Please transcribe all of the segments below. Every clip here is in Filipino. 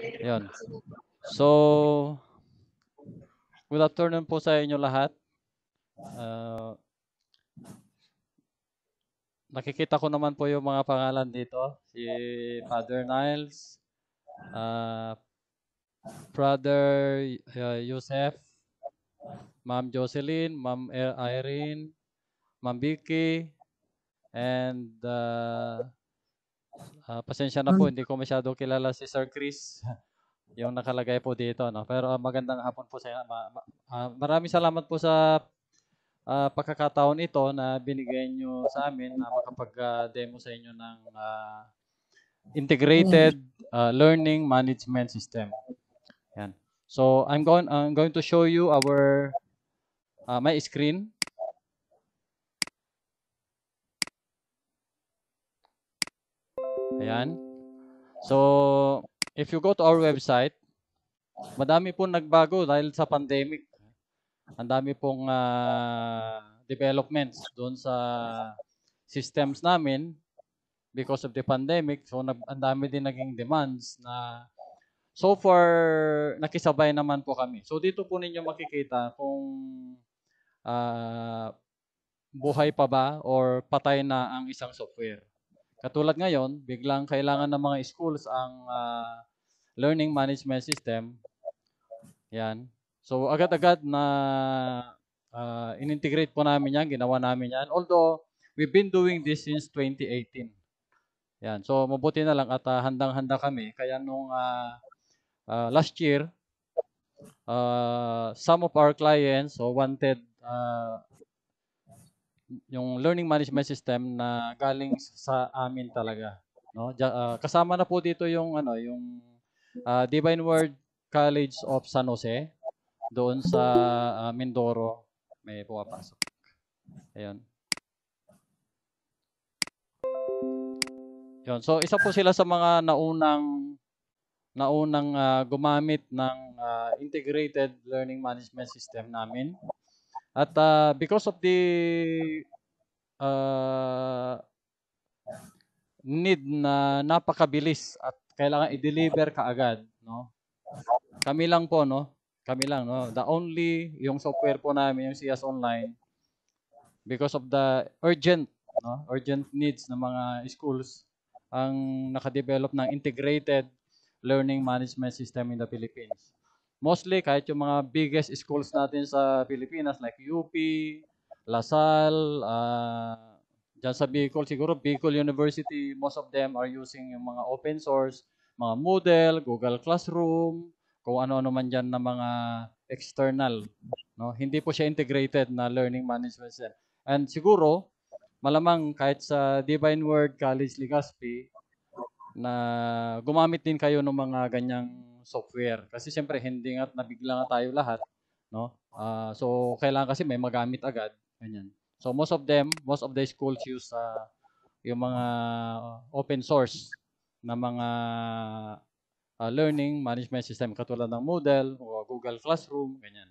Yun. So, good afternoon po sa inyo lahat. Uh, nakikita ko naman po yung mga pangalan dito. Si Father Niles, uh, Brother uh, Ma'am Jocelyn, Ma'am e-, Irene, Ma'am Vicky, and uh, Uh, pasensya na po, hmm. hindi ko masyado kilala si Sir Chris. yung nakalagay po dito. No? Pero uh, magandang hapon po sa inyo. Ma- ma- uh, maraming salamat po sa uh, pagkakataon ito na binigay nyo sa amin na makapag-demo sa inyo ng uh, integrated uh, learning management system. Yan. So I'm going I'm going to show you our uh, my screen Ayan. So, if you go to our website, madami pong nagbago dahil sa pandemic. Ang dami pong uh, developments doon sa systems namin because of the pandemic. So, ang dami din naging demands na so far, nakisabay naman po kami. So, dito po ninyo makikita kung uh, buhay pa ba or patay na ang isang software. Katulad ngayon, biglang kailangan ng mga schools ang uh, learning management system. Yan. So agad-agad na uh, inintegrate po namin yan, ginawa namin yan. Although, we've been doing this since 2018. Yan. So mabuti na lang at uh, handang-handa kami. Kaya nung uh, uh, last year, uh, some of our clients so wanted uh, yung learning management system na galing sa amin talaga, no? Uh, kasama na po dito yung ano, yung uh, Divine Word College of San Jose doon sa uh, Mindoro may pumapasok. Ayun. Yun. So isa po sila sa mga naunang naunang uh, gumamit ng uh, integrated learning management system namin at uh, because of the uh, need na napakabilis at kailangan i-deliver kaagad, no? Kami lang po, no? Kami lang, no? The only yung software po namin, yung CS Online, because of the urgent, no? Urgent needs ng mga schools ang nakadevelop ng integrated learning management system in the Philippines mostly kahit yung mga biggest schools natin sa Pilipinas like UP, LaSalle, uh, ah, dyan sa Bicol, siguro Bicol University, most of them are using yung mga open source, mga Moodle, Google Classroom, kung ano-ano man diyan na mga external. No? Hindi po siya integrated na learning management center. And siguro, malamang kahit sa Divine Word College Legazpi, na gumamit din kayo ng mga ganyang software. Kasi siyempre, hindi nga, nabigla nga tayo lahat. No? Uh, so, kailangan kasi may magamit agad. Ganyan. So, most of them, most of the schools use uh, yung mga ah, open source na mga uh, learning management system katulad ng Moodle o Google Classroom, ganyan.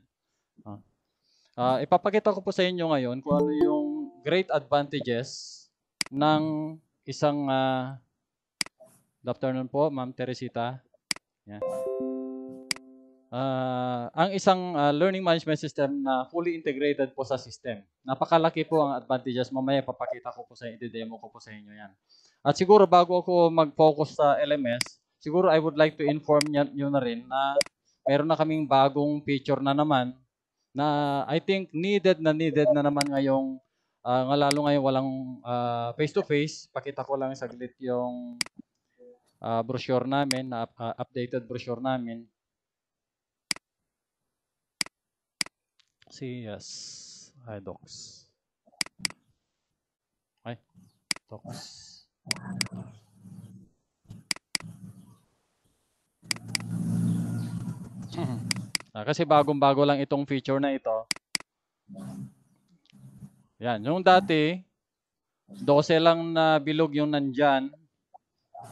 Uh, ipapakita ko po sa inyo ngayon kung ano yung great advantages ng isang uh, good afternoon po, Ma'am Teresita. Yeah. Uh, ang isang uh, learning management system na fully integrated po sa system. Napakalaki po ang advantages. Mamaya papakita ko po sa inyo, demo ko po sa inyo yan. At siguro bago ako mag-focus sa LMS, siguro I would like to inform nyo na rin na meron na kaming bagong feature na naman na I think needed na needed na naman ngayong uh, lalo ngayon walang ah, face-to-face. Uh, -face. Pakita ko lang saglit yung uh, brochure namin, na uh, updated brochure namin. CES iDocs. Ay, docs. ah, kasi bagong-bago lang itong feature na ito. Yan, yung dati, 12 lang na bilog yung nandyan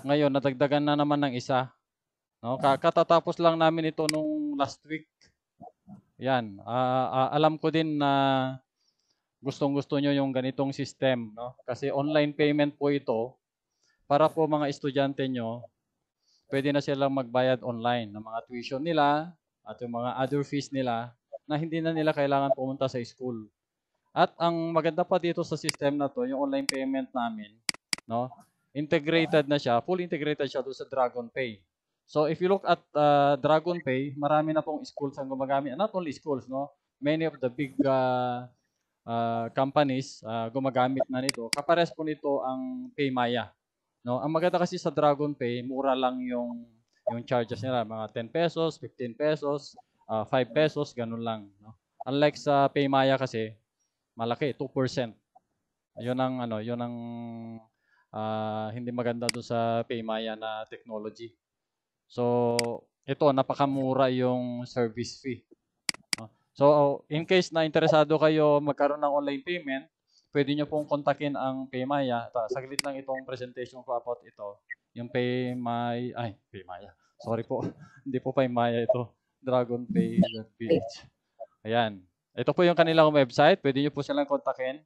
ngayon, natagdagan na naman ng isa. No? Katatapos lang namin ito nung last week. Yan. Uh, uh, alam ko din na gustong-gusto nyo yung ganitong system. No? Kasi online payment po ito. Para po mga estudyante nyo, pwede na silang magbayad online ng mga tuition nila at yung mga other fees nila na hindi na nila kailangan pumunta sa school. At ang maganda pa dito sa system na to, yung online payment namin, no? integrated na siya, full integrated siya doon sa Dragon Pay. So if you look at uh, Dragon Pay, marami na pong schools ang gumagamit. Not only schools, no? Many of the big uh, uh, companies uh, gumagamit na nito. Kapares po nito ang PayMaya. No? Ang maganda kasi sa Dragon Pay, mura lang yung yung charges nila, mga 10 pesos, 15 pesos, uh, 5 pesos, ganun lang. No? Unlike sa PayMaya kasi, malaki, 2%. Yun ang ano, yun ang uh, hindi maganda do sa Paymaya na technology. So, ito, napakamura yung service fee. Ah, so, in case na interesado kayo magkaroon ng online payment, pwede nyo pong kontakin ang Paymaya. Ito, saglit lang itong presentation ko about ito. Yung Paymay... ay, Paymaya. Sorry po, hindi po Paymaya ito. Dragon Pay PH. Ayan. Ito po yung kanilang website. Pwede nyo po silang kontakin.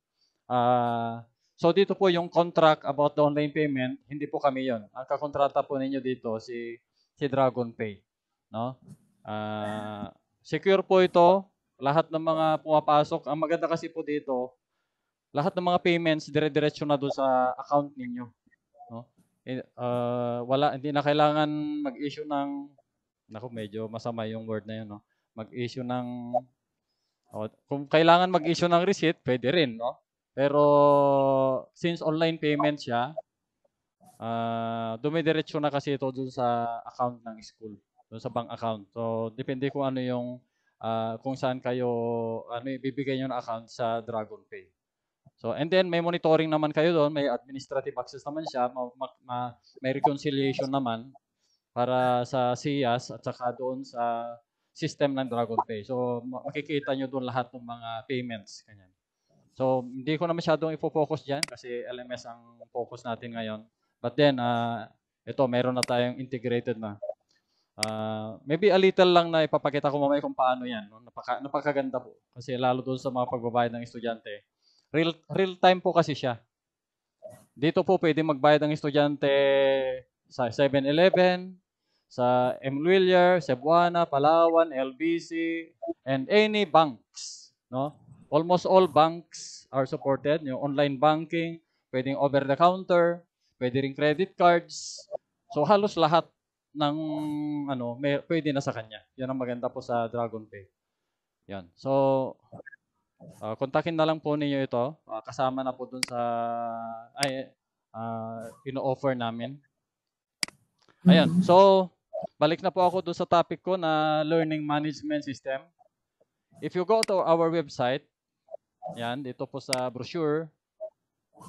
Ah... Uh, So dito po yung contract about the online payment, hindi po kami yon. Ang kakontrata po ninyo dito si si Dragon Pay, no? Uh, secure po ito. Lahat ng mga pumapasok, ang maganda kasi po dito, lahat ng mga payments dire-diretso na doon sa account ninyo. No? Uh, wala hindi na kailangan mag-issue ng nako medyo masama yung word na yun no. Mag-issue ng oh, kung kailangan mag-issue ng receipt, pwede rin no. Pero since online payment siya, uh, dumidiretso na kasi ito dun sa account ng school, dun sa bank account. So depende kung ano yung uh, kung saan kayo ano ibibigay niyo ng account sa Dragon Pay. So and then may monitoring naman kayo doon, may administrative access naman siya, ma- ma- ma- may reconciliation naman para sa CIAS at saka doon sa system ng Dragon Pay. So makikita niyo doon lahat ng mga payments kanyan. So, hindi ko na masyadong ipo-focus dyan kasi LMS ang focus natin ngayon. But then, uh, ah, ito, meron na tayong integrated na. Uh, maybe a little lang na ipapakita ko mamaya kung paano yan. No? Napaka, napakaganda po. Kasi lalo doon sa mga pagbabayad ng estudyante. Real, real time po kasi siya. Dito po pwede magbayad ng estudyante sa 7-Eleven, sa M. Willier, Cebuana, Palawan, LBC, and any banks. No? Almost all banks are supported. Yung online banking, pwedeng over-the-counter, pwede rin credit cards. So halos lahat ng ano, may, pwede na sa kanya. Yan ang maganda po sa Dragon Pay. Yan. So, uh, kontakin na lang po ninyo ito. Uh, kasama na po dun sa, ay, uh, ino-offer namin. Ayan. So, balik na po ako dun sa topic ko na learning management system. If you go to our website, Ayan, dito po sa brochure.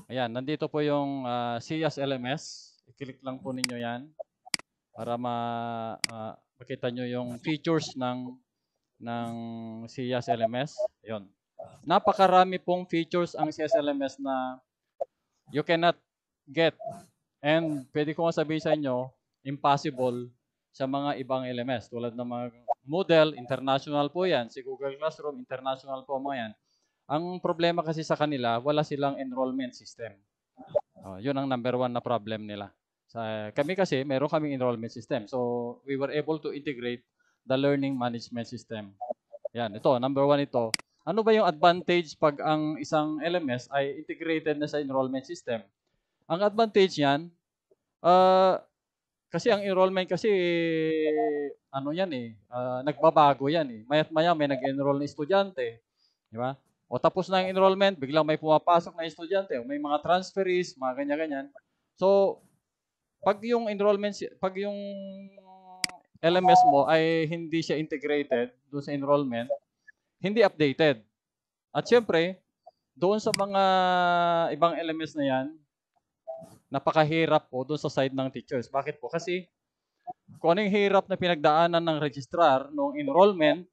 Ayan, nandito po yung uh, ah, CS LMS. I-click lang po ninyo yan para ma, uh, makita nyo yung features ng ng CS LMS. Yun. Napakarami pong features ang CS LMS na you cannot get. And pwede ko nga sabihin sa inyo, impossible sa mga ibang LMS. Tulad ng mga model, international po yan. Si Google Classroom, international po mga yan. Ang problema kasi sa kanila, wala silang enrollment system. Oh, yun ang number one na problem nila. Sa, kami kasi, meron kaming enrollment system. So, we were able to integrate the learning management system. Yan, ito, number one ito. Ano ba yung advantage pag ang isang LMS ay integrated na sa enrollment system? Ang advantage yan, uh, ah, kasi ang enrollment kasi, ano yan eh, uh, nagbabago yan eh. Mayat maya may nag-enroll ng estudyante. Di ba? O tapos na yung enrollment, biglang may pumapasok na estudyante, o may mga transferees, mga kanya-ganyan. So, pag yung enrollment, pag yung LMS mo ay hindi siya integrated doon sa enrollment, hindi updated. At syempre, doon sa mga ibang LMS na yan, napakahirap po doon sa side ng teachers. Bakit po? Kasi kung ano yung hirap na pinagdaanan ng registrar noong enrollment,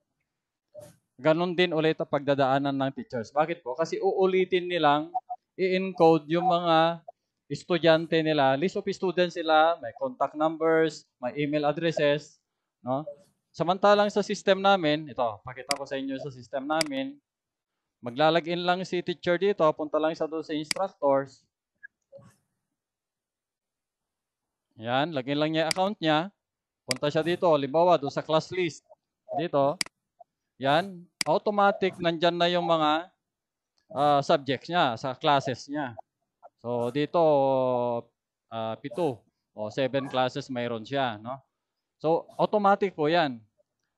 Ganon din ulit ang pagdadaanan ng teachers. Bakit po? Kasi uulitin nilang i-encode yung mga estudyante nila. List of students sila, may contact numbers, may email addresses. No? Samantalang sa system namin, ito, pakita ko sa inyo sa system namin, maglalagin lang si teacher dito, punta lang siya doon sa instructors. Yan, lagin lang niya account niya. Punta siya dito, limbawa, doon sa class list. Dito, yan, automatic nandyan na yung mga uh, subjects niya, sa classes niya. So dito uh, pito o seven classes mayroon siya, no? So automatic po 'yan.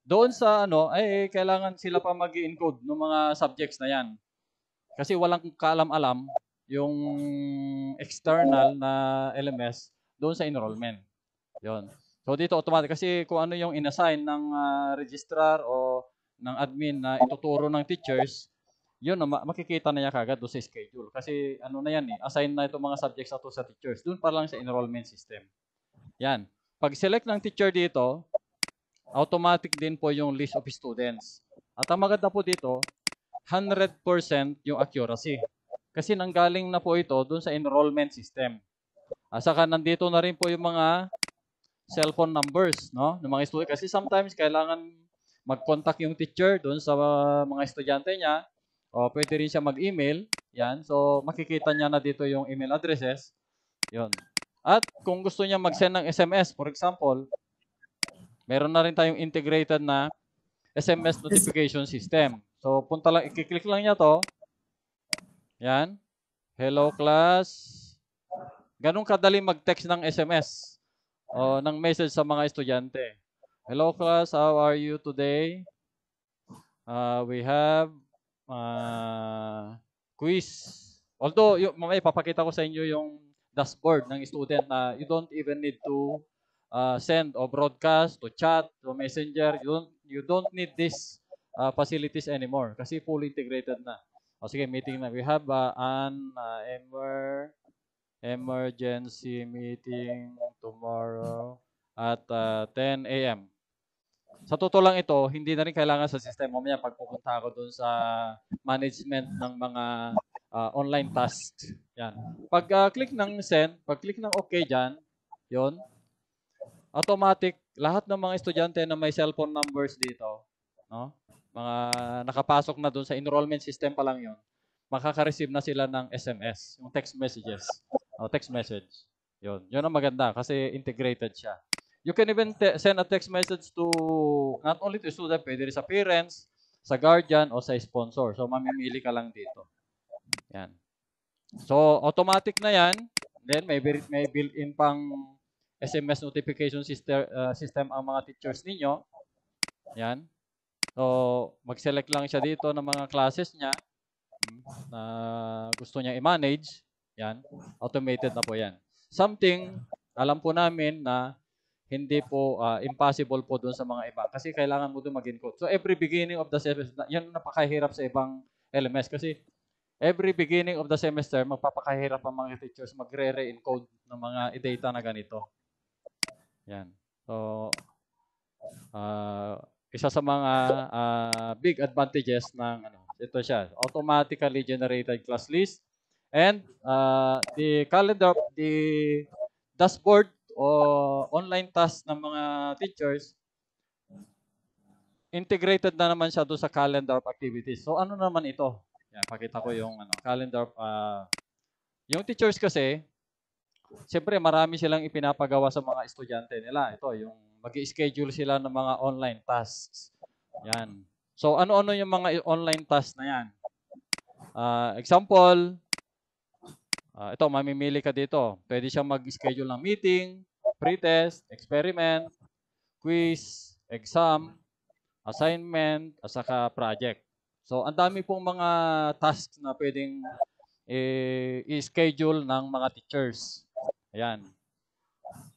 Doon sa ano, ay eh, kailangan sila pa mag-encode ng mga subjects na 'yan. Kasi walang kaalam-alam yung external na LMS doon sa enrollment. 'Yon. So dito automatic kasi kung ano yung inassign ng uh, registrar o ng admin na ituturo ng teachers, yun, makikita na niya kagad doon sa schedule. Kasi ano na yan eh, assign na itong mga subjects na to sa teachers. Doon pa lang sa enrollment system. Yan. Pag select ng teacher dito, automatic din po yung list of students. At ang maganda po dito, 100% yung accuracy. Kasi nanggaling na po ito doon sa enrollment system. At saka nandito na rin po yung mga cellphone numbers, no? Ng mga students. Kasi sometimes kailangan mag-contact yung teacher doon sa ah, mga estudyante niya. O pwede rin siya mag-email. Yan. So, makikita niya na dito yung email addresses. Yun. At kung gusto niya mag-send ng SMS, for example, meron na rin tayong integrated na SMS notification system. So, punta lang, i-click lang niya to. Yan. Hello class. Ganun kadali mag-text ng SMS o ng message sa mga estudyante. Hello class, how are you today? Uh, we have uh, quiz. Although, yung, mamaya papakita ko sa inyo yung dashboard ng student na you don't even need to uh, send or broadcast to chat, to messenger. You don't, you don't need these uh, facilities anymore kasi fully integrated na. O sige, meeting na. We have uh, an uh, emer emergency meeting tomorrow at uh, 10 a.m sa totoo lang ito, hindi na rin kailangan sa sistema. pag pupunta ako doon sa management ng mga uh, online tasks. Yan. Pag uh, click ng send, pag click ng okay diyan, 'yon. Automatic lahat ng mga estudyante na may cellphone numbers dito, no? Mga nakapasok na doon sa enrollment system pa lang 'yon. Makaka-receive na sila ng SMS, yung text messages. O, oh, text message. 'Yon. 'Yon ang maganda kasi integrated siya. You can even send a text message to not only to student, pwede rin sa parents, sa guardian, o sa sponsor. So, mamimili ka lang dito. Yan. So, automatic na yan. Then, may, may built-in pang SMS notification system, uh, system ang mga teachers ninyo. Yan. So, mag-select lang siya dito ng mga classes niya hmm, na gusto niya i-manage. Yan. Automated na po yan. Something, alam po namin na hindi po uh, impossible po doon sa mga iba kasi kailangan mo doon maging coach. So every beginning of the semester, yan napakahirap sa ibang LMS kasi every beginning of the semester, magpapakahirap ang mga teachers magre-re-encode ng mga data na ganito. Yan. So, uh, isa sa mga uh, big advantages ng ano, ito siya, automatically generated class list and uh, the calendar, the dashboard o online task ng mga teachers, integrated na naman siya doon sa calendar of activities. So ano naman ito? Yan, pakita ko yung ano, calendar of, uh, yung teachers kasi, siyempre marami silang ipinapagawa sa mga estudyante nila. Ito, yung mag schedule sila ng mga online tasks. Yan. So ano-ano yung mga online tasks na yan? Uh, example, Uh, ito, mamimili ka dito. Pwede siyang mag-schedule ng meeting, pretest, experiment, quiz, exam, assignment, at saka project. So, ang dami pong mga tasks na pwedeng eh, i-schedule ng mga teachers. Ayan.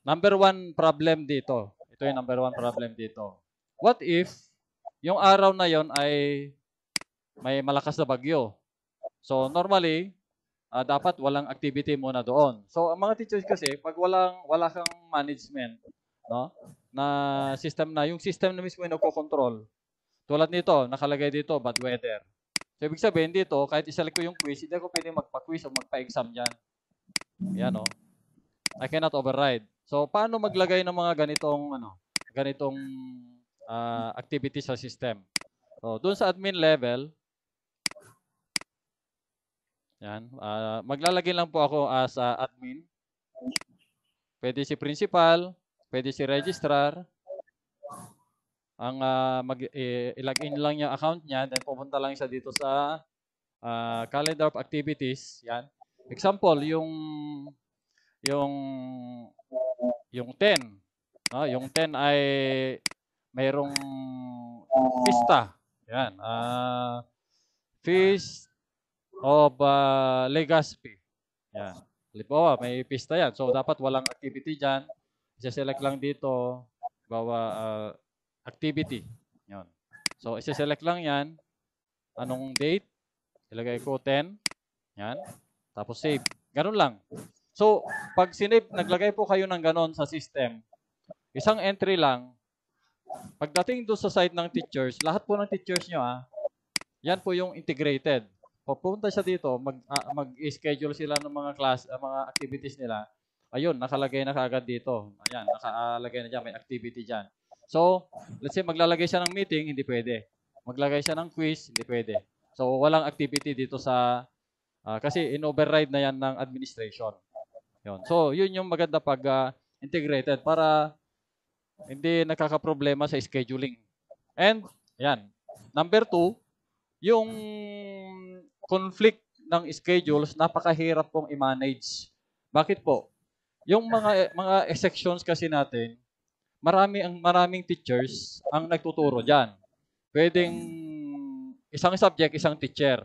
Number one problem dito. Ito yung number one problem dito. What if yung araw na yon ay may malakas na bagyo? So, normally, uh, dapat walang activity muna doon. So, ang mga teachers kasi, pag walang, wala kang management, no? na system na, yung system na mismo yung control Tulad nito, nakalagay dito, bad weather. So, ibig sabihin dito, kahit i-select ko yung quiz, hindi ako pwedeng magpa-quiz o magpa-exam diyan. Yan, no? I cannot override. So, paano maglagay ng mga ganitong, ano, ganitong uh, activity sa system? So, doon sa admin level, yan. Uh, maglalagay lang po ako as uh, admin. Pwede si principal, pwede si registrar. Ang uh, mag eh, i in lang yung account niya, then pupunta lang siya dito sa uh, calendar of activities. Yan. Example, yung yung yung 10. No, yung 10 ay mayroong pista. Yan. Uh, fish of uh, Legazpi. Yeah. Halimbawa, may pista yan. So, dapat walang activity dyan. Isa-select lang dito. Bawa, uh, activity. Yun. So, isa-select lang yan. Anong date? Ilagay ko 10. Yan. Tapos save. Ganun lang. So, pag sinave, naglagay po kayo ng ganun sa system. Isang entry lang. Pagdating doon sa site ng teachers, lahat po ng teachers nyo ah, yan po yung integrated. Pupunta siya dito, mag, uh, mag-schedule sila ng mga class, uh, mga activities nila. Ayun, nakalagay na kagad dito. Ayan, nakalagay na dyan, may activity dyan. So, let's say maglalagay siya ng meeting, hindi pwede. Maglagay siya ng quiz, hindi pwede. So, walang activity dito sa, uh, kasi in-override na yan ng administration. Yun. So, yun yung maganda pag uh, integrated para hindi nakakaproblema sa scheduling. And, ayan, Number two, yung conflict ng schedules, napakahirap pong i-manage. Bakit po? Yung mga mga sections kasi natin, marami ang maraming teachers ang nagtuturo diyan. Pwedeng isang subject, isang teacher.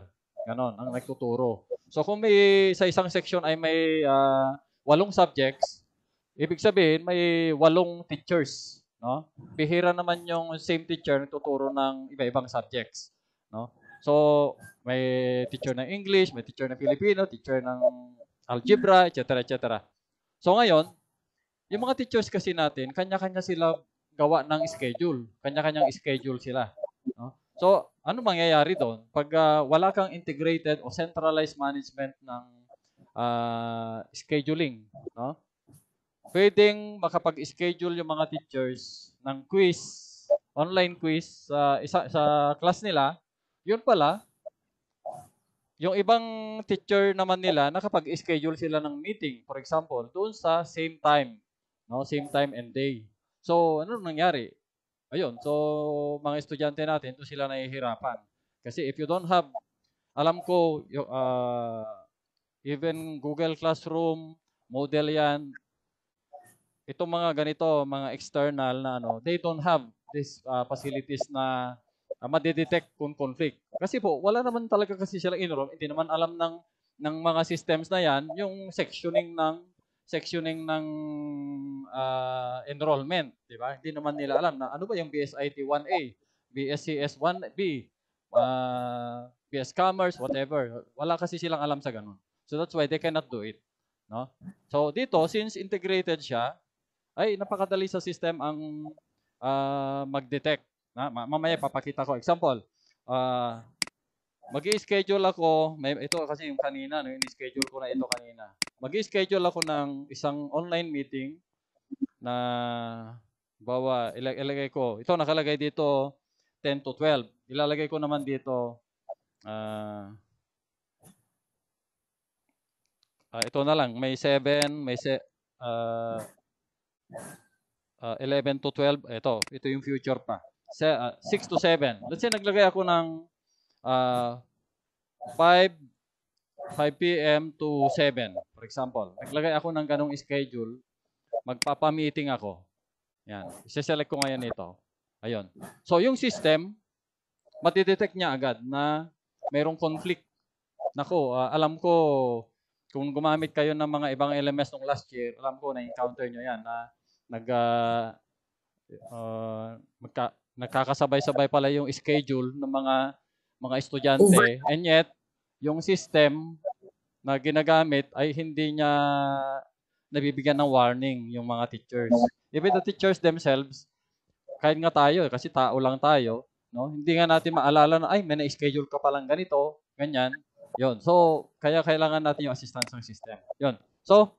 Ganon, ang nagtuturo. So kung may sa isang section ay may uh, walong subjects, ibig sabihin may walong teachers, no? Bihira naman yung same teacher nagtuturo ng iba-ibang subjects, no? So may teacher ng English, may teacher ng Filipino, teacher ng algebra, etc. etc. So ngayon, yung mga teachers kasi natin, kanya-kanya sila gawa ng schedule. Kanya-kanyang schedule sila. No? So, ano mangyayari doon? Pag uh, wala kang integrated o centralized management ng uh, scheduling, no? pwedeng makapag-schedule yung mga teachers ng quiz, online quiz sa, isa, sa class nila. Yun pala, yung ibang teacher naman nila, nakapag-schedule sila ng meeting. For example, doon sa same time. No? Same time and day. So, ano nangyari? Ayun, so mga estudyante natin, ito sila nahihirapan. Kasi if you don't have, alam ko, yung, uh, ah, even Google Classroom, model yan, itong mga ganito, mga external na ano, they don't have these uh, ah, facilities na uh, madedetect kung conflict. Kasi po, wala naman talaga kasi sila inroom. Hindi naman alam ng, ng mga systems na yan, yung sectioning ng sectioning ng uh, enrollment, di ba? Hindi naman nila alam na ano ba yung BSIT 1A, BSCS 1B, uh, ah, BS Commerce, whatever. Wala kasi silang alam sa ganun. So that's why they cannot do it. No? So dito, since integrated siya, ay napakadali sa system ang uh, mag-detect Ha? Mamaya papakita ko. Example, uh, ah, mag-schedule ako, may, ito kasi yung kanina, no, in-schedule ko na ito kanina. Mag-schedule ako ng isang online meeting na bawa ilag- ilagay ko. Ito nakalagay dito 10 to 12. Ilalagay ko naman dito uh, uh, ito na lang, may 7, may se, uh, uh, 11 to 12, ito, ito yung future pa. 6 ah, to 7. Let's say naglagay ako ng uh, 5, 5 p.m. to 7, for example. Naglagay ako ng ganong schedule, magpapa-meeting ako. Yan. Isi-select ko ngayon ito. Ayun. So, yung system, matidetect niya agad na mayroong conflict. Nako, uh, ah, alam ko, kung gumamit kayo ng mga ibang LMS nung last year, alam ko na-encounter nyo yan na nag, uh, uh, magka, Nagkakasabay-sabay pala yung schedule ng mga mga estudyante. Oh And yet, yung system na ginagamit ay hindi niya nabibigyan ng warning yung mga teachers. Even the teachers themselves, kahit nga tayo, kasi tao lang tayo, no? hindi nga natin maalala na, ay, may na-schedule ka palang ganito, ganyan. yon So, kaya kailangan natin yung assistance ng system. yon So,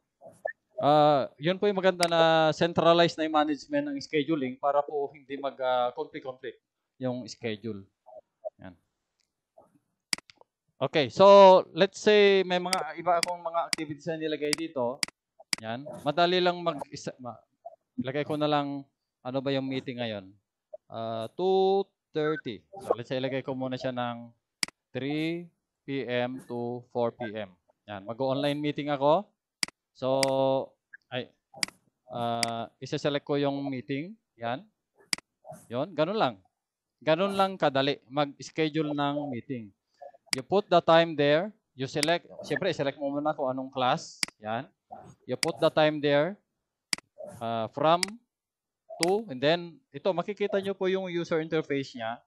Uh, yun po yung maganda na centralized na yung management ng scheduling para po hindi mag-conflict-conflict ah, uh, yung schedule. Yan. Okay, so let's say may mga iba akong mga activities na nilagay dito. Yan. Madali lang mag ma, ilagay ko na lang ano ba yung meeting ngayon. Uh, ah, 2.30. So, let's say ilagay ko muna siya ng 3 p.m. to 4 p.m. Yan. Mag-online meeting ako. So, ay, uh, ah, isa-select ko yung meeting. Yan. Yon, ganun lang. Ganun lang kadali mag-schedule ng meeting. You put the time there. You select, siyempre, select mo muna kung anong class. Yan. You put the time there uh, from to, and then, ito, makikita nyo po yung user interface niya.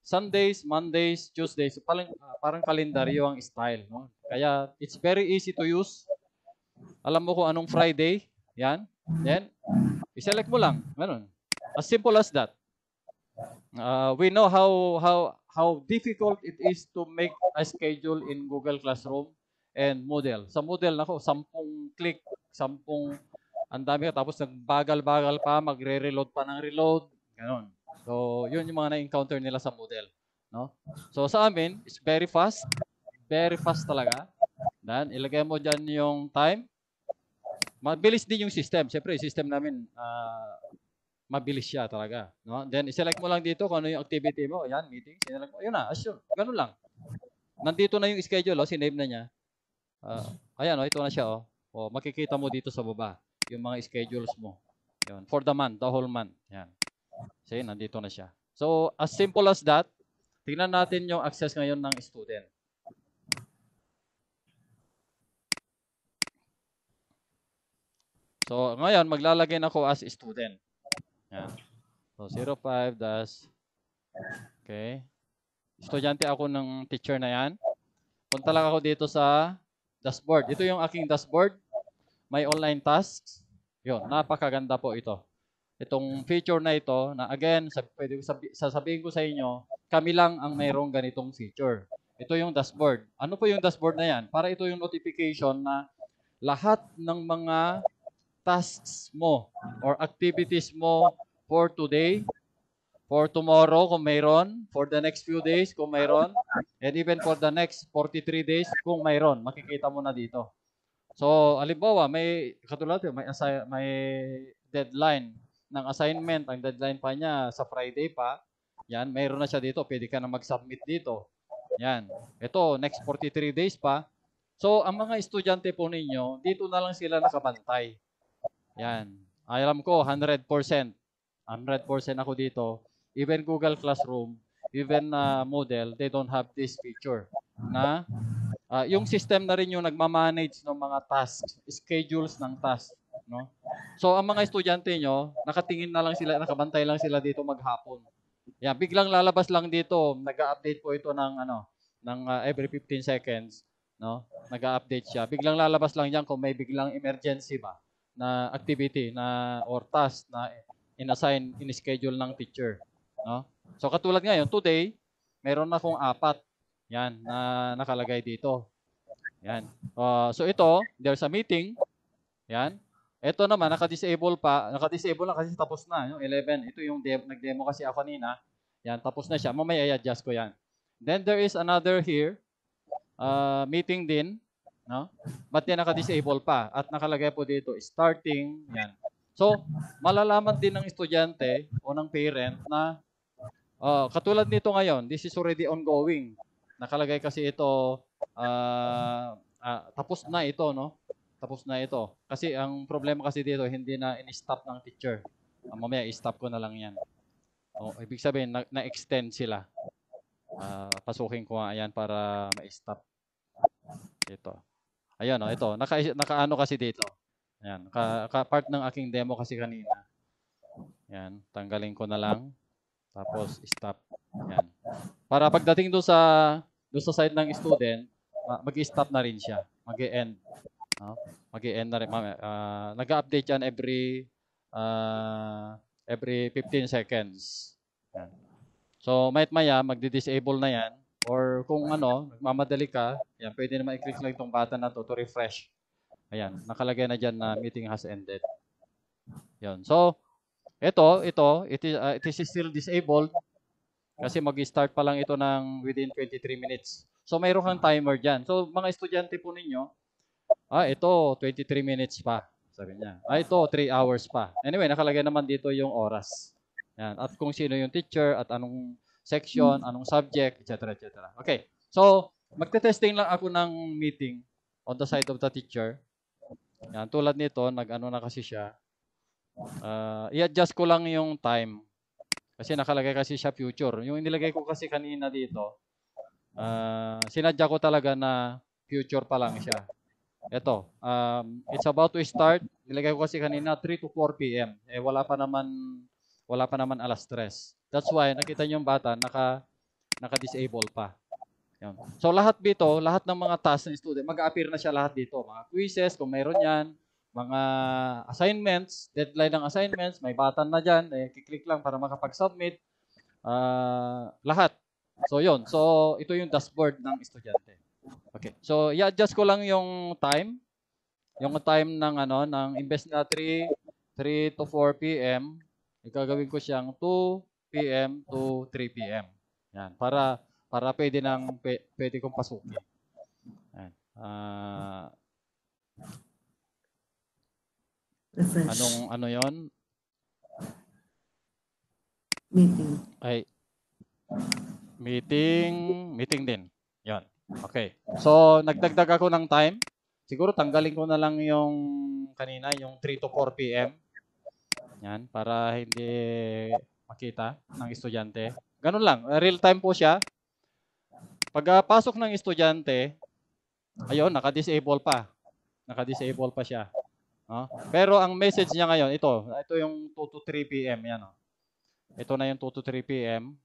Sundays, Mondays, Tuesdays, parang, ah, parang kalendaryo ang style. No? Kaya, it's very easy to use. Alam mo kung anong Friday? Yan. Then, i-select mo lang. Ganun. As simple as that. Uh, we know how how how difficult it is to make a schedule in Google Classroom and model. Sa model, nako, sampung click, sampung, ang dami ka, tapos nagbagal-bagal pa, magre-reload pa ng reload, ganun. So, yun yung mga na-encounter nila sa model. No? So, sa amin, it's very fast. Very fast talaga. Dan, ilagay mo dyan yung time. Mabilis din yung system. Siyempre, yung system namin, uh, mabilis siya talaga. No? Then, select mo lang dito kung ano yung activity mo. Ayan, meeting, sinelect mo. Ayun na, assume. Ganun lang. Nandito na yung schedule, oh, sinave na niya. Uh, ayan, oh, ito na siya. Oh. Oh, makikita mo dito sa baba yung mga schedules mo. Yun, for the month, the whole month. Yan. See, nandito na siya. So, as simple as that, tingnan natin yung access ngayon ng student. So, ngayon, maglalagay na ako as student. Yan. So, 05 dash, okay. Estudyante ako ng teacher na yan. Punta lang ako dito sa dashboard. Ito yung aking dashboard. May online tasks. Yun, napakaganda po ito. Itong feature na ito, na again, sabi, pwede ko sabi, sasabihin ko sa inyo, kami lang ang mayroong ganitong feature. Ito yung dashboard. Ano po yung dashboard na yan? Para ito yung notification na lahat ng mga tasks mo or activities mo for today, for tomorrow kung mayroon, for the next few days kung mayroon, and even for the next 43 days kung mayroon. Makikita mo na dito. So, alimbawa, may, katulad yun, may, assi- may deadline ng assignment. Ang deadline pa niya sa Friday pa. Yan, mayroon na siya dito. Pwede ka na mag-submit dito. Yan. Ito, next 43 days pa. So, ang mga estudyante po ninyo, dito na lang sila nakabantay. Yan. Alam ko, 100%. 100% ako dito. Even Google Classroom, even uh, Moodle, they don't have this feature. Na uh, yung system na rin yung nagmamanage ng mga tasks, schedules ng tasks. No? So, ang mga estudyante nyo, nakatingin na lang sila, nakabantay lang sila dito maghapon. Yan, biglang lalabas lang dito, nag-update po ito ng ano, ng uh, every 15 seconds, no? Nag-update siya. Biglang lalabas lang yan kung may biglang emergency ba na activity na or task na inassign in schedule ng teacher no so katulad ngayon today meron na akong apat yan na nakalagay dito yan uh, so ito there's a meeting yan ito naman naka-disable pa naka-disable na kasi tapos na yung 11 ito yung de- nag-demo kasi ako nina yan tapos na siya mamaya i-adjust ko yan then there is another here uh, meeting din No? Ba't yan naka-disable pa? At nakalagay po dito, starting, yan. So, malalaman din ng estudyante o ng parent na uh, katulad nito ngayon, this is already ongoing. Nakalagay kasi ito, uh, uh, tapos na ito, no? Tapos na ito. Kasi ang problema kasi dito, hindi na in-stop ng teacher. Uh, mamaya, i-stop ko na lang yan. O, ibig sabihin, na- na-extend sila. Uh, pasukin ko nga yan para ma-stop. Ito. Ayan, oh, ito. Naka, nakaano kasi dito. Ayan. Ka, ka, part ng aking demo kasi kanina. Ayan. Tanggalin ko na lang. Tapos, stop. Ayan. Para pagdating doon sa, doon sa side ng student, mag-stop na rin siya. Mag-end. No? Mag-end na rin. Uh, ah, Nag-update yan every uh, every 15 seconds. Ayan. So, maya-maya, magdi-disable na yan. Or kung ano, mamadali ka, yan, pwede naman i-click lang itong button na to to refresh. Ayan, nakalagay na dyan na meeting has ended. Yan. So, ito, ito, it is, uh, it is still disabled kasi mag-start pa lang ito ng within 23 minutes. So, mayroon kang timer dyan. So, mga estudyante po ninyo, ah, ito, 23 minutes pa. Sabi niya. Ah, ito, 3 hours pa. Anyway, nakalagay naman dito yung oras. Yan. At kung sino yung teacher at anong section, mm. anong subject, etc. etc. Okay. So, magte-testing lang ako ng meeting on the side of the teacher. Yan, tulad nito, nag-ano na kasi siya. Uh, i-adjust ko lang yung time. Kasi nakalagay kasi siya future. Yung inilagay ko kasi kanina dito, uh, sinadya ko talaga na future pa lang siya. Ito, um, it's about to start. Nilagay ko kasi kanina 3 to 4 p.m. Eh, wala pa naman wala pa naman alas stress. That's why nakita niyo yung bata naka naka-disable pa. Yun. So lahat dito, lahat ng mga tasks ng student, mag-appear na siya lahat dito. Mga quizzes, kung meron yan, mga assignments, deadline ng assignments, may button na dyan, eh, kiklik lang para makapag-submit. Uh, lahat. So yon So ito yung dashboard ng estudyante. Okay. So i-adjust ko lang yung time. Yung time ng ano ng invest na 3 3 to 4 PM, Gagawin ko siyang 2 p.m. to 3 p.m. Yan, para para pwede nang pwede kong pasukin. Yan. Uh, anong ano 'yon? Meeting. Ay. Meeting, meeting din. 'Yon. Okay. So, nagdagdag ako ng time. Siguro tanggalin ko na lang yung kanina, yung 3 to 4 p.m. Yan, para hindi makita ng estudyante. Ganun lang, real time po siya. Pagpasok ng estudyante, ayun, naka-disable pa. Naka-disable pa siya. No? Pero ang message niya ngayon, ito, ito yung 2 to 3 p.m. Yan, no? Oh. Ito na yung 2 to 3 p.m.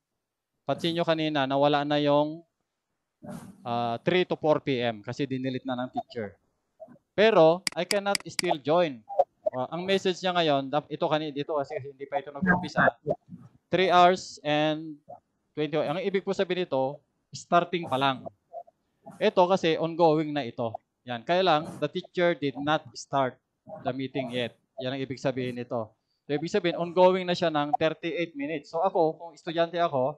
Pansin nyo kanina, nawala na yung uh, ah, 3 to 4 p.m. kasi dinilit na ng teacher. Pero, I cannot still join Uh, ang message niya ngayon, ito kani dito kasi, kasi hindi pa ito nag-umpisa. 3 hours and 20. Ang ibig po sabihin nito, starting pa lang. Ito kasi ongoing na ito. Yan. Kaya lang, the teacher did not start the meeting yet. Yan ang ibig sabihin nito. So, ibig sabihin, ongoing na siya ng 38 minutes. So ako, kung estudyante ako,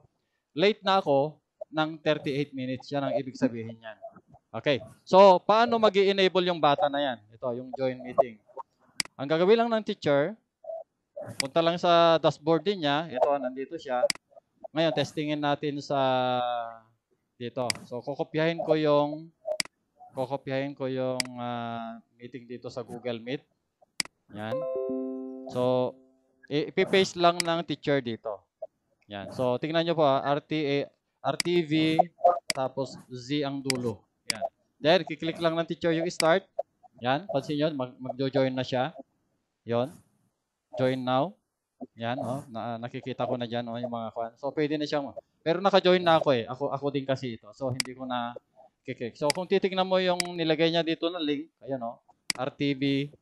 late na ako ng 38 minutes. Yan ang ibig sabihin niyan. Okay. So, paano mag enable yung bata na yan? Ito, yung join meeting. Ang gagawin lang ng teacher, punta lang sa dashboard din niya. Ito, nandito siya. Ngayon, testingin natin sa dito. So, kukopyahin ko yung kukopyahin ko yung uh, meeting dito sa Google Meet. Yan. So, ipipaste lang ng teacher dito. Yan. So, tingnan nyo po, ha? Ah, RTA, RTV, tapos Z ang dulo. Yan. Then, kiklik lang ng teacher yung start. Yan. Pansin nyo, mag- magjo-join na siya. Yon. Join now. Yan, oh. Na, nakikita ko na diyan oh, yung mga kwan. So pwede na siya. Pero naka-join na ako eh. Ako ako din kasi ito. So hindi ko na kikik. So kung titingnan mo yung nilagay niya dito na link, ayan oh. RTB.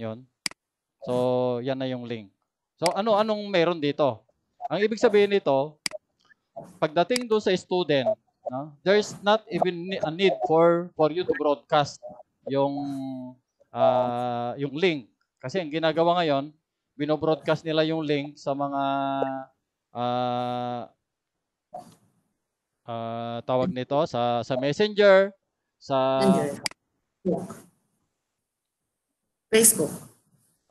Yon. So yan na yung link. So ano anong meron dito? Ang ibig sabihin nito, pagdating do sa student, no, there's not even a need for for you to broadcast yung uh, yung link kasi ang ginagawa ngayon, binobroadcast nila yung link sa mga uh, uh, tawag nito sa sa Messenger, sa Facebook. Facebook.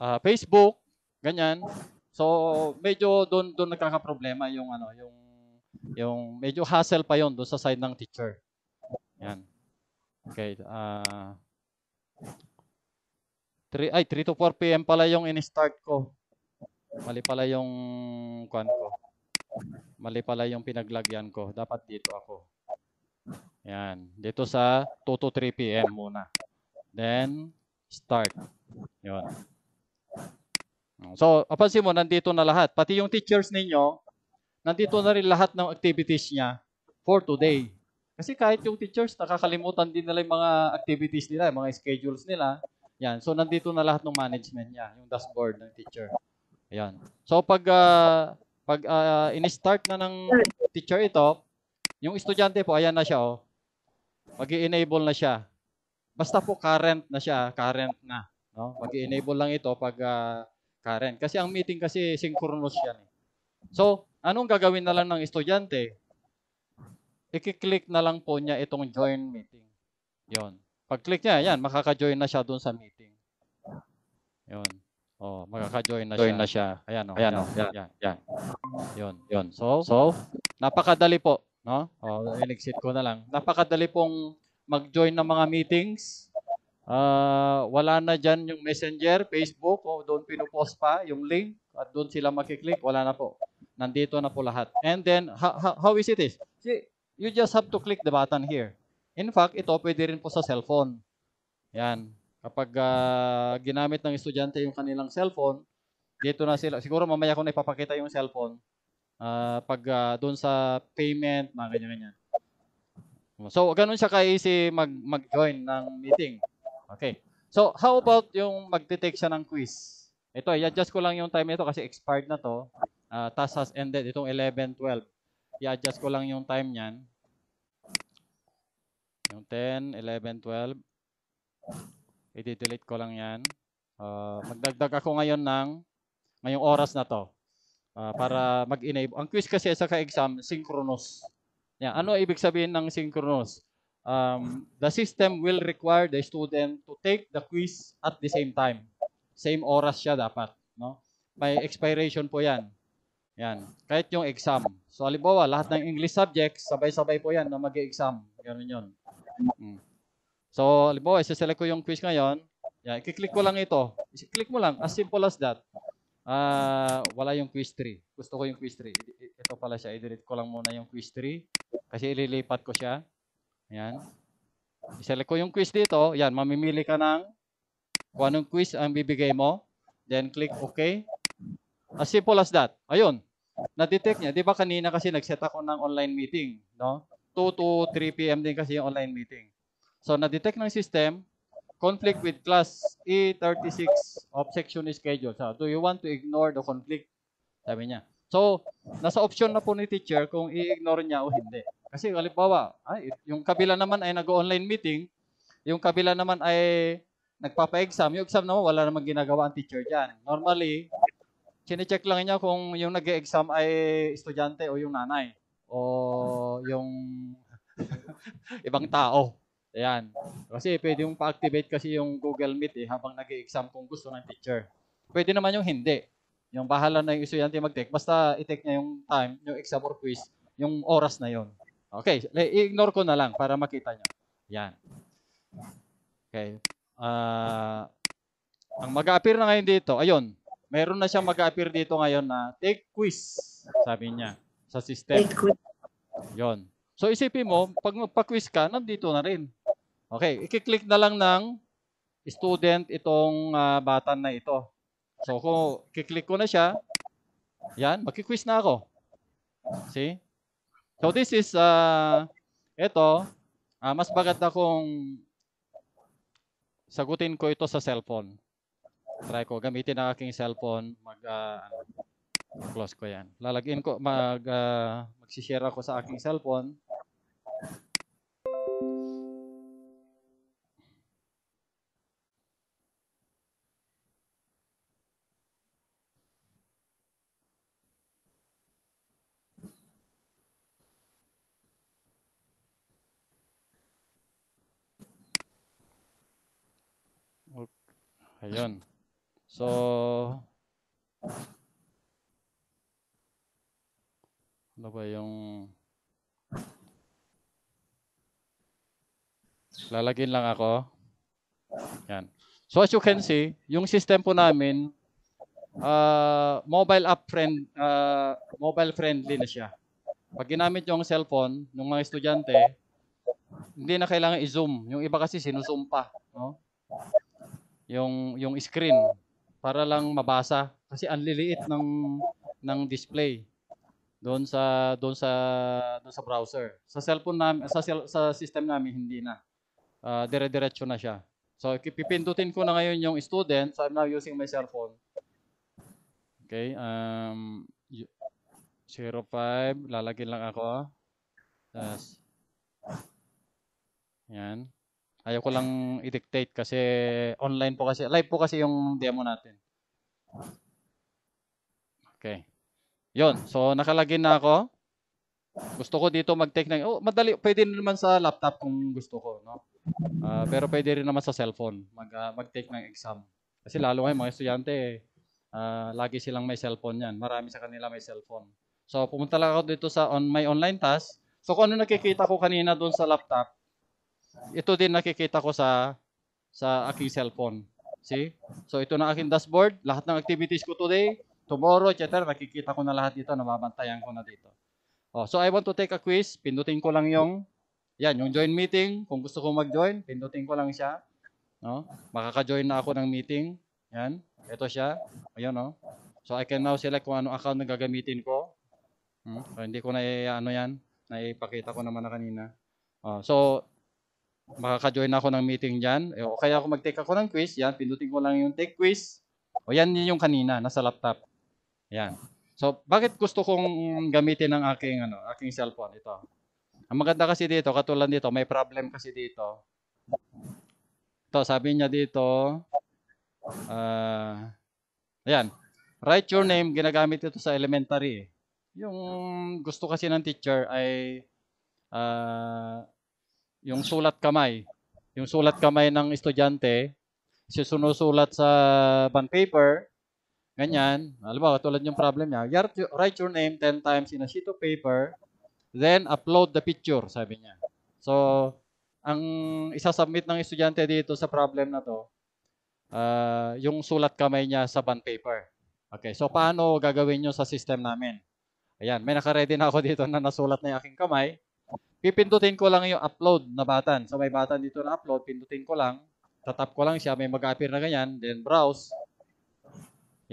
Uh, Facebook, ganyan. So medyo doon doon nagkakaproblema yung ano, yung yung medyo hassle pa yon doon sa side ng teacher. Yan. Okay, uh, 3, ay, 3 to 4 p.m. pala yung in-start ko. Mali pala yung kuan ko. Mali pala yung pinaglagyan ko. Dapat dito ako. Yan. Dito sa 2 to 3 p.m. muna. Then, start. Yun. So, apansin mo, nandito na lahat. Pati yung teachers ninyo, nandito na rin lahat ng activities niya for today. Kasi kahit yung teachers, nakakalimutan din nila yung mga activities nila, yung mga schedules nila. Yan. So, nandito na lahat ng management niya, yung dashboard ng teacher. Ayan. So, pag, uh, pag uh, in-start na ng teacher ito, yung estudyante po, ayan na siya, oh. mag enable na siya. Basta po current na siya, current na. No? mag enable lang ito pag uh, current. Kasi ang meeting kasi synchronous yan. Eh. So, anong gagawin na lang ng estudyante? Ikiklik na lang po niya itong join meeting. Yon. Pag-click niya, yan, makaka-join na siya doon sa meeting. Yun. Oh, makaka-join na Join siya. na siya. Ayan oh. Ayan oh. Yan, yan. Yun, yun. So, so napakadali po, no? Oh, in-exit ko na lang. Napakadali pong mag-join ng mga meetings. Uh, wala na dyan yung Messenger, Facebook, o oh, doon pinupost pa yung link at doon sila makiklik. Wala na po. Nandito na po lahat. And then, how, how, how is it is? See, you just have to click the button here. In fact, ito pwede rin po sa cellphone. Yan. Kapag uh, ginamit ng estudyante yung kanilang cellphone, dito na sila. Siguro mamaya ko na ipapakita yung cellphone. Uh, pag uh, ah, doon sa payment, mga ganyan-ganyan. So, ganun siya ka-easy mag, mag-join ng meeting. Okay. So, how about yung magte-take siya ng quiz? Ito, i-adjust ko lang yung time nito kasi expired na to. Uh, task has ended. Itong 11, 12. I-adjust ko lang yung time niyan. Yung 10, 11, 12. I-delete ko lang yan. Uh, magdagdag ako ngayon ng ngayong oras na to uh, para mag-enable. Ang quiz kasi sa ka-exam, synchronous. Yeah. Ano ibig sabihin ng synchronous? Um, the system will require the student to take the quiz at the same time. Same oras siya dapat. No? May expiration po yan. Yan. Kahit yung exam. So, alibawa, lahat ng English subjects, sabay-sabay po yan na mag exam Ganun yun. Mm. So, halimbawa, isi-select ko yung quiz ngayon. Yan, i-click ko lang ito. I-click mo lang. As simple as that. Uh, wala yung quiz 3. Gusto ko yung quiz 3. Ito pala siya. I-delete ko lang muna yung quiz 3. Kasi ililipat ko siya. Ayan. I-select ko yung quiz dito. Yan, mamimili ka ng kung anong quiz ang bibigay mo. Then click OK. As simple as that. Ayun. Na-detect niya. Di ba kanina kasi nag-set ako ng online meeting, no? 2 to 3 p.m. din kasi yung online meeting. So, na-detect ng system, conflict with class E36 of section schedule. So, do you want to ignore the conflict? Sabi niya. So, nasa option na po ni teacher kung i-ignore niya o hindi. Kasi halimbawa, ay, yung kabila naman ay nag-online meeting, yung kabila naman ay nagpapa-exam, yung exam naman wala namang ginagawa ang teacher dyan. Normally, chinecheck lang niya kung yung nag exam ay estudyante o yung nanay o yung ibang tao. Ayan. Kasi pwede yung pa-activate kasi yung Google Meet eh, habang nag exam kung gusto ng teacher. Pwede naman yung hindi. Yung bahala na yung estudyante mag-take. Basta i-take niya yung time, yung exam or quiz, yung oras na yon. Okay, i-ignore ko na lang para makita niyo. Ayan. Okay. Uh, ang mag-appear na ngayon dito, ayun, meron na siyang mag-appear dito ngayon na take quiz, sabi niya sa system. Yon. So isipin mo, pag magpa-quiz ka, nandito na rin. Okay, i-click na lang ng student itong uh, button na ito. So kung i-click ko na siya, yan, magki-quiz na ako. See? So this is, uh, ito, uh, mas maganda kung sagutin ko ito sa cellphone. Try ko, gamitin ang aking cellphone, mag, uh, Close ko yan. Lalagyan ko, mag, uh, magsishare ako sa aking cellphone. Ayun. So, Ano ba yung... Lalagin lang ako. Yan. So as you can see, yung system po namin, uh, mobile app friend, uh, mobile friendly na siya. Pag ginamit yung cellphone ng mga estudyante, hindi na kailangan i-zoom. Yung iba kasi sinusumpa. pa, no? Yung yung screen para lang mabasa kasi ang liliit ng ng display doon sa doon sa doon sa browser. Sa cellphone namin sa sa system namin hindi na. Uh, dire-diretso na siya. So pipindutin ko na ngayon yung student. So I'm now using my cellphone. Okay, um 05 lalagay lang ako. Tapos Yan. Ayaw ko lang i-dictate kasi online po kasi live po kasi yung demo natin. Okay. Yon. So, nakalagin na ako. Gusto ko dito mag-take ng... Oh, madali. Pwede naman sa laptop kung gusto ko. No? Uh, pero pwede rin naman sa cellphone mag, uh, mag-take ng exam. Kasi lalo ngayon, mga estudyante, uh, lagi silang may cellphone yan. Marami sa kanila may cellphone. So, pumunta lang ako dito sa on, my online task. So, kung ano nakikita ko kanina doon sa laptop, ito din nakikita ko sa sa aking cellphone. See? So, ito na aking dashboard. Lahat ng activities ko today, tomorrow, etc. Nakikita ko na lahat dito, nababantayan ko na dito. Oh, so I want to take a quiz. Pindutin ko lang yung, yan, yung join meeting. Kung gusto ko mag-join, pindutin ko lang siya. No? Makaka-join na ako ng meeting. Yan. Ito siya. Ayan, no? So I can now select kung anong account na gagamitin ko. Hmm? So, hindi ko na ano yan. Naipakita ko naman na kanina. Oh, so, makaka-join ako ng meeting dyan. Eh, o kaya ako mag-take ako ng quiz. Yan, pindutin ko lang yung take quiz. O yan, yung kanina, nasa laptop. Ayan. So, bakit gusto kong gamitin ang aking ano, aking cellphone ito? Ang maganda kasi dito, katulad dito, may problem kasi dito. Ito, sabi niya dito, uh, ayan, write your name, ginagamit ito sa elementary. Eh. Yung gusto kasi ng teacher ay uh, yung sulat kamay. Yung sulat kamay ng estudyante, sinusulat sa bond paper, Ganyan. Alam Halimbawa, tulad yung problem niya. Write your name 10 times in a sheet of paper, then upload the picture, sabi niya. So, ang isasubmit ng estudyante dito sa problem na to, uh, yung sulat kamay niya sa bond paper. Okay, so paano gagawin nyo sa system namin? Ayan, may nakaredy na ako dito na nasulat na yung aking kamay. Pipindutin ko lang yung upload na button. So, may button dito na upload, pindutin ko lang, tatap ko lang siya, may mag-appear na ganyan, then browse,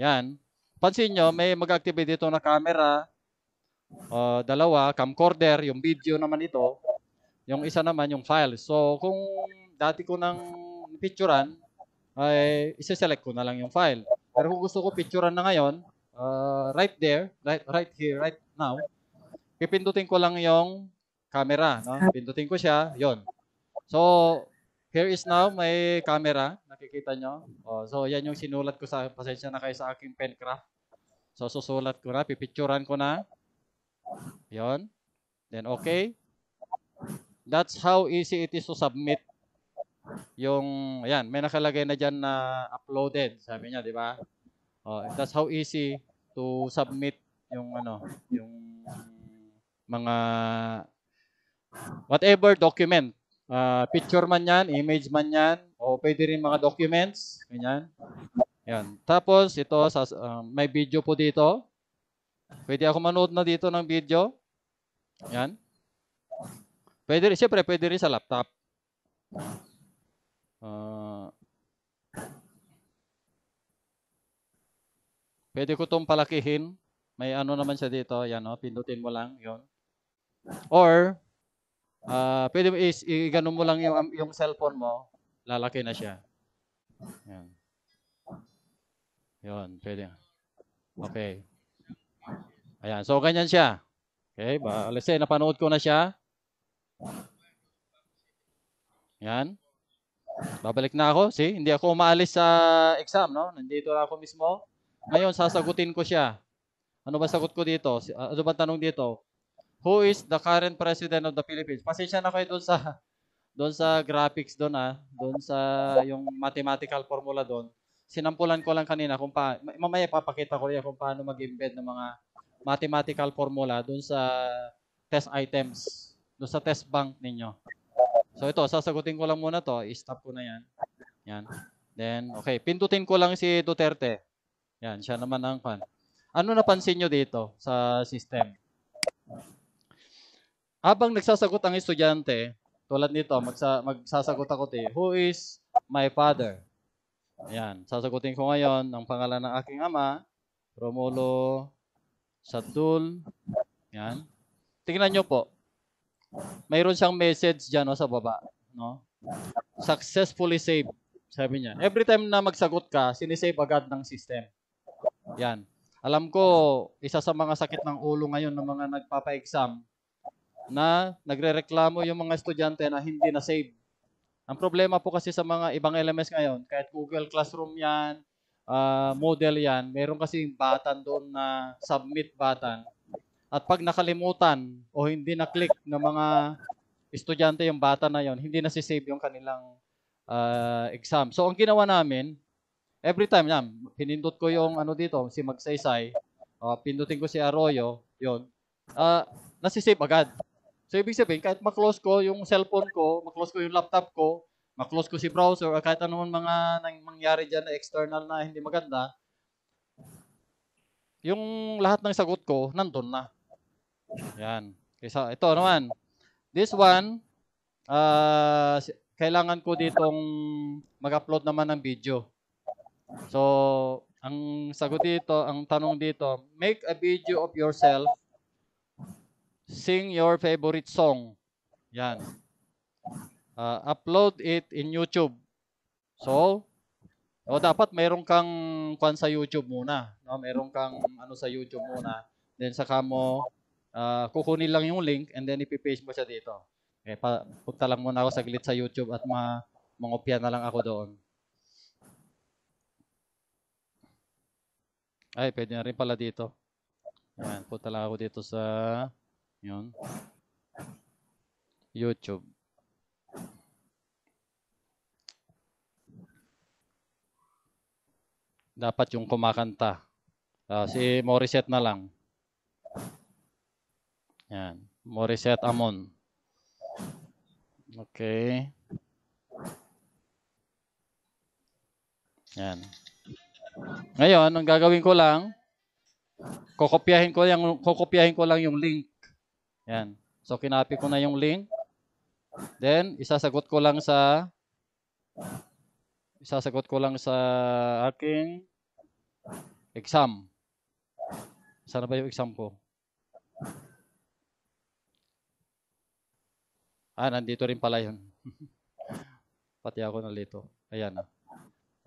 yan. Pansin nyo, may mag-activate dito na camera. Uh, dalawa, camcorder, yung video naman ito. Yung isa naman, yung file. So, kung dati ko nang picturean, ay isa-select ko na lang yung file. Pero kung gusto ko picturean na ngayon, uh, right there, right, right here, right now, pipindutin ko lang yung camera. No? Pindutin ko siya, yon So, Here is now my camera. Nakikita nyo. Oh, so, yan yung sinulat ko sa, pasensya na kayo sa aking pen craft. So, susulat ko na. Pipicturan ko na. Yon. Then, okay. That's how easy it is to submit yung, yan, may nakalagay na dyan na uploaded. Sabi niya, di ba? Oh, that's how easy to submit yung ano, yung mga whatever document Uh, picture man yan, image man yan, o pwede rin mga documents. Ganyan. Yan. Tapos, ito, sa, uh, may video po dito. Pwede ako manood na dito ng video. Yan. Pwede rin, siyempre, pwede rin sa laptop. Uh, pwede ko itong palakihin. May ano naman siya dito. Yan, no? Oh, pindutin mo lang. Yun. Or, Uh, pwede mo is, i-ganon mo lang yung, um, yung cellphone mo, lalaki na siya. Yan. Yun, pwede. Okay. Ayan, so ganyan siya. Okay, ba, let's say napanood ko na siya. Yan. Babalik na ako. See, hindi ako umaalis sa exam, no? Nandito lang ako mismo. Ngayon, sasagutin ko siya. Ano ba sagot ko dito? Ah, ano ba tanong dito? who is the current president of the Philippines? Pasensya na kayo doon sa doon sa graphics doon ah, doon sa yung mathematical formula doon. Sinampulan ko lang kanina kung pa mamaya papakita ko rin kung paano mag-embed ng mga mathematical formula doon sa test items, doon sa test bank ninyo. So ito, sasagutin ko lang muna to, i-stop ko na 'yan. Yan. Then okay, pindutin ko lang si Duterte. Yan, siya naman ang fan. Ano napansin nyo dito sa system? Habang nagsasagot ang estudyante, tulad nito, magsa, magsasagot ako te, who is my father? Ayan, sasagutin ko ngayon ang pangalan ng aking ama, Romulo Sadul. Ayan. Tingnan nyo po. Mayroon siyang message dyan no, sa baba. No? Successfully saved. Sabi niya. Every time na magsagot ka, sinisave agad ng system. Yan. Alam ko, isa sa mga sakit ng ulo ngayon ng mga nagpapa-exam, na nagrereklamo yung mga estudyante na hindi na save. Ang problema po kasi sa mga ibang LMS ngayon, kahit Google Classroom yan, uh, model yan, meron kasi button doon na submit button. At pag nakalimutan o hindi na-click ng mga estudyante yung button na yon, hindi na si save yung kanilang uh, exam. So ang ginawa namin, every time yan, pinindot ko yung ano dito, si Magsaysay, uh, pindutin ko si Arroyo, yon. Uh, ah, nasi-save agad. So, ibig sabihin, kahit maklose ko yung cellphone ko, maklose ko yung laptop ko, maklose ko si browser, or kahit anuman mga nang mangyari dyan na external na hindi maganda, yung lahat ng sagot ko, nandun na. Yan. Kaysa, ito naman. This one, uh, kailangan ko ditong mag-upload naman ng video. So, ang sagot dito, ang tanong dito, make a video of yourself Sing your favorite song. Yan. Uh, upload it in YouTube. So, o dapat mayroon kang kwan sa YouTube muna. No? Mayroon kang ano sa YouTube muna. Then saka mo uh, kukunin lang yung link and then ipipaste mo siya dito. Okay, pa, punta lang muna ako saglit sa YouTube at ma mangopya na lang ako doon. Ay, pwede na rin pala dito. Ayan, punta lang ako dito sa yun. YouTube. Dapat yung kumakanta. Uh, si Morissette na lang. Yan. Morissette Amon. Okay. Yan. Ngayon, ang gagawin ko lang, kokopyahin ko yung kokopyahin ko lang yung link yan. So, kinopy ko na yung link. Then, isasagot ko lang sa isasagot ko lang sa aking exam. Sana ba yung exam ko? Ah, nandito rin pala yun. Pati ako nalito. Ayan.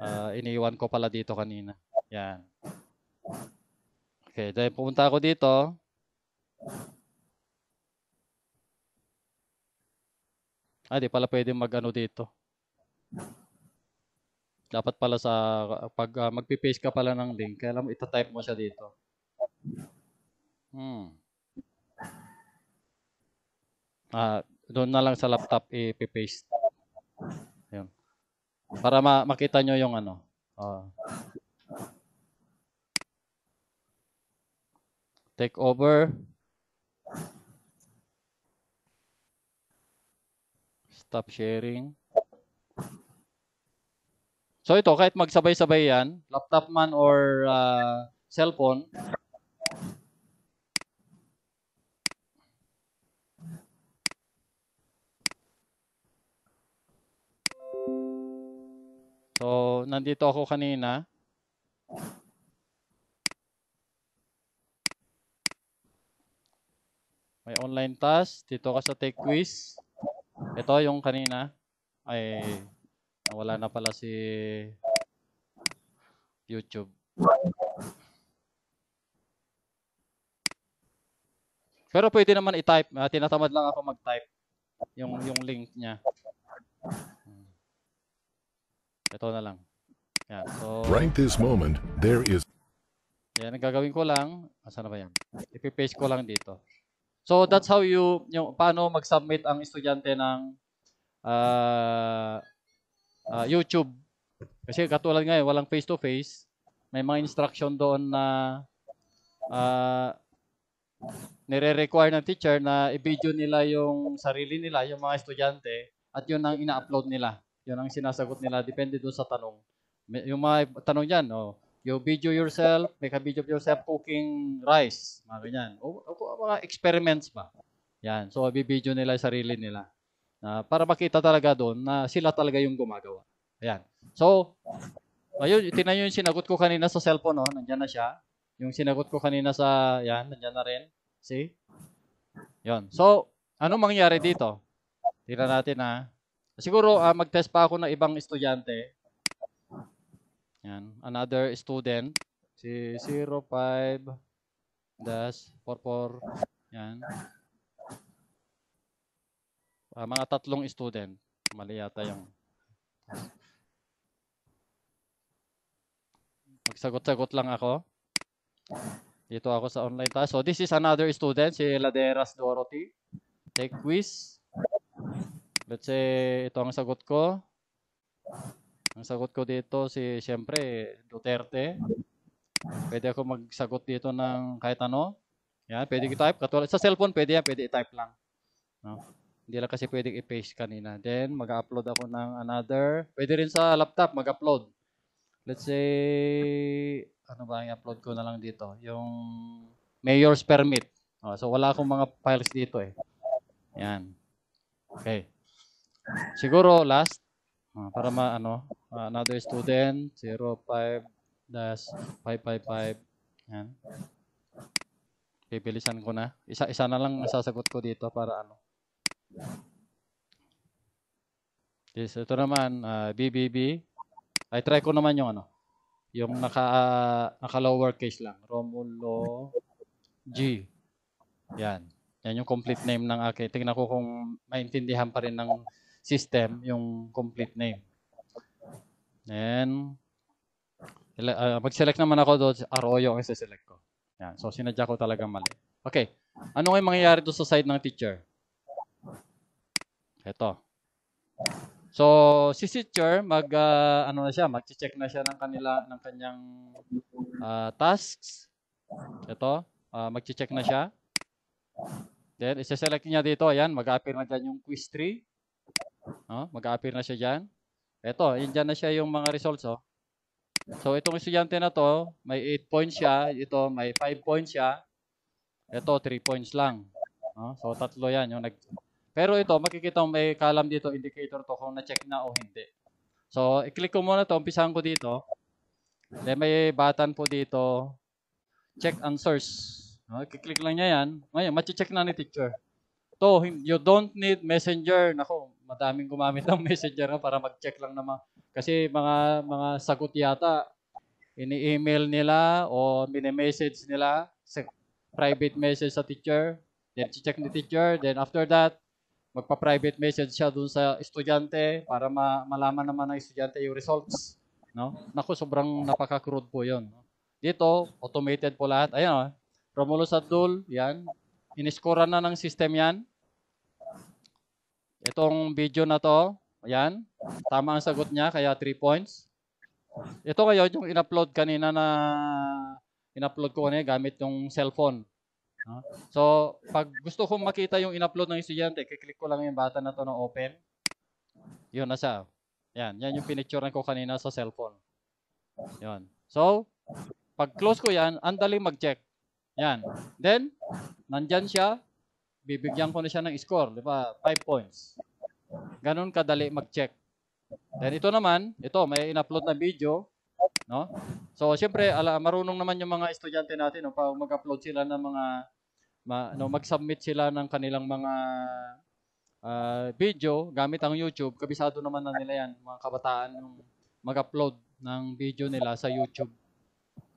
Uh, iniwan ko pala dito kanina. Yan. Okay, dahil pumunta ako dito. Ah, di pala pwede mag-ano dito. Dapat pala sa, pag uh, magpipaste ka pala ng link, kaya alam, itatype mo siya dito. Hmm. Ah, doon na lang sa laptop i-paste. Yun. Para ma- makita nyo yung ano. Uh, take over. Stop sharing. So ito, kahit magsabay-sabay yan, laptop man or uh, cellphone, So, nandito ako kanina. May online task. Dito ka sa take quiz. Ito yung kanina ay nawala na pala si YouTube. Pero pwede naman i-type. Uh, tinatamad lang ako mag-type yung yung link niya. Ito na lang. Yan. So, right this moment, there is Yan, ang gagawin ko lang. Asa na ba yan? Ipipaste ko lang dito. So that's how you yung paano mag-submit ang estudyante ng uh, uh, YouTube. Kasi katulad ngayon, eh, walang face to face. May mga instruction doon na uh, nire-require ng teacher na i-video nila yung sarili nila, yung mga estudyante at yun ang ina-upload nila. Yun ang sinasagot nila depende doon sa tanong. Yung mga tanong diyan, oh, You video yourself, make a video of yourself cooking rice, mga ganyan. O, o, mga experiments ba? Yan. So, video nila sarili nila. Uh, para makita talaga doon na sila talaga yung gumagawa. Ayan. So, ayun, tinan yung sinagot ko kanina sa cellphone, no? Oh. Nandiyan na siya. Yung sinagot ko kanina sa, yan, nandiyan na rin. See? Yon. So, ano mangyari dito? Tira natin ha. Siguro uh, mag-test pa ako ng ibang estudyante yan. Another student, si 05-44. Yan. Uh, mga tatlong student. Mali yata yung... Magsagot-sagot lang ako. Dito ako sa online class. So this is another student, si Laderas Dorothy. Take quiz. Let's say ito ang sagot ko. Ang sagot ko dito si siyempre Duterte. Pwede ako magsagot dito ng kahit ano. Yan, pwede i-type. Katulad sa cellphone, pwede yan, pwede i-type lang. No? Hindi lang kasi pwede i-paste kanina. Then, mag-upload ako ng another. Pwede rin sa laptop, mag-upload. Let's say, ano ba ang upload ko na lang dito? Yung mayor's permit. Oh, so, wala akong mga files dito eh. Yan. Okay. Siguro, last. Uh, para maano, uh, another student 05-555. Yan. Bibilisan ko na. Isa-isa na lang nasasagot ko dito para ano. Yes, ito naman, uh, ah, BBB. I try ko naman yung ano. Yung naka, uh, naka lower case lang. Romulo G. Yan. Yan yung complete name ng akin. Tingnan ko kung maintindihan pa rin ng system yung complete name. Then, uh, mag-select naman ako doon, Arroyo ang select ko. Yan. So, sinadya ko talaga mali. Okay. Ano nga mangyayari doon sa side ng teacher? Ito. So, si teacher mag uh, ano na siya, magche-check na siya ng kanila ng kanyang uh, tasks. Ito, uh, magche-check na siya. Then, isa-select niya dito, ayan, mag-appear na dyan yung quiz 3. No? mag-appear na siya diyan. Ito, yun dyan na siya yung mga results. Oh. So, itong estudyante na to, may 8 points siya. Ito, may 5 points siya. Ito, 3 points lang. No? so, tatlo yan. Yung nag Pero ito, makikita mo may column dito, indicator to kung na-check na o hindi. So, i-click ko muna to. Umpisahan ko dito. Then, may button po dito. Check answers. No? i-click lang niya yan. Ngayon, mati-check na ni teacher. To, you don't need messenger. Nako, madaming gumamit ng messenger no, para mag-check lang naman. Kasi mga mga sagot yata, ini-email nila o mini-message nila sa private message sa teacher. Then, check ni teacher. Then, after that, magpa-private message siya dun sa estudyante para ma- malaman naman ng estudyante yung results. No? Naku, sobrang napaka-crude po yun. No? Dito, automated po lahat. Ayan, oh, Romulus at Dul, yan. Iniskoran na ng system yan. Itong video na to, ayan, tama ang sagot niya, kaya 3 points. Ito kayo, yung in-upload kanina na in-upload ko kanina gamit yung cellphone. So, pag gusto kong makita yung in-upload ng estudyante, kiklik ko lang yung button na to na open. Yun na siya. Yan, yan yung pinicturean ko kanina sa cellphone. Yun. So, pag close ko yan, ang mag-check. Yan. Then, nandyan siya, bibigyan ko na siya ng score, di ba? 5 points. Ganun kadali mag-check. Then ito naman, ito, may in-upload na video, no? So, siyempre, ala, marunong naman yung mga estudyante natin, no? Pag mag-upload sila ng mga, ma, no, mag-submit sila ng kanilang mga uh, video gamit ang YouTube. Kabisado naman na nila yan, mga kabataan, yung mag-upload ng video nila sa YouTube.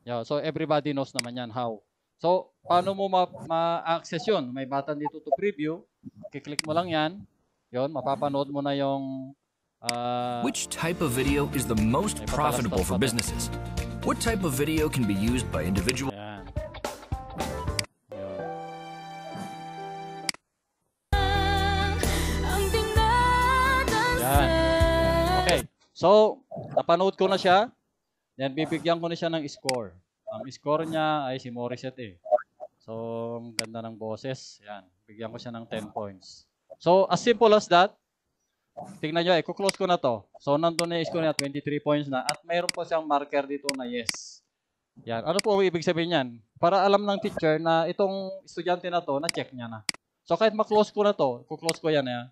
Yeah, so, everybody knows naman yan, how. So, paano mo ma-access ma, yun? May button dito to preview. Kiklik mo lang yan. Yun, mapapanood mo na yung... Uh, Which type of video is the most profitable for businesses? What type of video can be used by individual... Okay. So, napanood ko na siya. Yan, bibigyan ko na siya ng score. Ang score niya ay si Morissette eh. So, ang ganda ng boses. Yan. Bigyan ko siya ng 10 points. So, as simple as that. Tingnan nyo, eh, close ko na to. So, nandun na yung score niya, 23 points na. At mayroon po siyang marker dito na yes. Yan. Ano po ang ibig sabihin yan? Para alam ng teacher na itong estudyante na to, na-check niya na. So kahit ma ko na to, kuklose ko yan. Eh,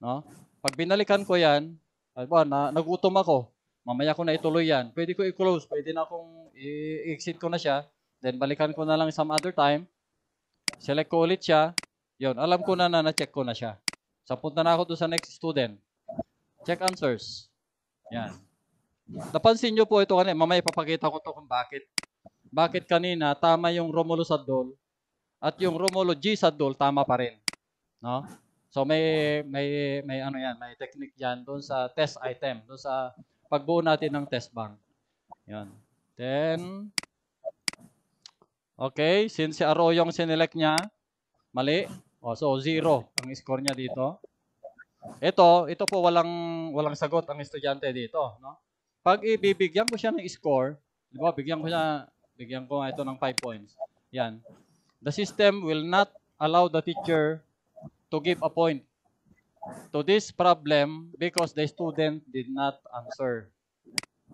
No? Pag binalikan ko yan, alba, na, nagutom ako mamaya ko na ituloy yan. Pwede ko i-close, pwede na akong i-exit ko na siya. Then balikan ko na lang some other time. Select ko ulit siya. Yun, alam ko na na na-check ko na siya. So punta na ako doon sa next student. Check answers. Yan. Napansin nyo po ito kanina. Mamaya ipapakita ko to kung bakit. Bakit kanina tama yung Romulo Sadol at yung Romulo G Sadol tama pa rin. No? So may may may ano yan, may technique yan doon sa test item, doon sa pagbuo natin ng test bank. Yan. Then, okay, since si Aro sinelect niya, mali. Oh, so, zero ang score niya dito. Ito, ito po walang walang sagot ang estudyante dito, no? Pag ibibigyan ko siya ng score, di ba? Bigyan ko siya, bigyan ko ito ng 5 points. Yan. The system will not allow the teacher to give a point to this problem because the student did not answer.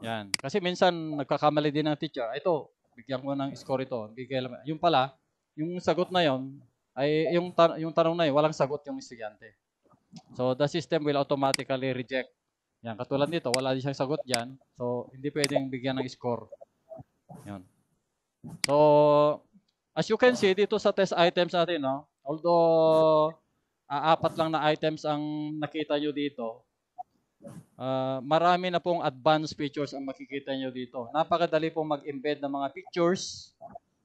Yan. Kasi minsan nagkakamali din ng teacher. Ito, bigyan ko ng score ito. yung pala, yung sagot na yon ay yung, ta- yung tanong na yun, walang sagot yung estudyante. So, the system will automatically reject. Yan, katulad nito, wala din siyang sagot diyan. So, hindi pwedeng bigyan ng score. Yan. So, as you can see, dito sa test items natin, no? although uh, apat lang na items ang nakita nyo dito. Uh, marami na pong advanced features ang makikita nyo dito. Napakadali pong mag-embed ng mga pictures.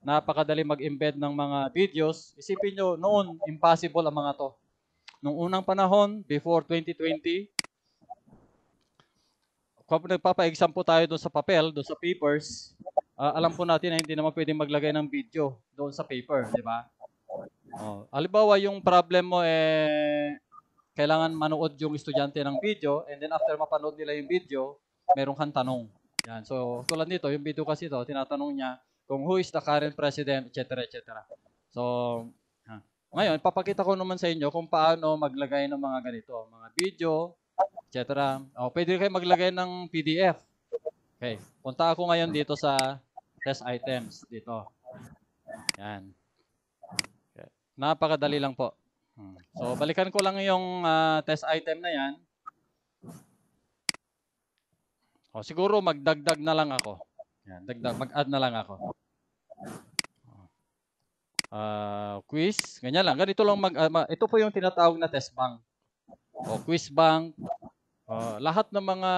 Napakadali mag-embed ng mga videos. Isipin nyo, noon, impossible ang mga to. Nung unang panahon, before 2020, kung nagpapa-exam po tayo doon sa papel, doon sa papers, uh, alam po natin na hindi naman pwedeng maglagay ng video doon sa paper, di ba? Oh, alibawa yung problem mo eh kailangan manood yung estudyante ng video and then after mapanood nila yung video, meron kang tanong. Yan. So, tulad nito, yung video kasi ito, tinatanong niya kung who is the current president, etc. etc. So, ha. ngayon, papakita ko naman sa inyo kung paano maglagay ng mga ganito, mga video, etc. O, oh, pwede kayo maglagay ng PDF. Okay. Punta ako ngayon dito sa test items dito. Yan. Napakadali lang po. Hmm. So, balikan ko lang yung uh, test item na yan. O, siguro magdagdag na lang ako. Yan, dagdag, mag-add na lang ako. Uh, quiz, ganyan lang. Ganito lang mag, uh, ma ito po yung tinatawag na test bank. O, quiz bank. Uh, lahat ng mga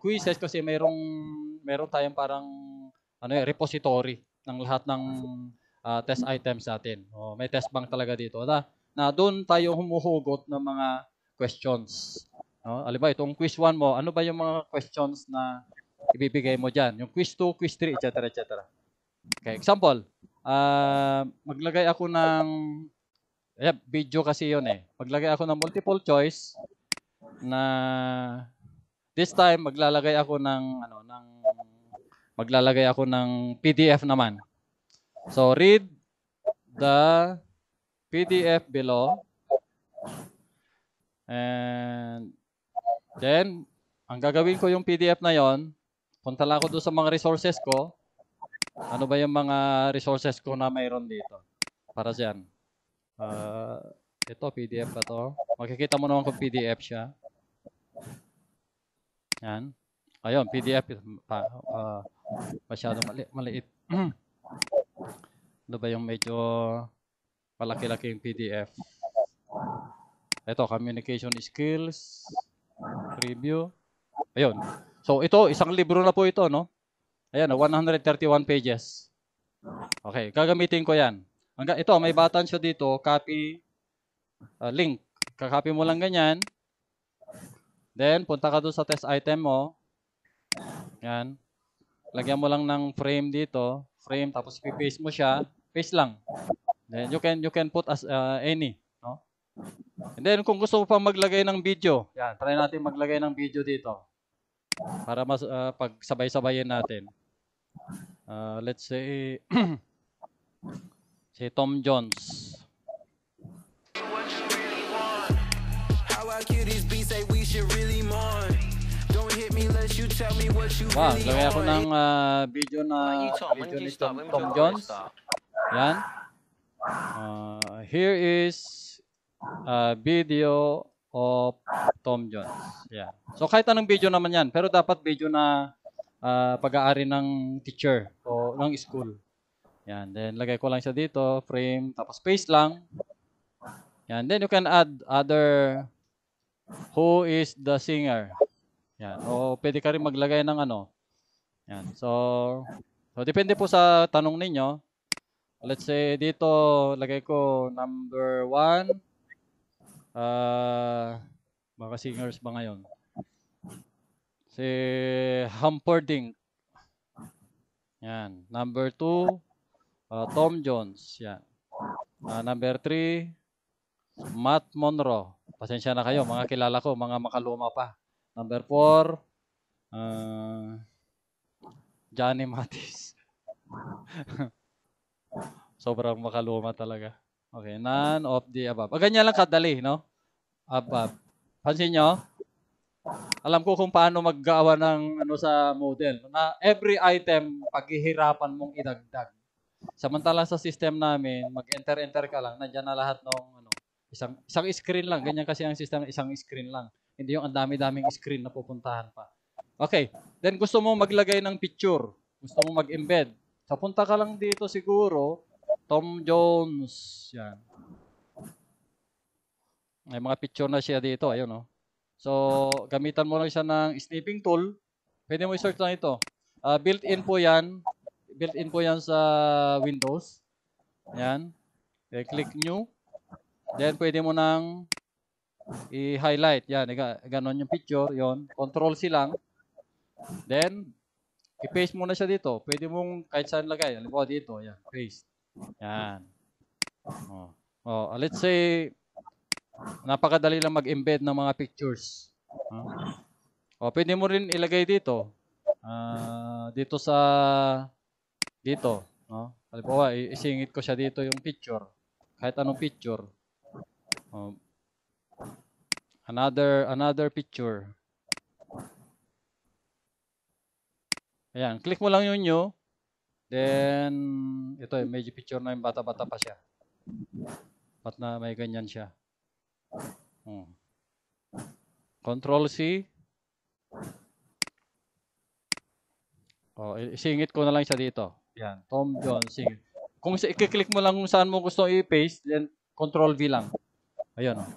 quizzes kasi mayroong, meron tayong parang ano eh, repository ng lahat ng uh, test items natin. O, oh, may test bank talaga dito na, na doon tayo humuhugot ng mga questions. No? Alibay, itong quiz 1 mo, ano ba yung mga questions na ibibigay mo dyan? Yung quiz 2, quiz 3, etc. etc. Okay, example, uh, maglagay ako ng yeah, video kasi yon eh. Maglagay ako ng multiple choice na this time maglalagay ako ng ano ng maglalagay ako ng PDF naman. So read the PDF below and then ang gagawin ko yung PDF na yon, punta lang ako doon sa mga resources ko. Ano ba yung mga resources ko na mayroon dito? Para diyan. Uh, ah, ito, PDF ba to. Makikita mo naman kung PDF siya. Yan. Ayun, PDF. Pa, uh, masyadong mali maliit. Ano ba yung medyo malaki-laki yung PDF? Ito, communication skills, review. Ayun. So ito, isang libro na po ito, no? Ayan, 131 pages. Okay, gagamitin ko yan. Hangga, ito, may button siya dito, copy uh, link. Kakopy mo lang ganyan. Then, punta ka doon sa test item mo. Yan. Lagyan mo lang ng frame dito. Frame, tapos pipaste mo siya. Face lang. Then you can you can put as uh, any, no? And then kung gusto mo pa maglagay ng video, yan, try natin maglagay ng video dito. Para mas uh, pagsabay-sabayin natin. Uh, let's say si Tom Jones. Wow, lagay ako ng uh, video na video ni Tom, Tom Jones. Yan. Uh, here is a video of Tom Jones. Yeah. So kahit anong video naman yan, pero dapat video na uh, pag-aari ng teacher o ng school. Yan. Then lagay ko lang siya dito, frame, tapos space lang. Yan. Then you can add other who is the singer. Yan. O pwede ka rin maglagay ng ano. Yan. So, so depende po sa tanong ninyo. Let's say dito, lagay ko number one. Uh, mga singers ba ngayon? Si Humperdinck. Yan. Number two, uh, Tom Jones. Yan. Uh, number three, Matt Monroe. Pasensya na kayo, mga kilala ko, mga makaluma pa. Number four, uh, Johnny Matis. Sobrang makaluma talaga. Okay, none of the above. O, ah, ganyan lang kadali, no? Above. Pansin nyo, alam ko kung paano maggawa ng ano sa model. Na every item, paghihirapan mong idagdag. Samantala sa system namin, mag-enter-enter ka lang, nandiyan na lahat ng ano, isang isang screen lang. Ganyan kasi ang system, isang screen lang. Hindi yung ang dami-daming screen na pupuntahan pa. Okay. Then gusto mo maglagay ng picture. Gusto mo mag-embed. Papunta ka lang dito siguro, Tom Jones. Yan. May mga picture na siya dito. Ayun, no? Oh. So, gamitan mo lang siya ng snipping tool. Pwede mo i-search lang ito. Uh, built-in po yan. Built-in po yan sa Windows. Yan. Then, eh, click New. Then, pwede mo nang i-highlight. Yan, ganon yung picture. yon Control C lang. Then, I-paste mo na siya dito. Pwede mong kahit saan lagay. Halimbawa dito, yan, paste. Yan. Oh. Oh, uh, let's say napakadali lang mag-embed ng mga pictures. Huh? Oh, pwede mo rin ilagay dito. Uh, dito sa dito, no? Halimbawa, isingit ko siya dito yung picture. Kahit anong picture. Oh. Another another picture. Ayan, click mo lang yung new. Then, ito eh, medyo picture na yung bata-bata pa siya. Ba't na may ganyan siya? Hmm. Control C. Oh, isingit ko na lang siya dito. Yan, Tom John, singit. Kung i-click mo lang kung saan mo gusto i-paste, then Control V lang. Ayun. Oh.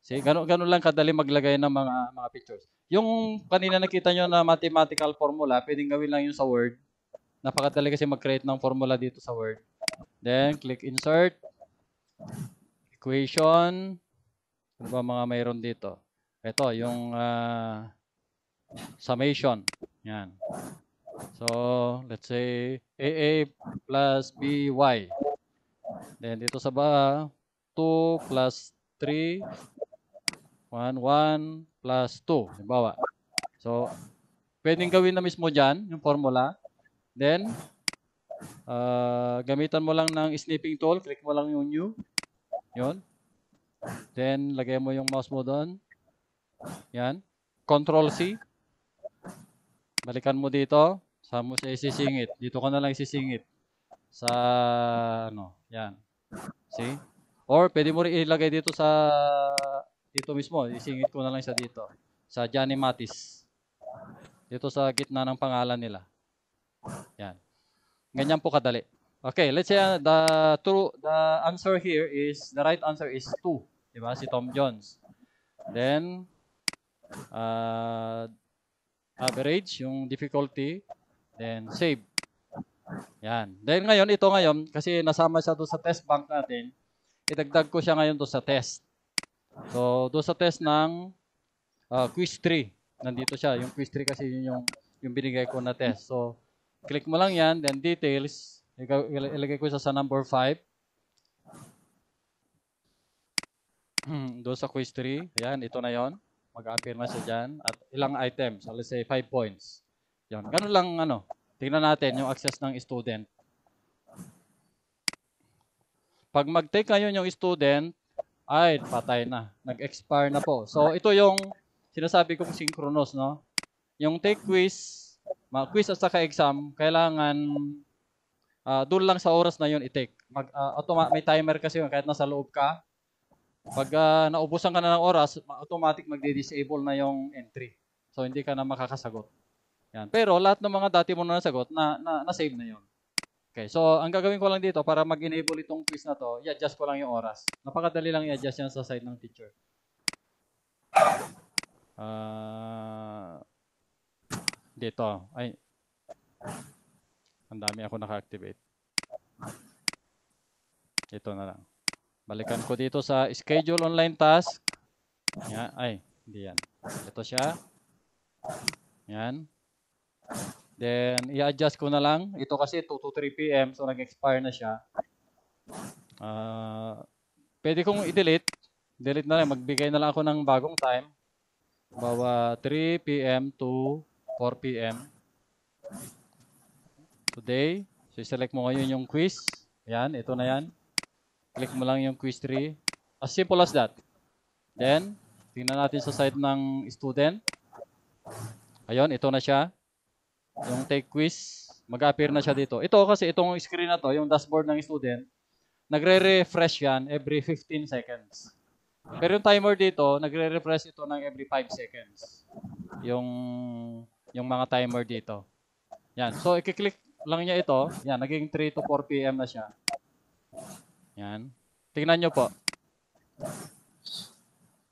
See, ganun, ganun lang kadali maglagay ng mga mga pictures. Yung kanina nakita nyo na mathematical formula, pwedeng gawin lang yun sa Word. Napakadali kasi mag-create ng formula dito sa Word. Then, click Insert. Equation. Ano ba mga mayroon dito? Ito, yung uh, summation. Yan. So, let's say AA plus BY. Then, dito sa ba, 2 plus 3 1, 1 plus 2. Halimbawa. So, pwedeng gawin na mismo dyan, yung formula. Then, uh, gamitan mo lang ng snipping tool. Click mo lang yung new. Yun. Then, lagay mo yung mouse mo doon. Yan. Control C. Balikan mo dito. Saan mo siya isisingit? Dito ka na lang isisingit. Sa, ano, yan. See? Or, pwede mo rin ilagay dito sa dito mismo, isingit ko na lang siya dito. Sa Johnny Matis. Dito sa gitna ng pangalan nila. Yan. Ganyan po kadali. Okay, let's say uh, the true the answer here is the right answer is 2, 'di ba? Si Tom Jones. Then uh, average yung difficulty, then save. Yan. Then ngayon, ito ngayon, kasi nasama siya doon sa test bank natin, idagdag ko siya ngayon doon sa test. So, do sa test ng uh, quiz 3. Nandito siya. Yung quiz 3 kasi yun yung, yung binigay ko na test. So, click mo lang yan. Then, details. Ilagay ko siya sa number 5. Hmm, do sa quiz 3. Yan, ito na yon Mag-appear na siya dyan. At ilang items. So, let's say 5 points. Yan. Ganun lang, ano. Tingnan natin yung access ng student. Pag mag-take ngayon yung student, ay patay na. Nag-expire na po. So ito yung sinasabi kong synchronous, no? Yung take quiz, ma quiz at saka exam, kailangan uh, ah, doon lang sa oras na yun i-take. Mag, uh, automa- may timer kasi yun, kahit nasa loob ka. Pag uh, naubusan ka na ng oras, automatic magde-disable na yung entry. So hindi ka na makakasagot. Yan. Pero lahat ng mga dati mo na nasagot, na, na, na-save na yun. Okay, so ang gagawin ko lang dito para mag-enable itong quiz na to, i-adjust ko lang yung oras. Napakadali lang i-adjust yan sa side ng teacher. Uh, dito. Ay. Ang dami ako naka-activate. Ito na lang. Balikan ko dito sa schedule online task. Yeah, Ay, hindi yan. Ito siya. Yan. Then, i-adjust ko na lang. Ito kasi 2 to 3 p.m. So, nag-expire na siya. Uh, pwede kong i-delete. Delete na lang. Magbigay na lang ako ng bagong time. Bawa 3 p.m. to 4 p.m. Today. So, select mo ngayon yung quiz. Yan. Ito na yan. Click mo lang yung quiz 3. As simple as that. Then, tingnan natin sa side ng student. Ayun, ito na siya. Yung take quiz, mag-appear na siya dito. Ito kasi itong screen na to, yung dashboard ng student, nagre-refresh yan every 15 seconds. Pero yung timer dito, nagre-refresh ito ng every 5 seconds. Yung yung mga timer dito. Yan. So, i-click lang niya ito. Yan, naging 3 to 4 p.m. na siya. Yan. Tingnan nyo po.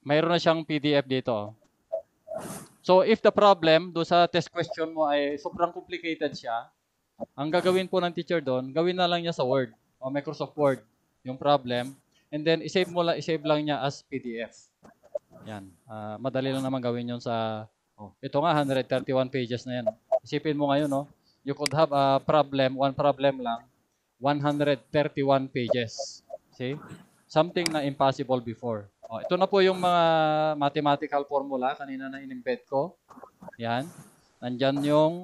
Mayroon na siyang PDF dito. So if the problem do sa test question mo ay sobrang complicated siya, ang gagawin po ng teacher doon, gawin na lang niya sa Word o Microsoft Word yung problem and then isave mo lang isave lang niya as PDF. Yan. Uh, madali lang naman gawin yon sa oh, ito nga 131 pages na yan. Isipin mo ngayon no, you could have a problem, one problem lang, 131 pages. See? something na impossible before. Oh, ito na po yung mga mathematical formula kanina na inimbed ko. Yan. Nandyan yung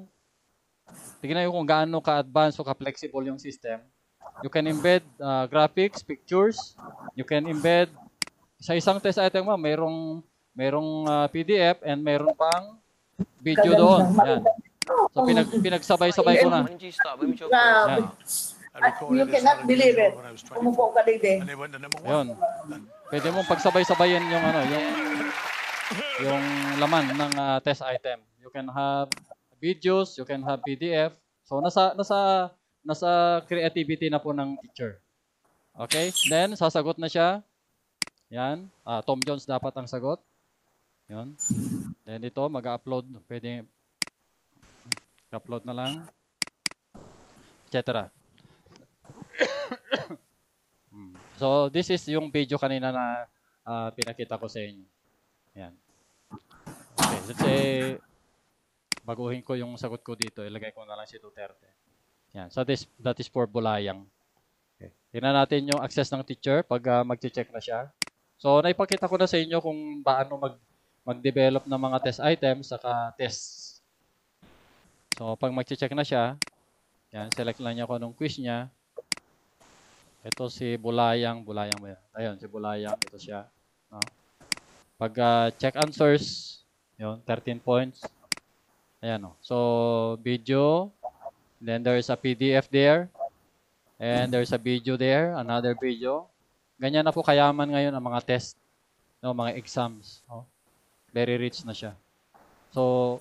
Tignan niyo kung gaano ka-advanced o ka-flexible yung system. You can embed uh, graphics, pictures. You can embed sa isang test item mo, mayroong mayroong uh, PDF and mayroong pang video doon. Yan. So pinag pinagsabay-sabay ko na. Yan. Ah, you cannot believe it. Umupo ka dito. Yun. Pwede mong pagsabay-sabayin yung ano, yung yung laman ng uh, test item. You can have videos, you can have PDF. So nasa nasa nasa creativity na po ng teacher. Okay? Then sasagot na siya. Yan. Uh, Tom Jones dapat ang sagot. Yan. Then ito mag-upload, pwede upload na lang. Etc. so, this is yung video kanina na uh, pinakita ko sa inyo. Yan. Okay, let's say, baguhin ko yung sagot ko dito. Ilagay ko na lang si Duterte. Yan. So, this, that is for Bulayang. Okay. Tingnan natin yung access ng teacher pag uh, mag-check na siya. So, naipakita ko na sa inyo kung paano mag mag-develop ng mga test items saka tests. So, pag mag-check na siya, yan, select lang niya kung anong quiz niya. Ito si Bulayang, Bulayang ba yan? Ayun, si Bulayang, ito siya. No? Pag uh, check answers, yun, 13 points. Ayan, no? Oh. So, video, then there is a PDF there, and there's a video there, another video. Ganyan na po kayaman ngayon ang mga test, no, mga exams. No? Very rich na siya. So,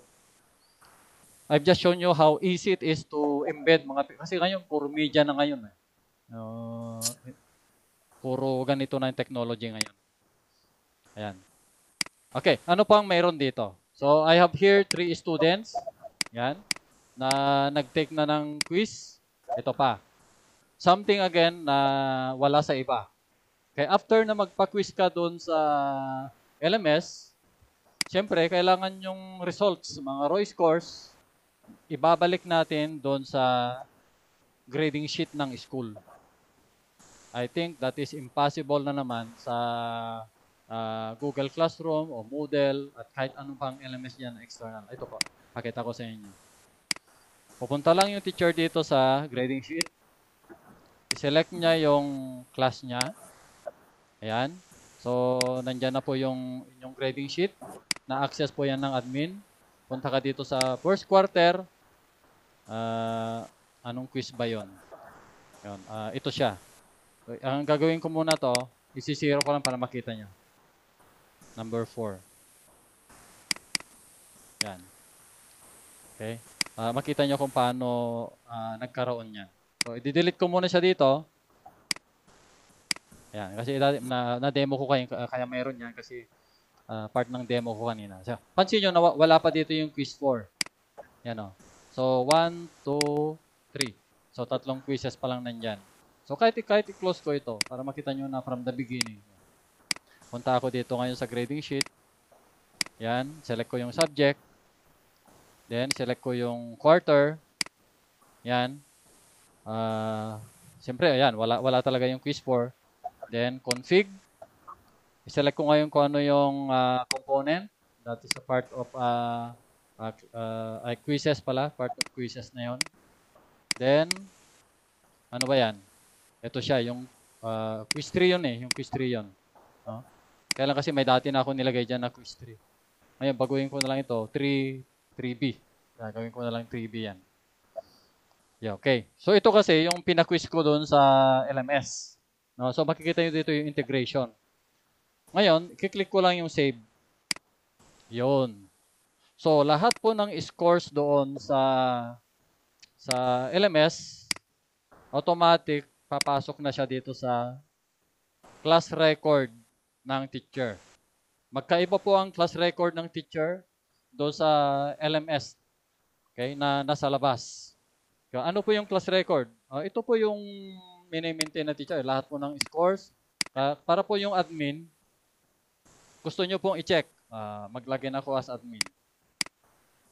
I've just shown you how easy it is to embed mga, kasi ngayon, puro media na ngayon. Eh. Uh, puro ganito na yung technology ngayon. Ayan. Okay, ano pang meron dito? So, I have here three students. Yan. Na nag-take na ng quiz. Ito pa. Something again na wala sa iba. Okay, after na magpa-quiz ka doon sa LMS, Siyempre, kailangan yung results, mga raw scores, ibabalik natin doon sa grading sheet ng school. I think that is impossible na naman sa uh, Google Classroom o Moodle at kahit anong pang LMS yan external. Ito po, pakita ko sa inyo. Pupunta lang yung teacher dito sa grading sheet. I-select niya yung class niya. Ayan. So, nandyan na po yung inyong grading sheet. Na-access po yan ng admin. Punta ka dito sa first quarter. Uh, anong quiz ba yun? yun. Uh, ito siya. So, ang gagawin ko muna to, isi-zero ko lang para makita nyo. Number 4. Yan. Okay? Uh, makita nyo kung paano uh, nagkaroon niya. So, i-delete ko muna siya dito. Yan. Kasi na-demo na ko kayo, ah, kaya mayroon yan kasi uh, part ng demo ko kanina. So, pansin nyo, na wala pa dito yung quiz 4. Yan o. Oh. So, 1, 2, 3. So, tatlong quizzes pa lang nandyan. So kahit, kahit i-close ko ito para makita nyo na from the beginning. Punta ako dito ngayon sa grading sheet. Yan, select ko yung subject. Then, select ko yung quarter. Yan. Uh, Siyempre, ayan, wala, wala talaga yung quiz 4. Then, config. I-select ko ngayon kung ano yung uh, component. That is a part of uh, uh, uh, quizzes pala. Part of quizzes na yon. Then, ano ba yan? Ito siya, yung uh, quiz 3 yun eh, yung quiz 3 yun. No? Ah. Kaya lang kasi may dati na ako nilagay dyan na quiz 3. Ngayon, baguhin ko na lang ito, 3, 3B. Gagawin ko na lang 3B yan. Yeah, okay. So ito kasi yung pina-quiz ko doon sa LMS. No? So makikita nyo dito yung integration. Ngayon, kiklik ko lang yung save. Yun. So lahat po ng scores doon sa sa LMS automatic papasok na siya dito sa class record ng teacher. Magkaiba po ang class record ng teacher doon sa LMS okay, na nasa labas. ano po yung class record? Uh, ito po yung minimaintain na teacher. Lahat po ng scores. Uh, para po yung admin, gusto nyo pong i-check. Uh, maglagay na ako as admin.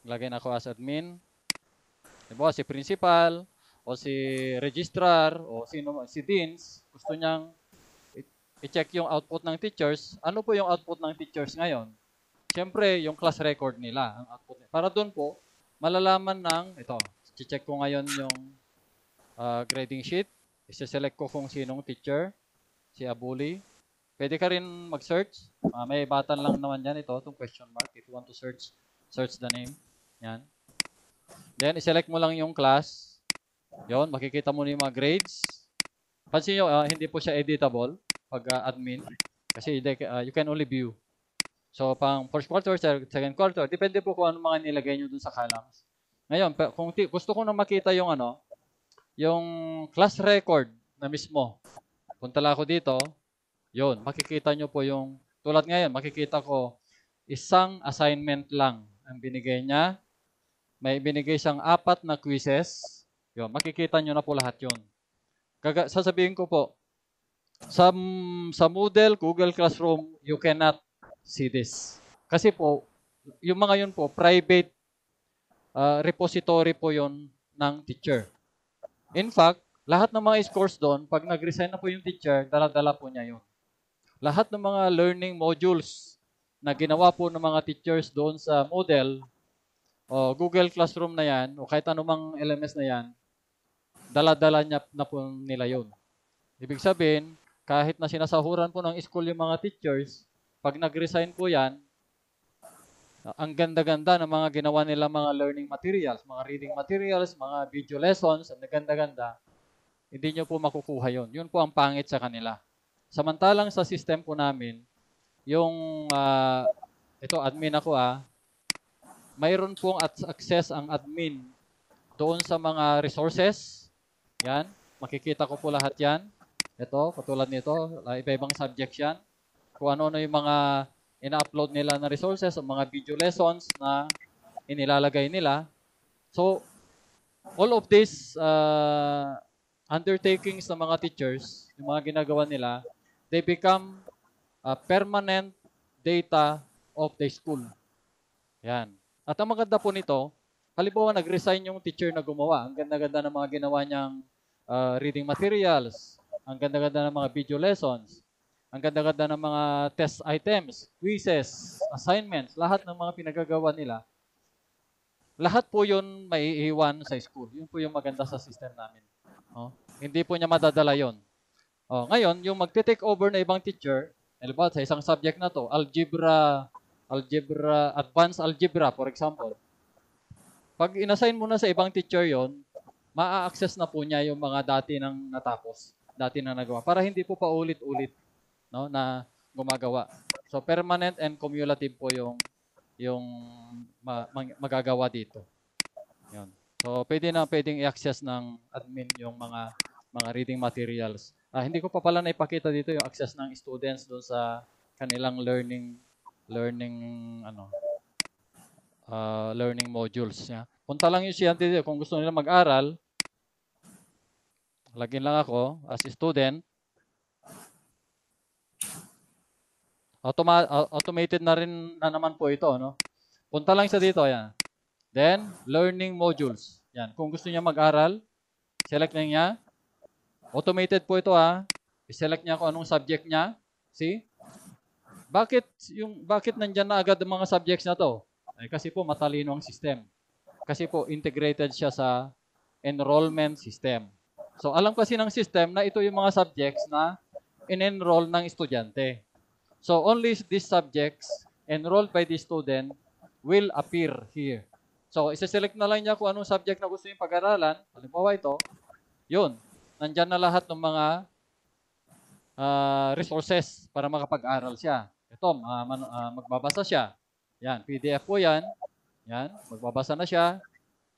Maglagay na ako as admin. Diba, si principal, o si registrar o sino si deans gusto niyang i-check yung output ng teachers, ano po yung output ng teachers ngayon? Siyempre, yung class record nila, ang output. Nila. Para doon po, malalaman ng, ito, check ko ngayon yung uh, grading sheet. Isa-select ko kung sinong teacher, si Abuli. Pwede ka rin mag-search. Uh, may button lang naman yan ito, itong question mark. If you want to search, search the name. Yan. Then, iselect mo lang yung class. Yon, makikita mo na yung mga grades. Pansin nyo, uh, hindi po siya editable pag uh, admin. Kasi uh, you can only view. So, pang first quarter, second quarter, depende po kung anong mga nilagay nyo dun sa columns. Ngayon, kung gusto ko na makita yung ano, yung class record na mismo. Punta lang ako dito, yon makikita nyo po yung, tulad ngayon, makikita ko isang assignment lang ang binigay niya. May binigay siyang apat na quizzes yun, makikita nyo na po lahat yun. Kaga, sasabihin ko po, sa, sa Moodle, Google Classroom, you cannot see this. Kasi po, yung mga yun po, private uh, repository po yon ng teacher. In fact, lahat ng mga scores doon, pag nag-resign na po yung teacher, daladala po niya yun. Lahat ng mga learning modules na ginawa po ng mga teachers doon sa Moodle, o Google Classroom na yan, o kahit anumang LMS na yan, Dala-dala niya na po nila yun. Ibig sabihin, kahit na sinasahuran po ng school yung mga teachers, pag nag-resign po yan, ang ganda-ganda ng mga ginawa nila mga learning materials, mga reading materials, mga video lessons, ang ganda-ganda, hindi nyo po makukuha yon. Yun po ang pangit sa kanila. Samantalang sa system po namin, yung, uh, ito admin ako ah, mayroon pong access ang admin doon sa mga resources, yan. Makikita ko po lahat yan. Ito, katulad nito, ah, iba-ibang subjects yan. Kung ano-ano yung mga ina-upload nila na resources o mga video lessons na inilalagay nila. So, all of these uh, ah, undertakings ng mga teachers, yung mga ginagawa nila, they become uh, permanent data of the school. Yan. At ang maganda po nito, halimbawa nag-resign yung teacher na gumawa. Ang ganda-ganda ng mga ginawa niyang Ah, reading materials, ang ganda-ganda ng mga video lessons, ang ganda-ganda ng mga test items, quizzes, assignments, lahat ng mga pinagagawa nila, lahat po yun may iiwan sa school. Yun po yung maganda sa system namin. Oh, hindi po niya madadala yon. Oh, ngayon, yung magte-take over na ibang teacher, halimbawa sa isang subject na to, algebra, algebra, advanced algebra, for example, pag inassign mo na sa ibang teacher yon, maa-access na po niya yung mga dati nang natapos, dati na nagawa para hindi po paulit-ulit no na gumagawa. So permanent and cumulative po yung yung ma- magagawa dito. Yun. So pwede na pwedeng i-access ng admin yung mga mga reading materials. Ah, hindi ko pa pala naipakita dito yung access ng students doon sa kanilang learning learning ano uh, learning modules niya. Yeah. Punta lang yung siyante kung gusto nila mag-aral, Lagin lang ako as a student. Automa automated na rin na naman po ito, no? Punta lang sa dito, ayan. Then, learning modules. Yan, kung gusto niya mag-aral, select lang niya. Automated po ito, ha? I-select niya kung anong subject niya. See? Bakit yung bakit nandiyan na agad ang mga subjects na to? Eh, kasi po matalino ang system. Kasi po integrated siya sa enrollment system. So, alam kasi ng system na ito yung mga subjects na in-enroll ng estudyante. So, only these subjects enrolled by the student will appear here. So, isa-select na lang niya kung anong subject na gusto niyang pag-aralan. Halimbawa ito, yun. Nandyan na lahat ng mga uh, resources para makapag-aral siya. Ito, uh, man, uh, ah, magbabasa siya. Yan, PDF po yan. Yan, magbabasa na siya.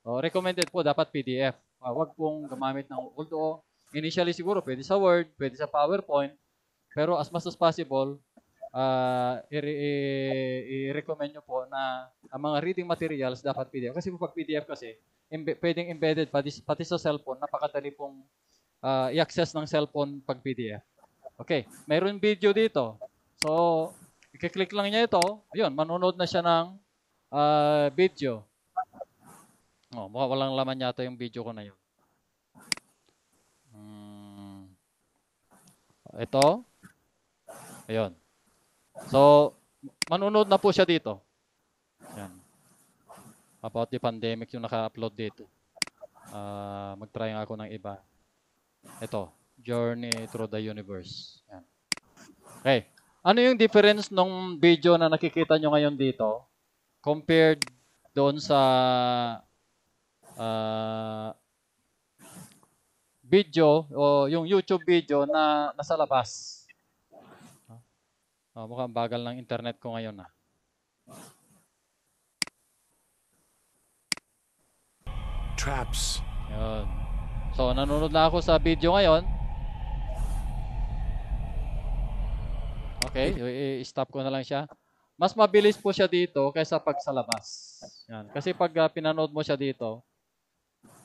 O, recommended po dapat PDF. Uh, wag pong gumamit ng although initially siguro pwede sa Word, pwede sa PowerPoint, pero as much as possible, uh, i-recommend nyo po na ang mga reading materials dapat PDF. Kasi pag PDF kasi, imbe- pwedeng embedded pati, pati sa cellphone, napakadali pong uh, i-access ng cellphone pag PDF. Okay, mayroon video dito. So, i-click lang niya ito. Ayun, manonood na siya ng uh, video. Oh, mukha walang laman yata yung video ko na yun. Hmm. Ito. Ayun. So, manunod na po siya dito. Ayan. About the pandemic yung naka-upload dito. Uh, mag-try nga ako ng iba. Ito. Journey through the universe. Ayan. Okay. Ano yung difference nung video na nakikita nyo ngayon dito compared doon sa uh, video o yung YouTube video na nasa labas. Oh, mukhang bagal ng internet ko ngayon na. Ah. Traps. Yun. So, nanonood na ako sa video ngayon. Okay, i-stop ko na lang siya. Mas mabilis po siya dito kaysa pag sa labas. Yan. Kasi pag uh, pinanood mo siya dito,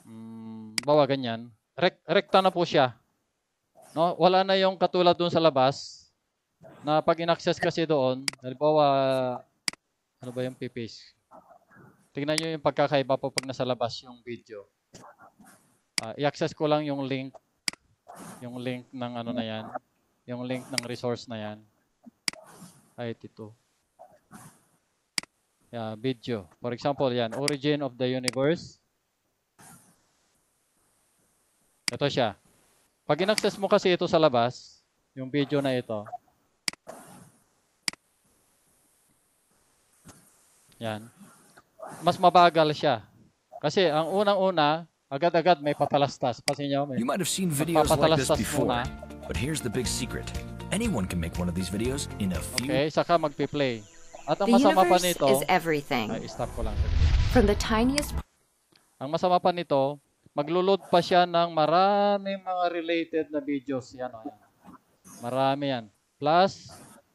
mm, bawa ganyan, rek, rekta na po siya. No? Wala na yung katulad doon sa labas na pag inaccess kasi doon, halimbawa, ano ba yung pipis? Tingnan nyo yung pagkakaiba po pag nasa labas yung video. Uh, i-access ko lang yung link, yung link ng ano na yan, yung link ng resource na yan. Ay, ito. Yeah, video. For example, yan, Origin of the Universe. Ito siya. Pag in-access mo kasi ito sa labas, yung video na ito. Yan. Mas mabagal siya. Kasi ang unang-una, agad-agad may patalastas. Kasi niyo, may You might have seen videos like this before. Muna. But here's the big secret. Anyone can make one of these videos in a few... Okay, saka magpi-play. At ang the masama pa nito... is everything. Ay, stop ko lang. From the tiniest... Ang masama pa nito, Maglo-load pa siya ng maraming mga related na videos. Yan o. Oh, yan. Marami yan. Plus,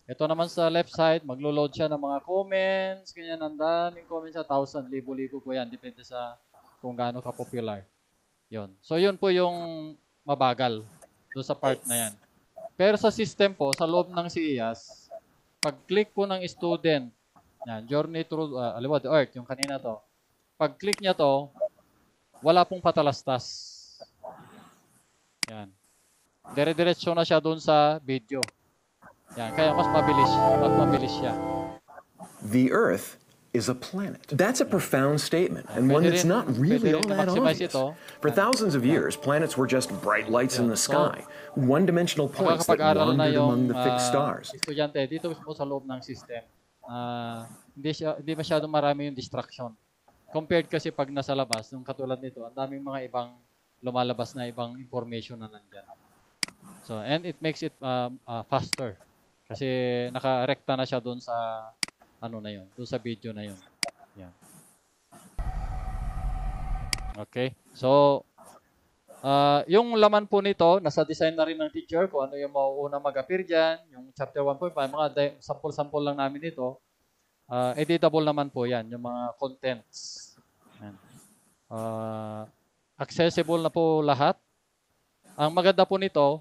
ito naman sa left side, maglo-load siya ng mga comments, ganyan, ang daming comments sa thousand, libo-libo po yan, depende sa kung gaano ka-popular. Yun. So, yun po yung mabagal doon sa part na yan. Pero sa system po, sa loob ng CIAS, e pag-click po ng student, yan, journey through, uh, ah, aliwa, the earth, yung kanina to, pag-click niya to, wala pong patalastas. Yan. Dire-diretso na siya doon sa video. Yan. Kaya mas mabilis. Mas mabilis siya. The Earth is a planet. That's a profound statement, and one that's not really all that obvious. For thousands of years, planets were just bright lights in the sky, one-dimensional points that wandered among the fixed ah, stars. Estudyante, dito mismo sa loob ng system, ah, hindi, siya, hindi masyadong marami yung distraction. Compared kasi pag nasa labas, nung katulad nito, ang daming mga ibang lumalabas na ibang information na nandyan. So, and it makes it um, uh, faster. Kasi nakarekta na siya doon sa ano na yon, doon sa video na yon. Yan. Okay. So, Uh, yung laman po nito, nasa design na rin ng teacher kung ano yung mauuna mag-appear dyan, yung chapter 1.5, mga sample-sample lang namin nito. Uh, editable naman po yan, yung mga contents. Yan. Uh, ah, accessible na po lahat. Ang maganda po nito,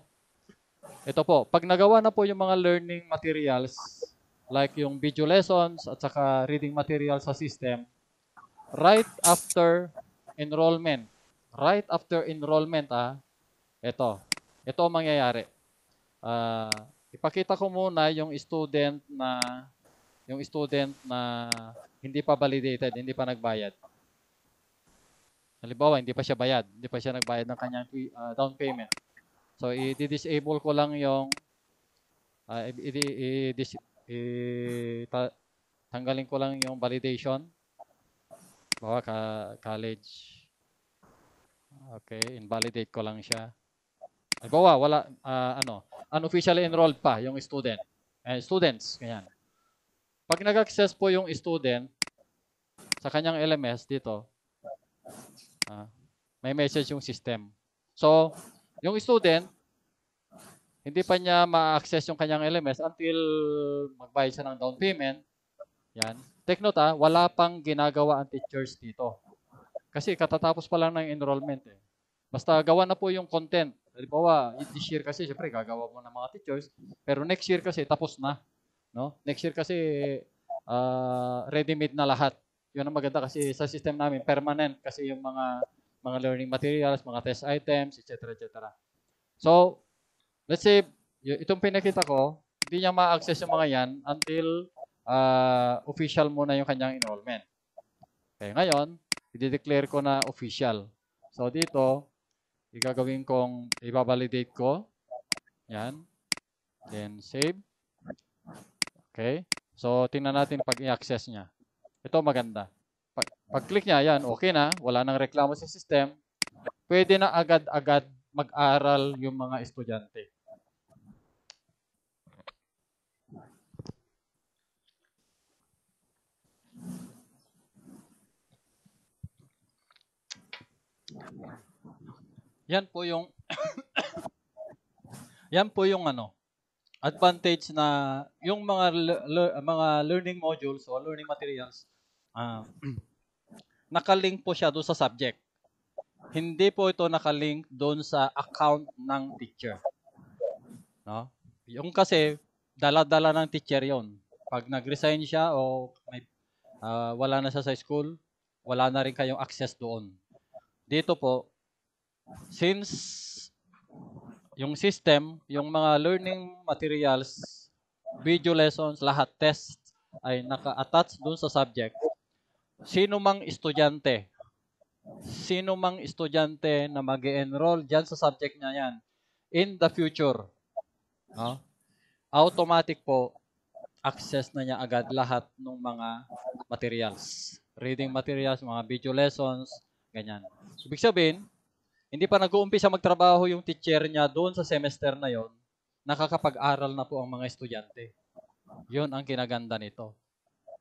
ito po, pag nagawa na po yung mga learning materials, like yung video lessons at saka reading material sa system, right after enrollment, right after enrollment, ah, ito, ito ang mangyayari. Uh, ipakita ko muna yung student na yung student na hindi pa validated, hindi pa nagbayad. Halimbawa, hindi pa siya bayad, hindi pa siya nagbayad ng kanyang uh, down payment. So, i-disable ko lang yung uh, ah, i-tanggalin i- ko lang yung validation. Bawa ka college. Okay, invalidate ko lang siya. Halimbawa, wala, uh, ano, unofficially enrolled pa yung student. Eh, students, ganyan. Pag nag-access po yung student sa kanyang LMS dito, ah, may message yung system. So, yung student, hindi pa niya ma-access yung kanyang LMS until magbayad siya ng down payment. Yan. Take note ah, wala pang ginagawa ang teachers dito. Kasi katatapos pa lang ng enrollment eh. Basta gawa na po yung content. Halimbawa, this year kasi, syempre, gagawa mo ng mga teachers. Pero next year kasi, tapos na. No? Next year kasi uh, ready-made na lahat. Yun ang maganda kasi sa system namin, permanent kasi yung mga mga learning materials, mga test items, etc. etc. So, let's say, itong pinakita ko, hindi niya ma-access yung mga yan until uh, official mo na yung kanyang enrollment. Okay, ngayon, i-declare ko na official. So, dito, igagawin kong i-validate ko. Yan. Then, save. Okay? So, tingnan natin pag i-access niya. Ito maganda. Pag, click niya, yan, okay na. Wala nang reklamo sa system. Pwede na agad-agad mag-aral yung mga estudyante. Yan po yung Yan po yung ano, advantage na yung mga le- mga learning modules o learning materials uh, nakalink po siya doon sa subject. Hindi po ito nakalink doon sa account ng teacher. No? Yung kasi dala-dala ng teacher 'yon. Pag nag-resign siya o may uh, wala na siya sa school, wala na rin kayong access doon. Dito po since yung system, yung mga learning materials, video lessons, lahat test ay naka-attach dun sa subject. Sino mang estudyante, sino mang estudyante na mag enroll dyan sa subject niya yan, in the future, no? automatic po, access na niya agad lahat ng mga materials. Reading materials, mga video lessons, ganyan. Ibig sabihin, hindi pa nag-uumpisa magtrabaho yung teacher niya doon sa semester na yon, nakakapag-aral na po ang mga estudyante. Yun ang kinaganda nito.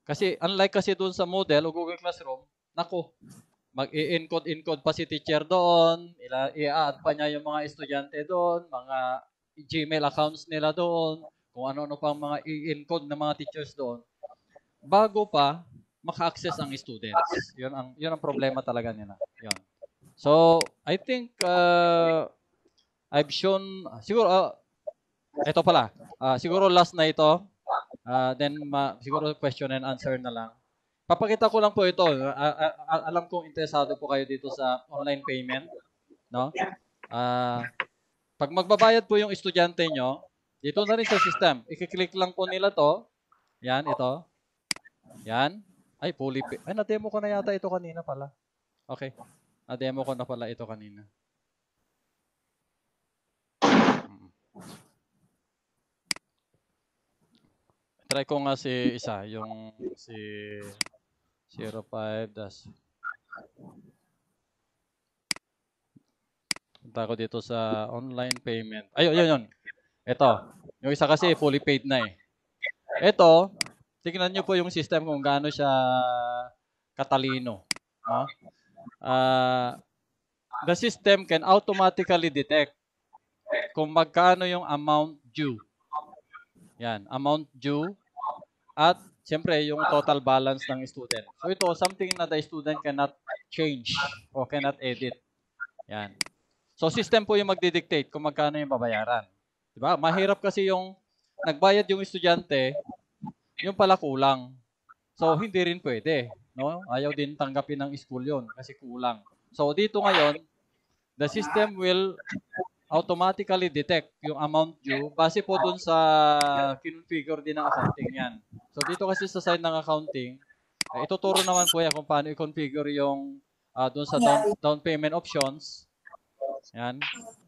Kasi unlike kasi doon sa model o Google Classroom, nako, mag-i-encode-encode pa si teacher doon, i-add pa niya yung mga estudyante doon, mga Gmail accounts nila doon, kung ano-ano pang mga i-encode ng mga teachers doon. Bago pa maka-access ang students. Yun ang yun ang problema talaga nila. Yun. So, I think uh, I've shown, uh, siguro, uh, ito pala, uh, siguro last na ito, uh, then ma, siguro question and answer na lang. Papakita ko lang po ito. Uh, uh, uh, alam kong interesado po kayo dito sa online payment. No? Uh, pag magbabayad po yung estudyante nyo, dito na rin sa system. I-click lang po nila to. Yan, ito. Yan. Ay, fully pay. Ay, na-demo ko na yata ito kanina pala. Okay. Na-demo ko na pala ito kanina. Try ko nga si isa, yung si 05 dash. Punta ko dito sa online payment. Ayun, yun, yun. Ito. Yung isa kasi fully paid na eh. Ito, tignan nyo po yung system kung gaano siya katalino. Ha? Huh? uh, the system can automatically detect kung magkano yung amount due. Yan, amount due at siyempre yung total balance ng student. So ito, something na the student cannot change or cannot edit. Yan. So system po yung magdidictate kung magkano yung babayaran. Diba? Mahirap kasi yung nagbayad yung estudyante, yung pala kulang. So hindi rin pwede. No? Ayaw din tanggapin ng school yon kasi kulang. So dito ngayon, the system will automatically detect yung amount due base po dun sa kinfigure din ng accounting yan. So dito kasi sa side ng accounting, eh, ituturo naman po yan kung paano i-configure yung uh, dun sa down, down payment options. Yan.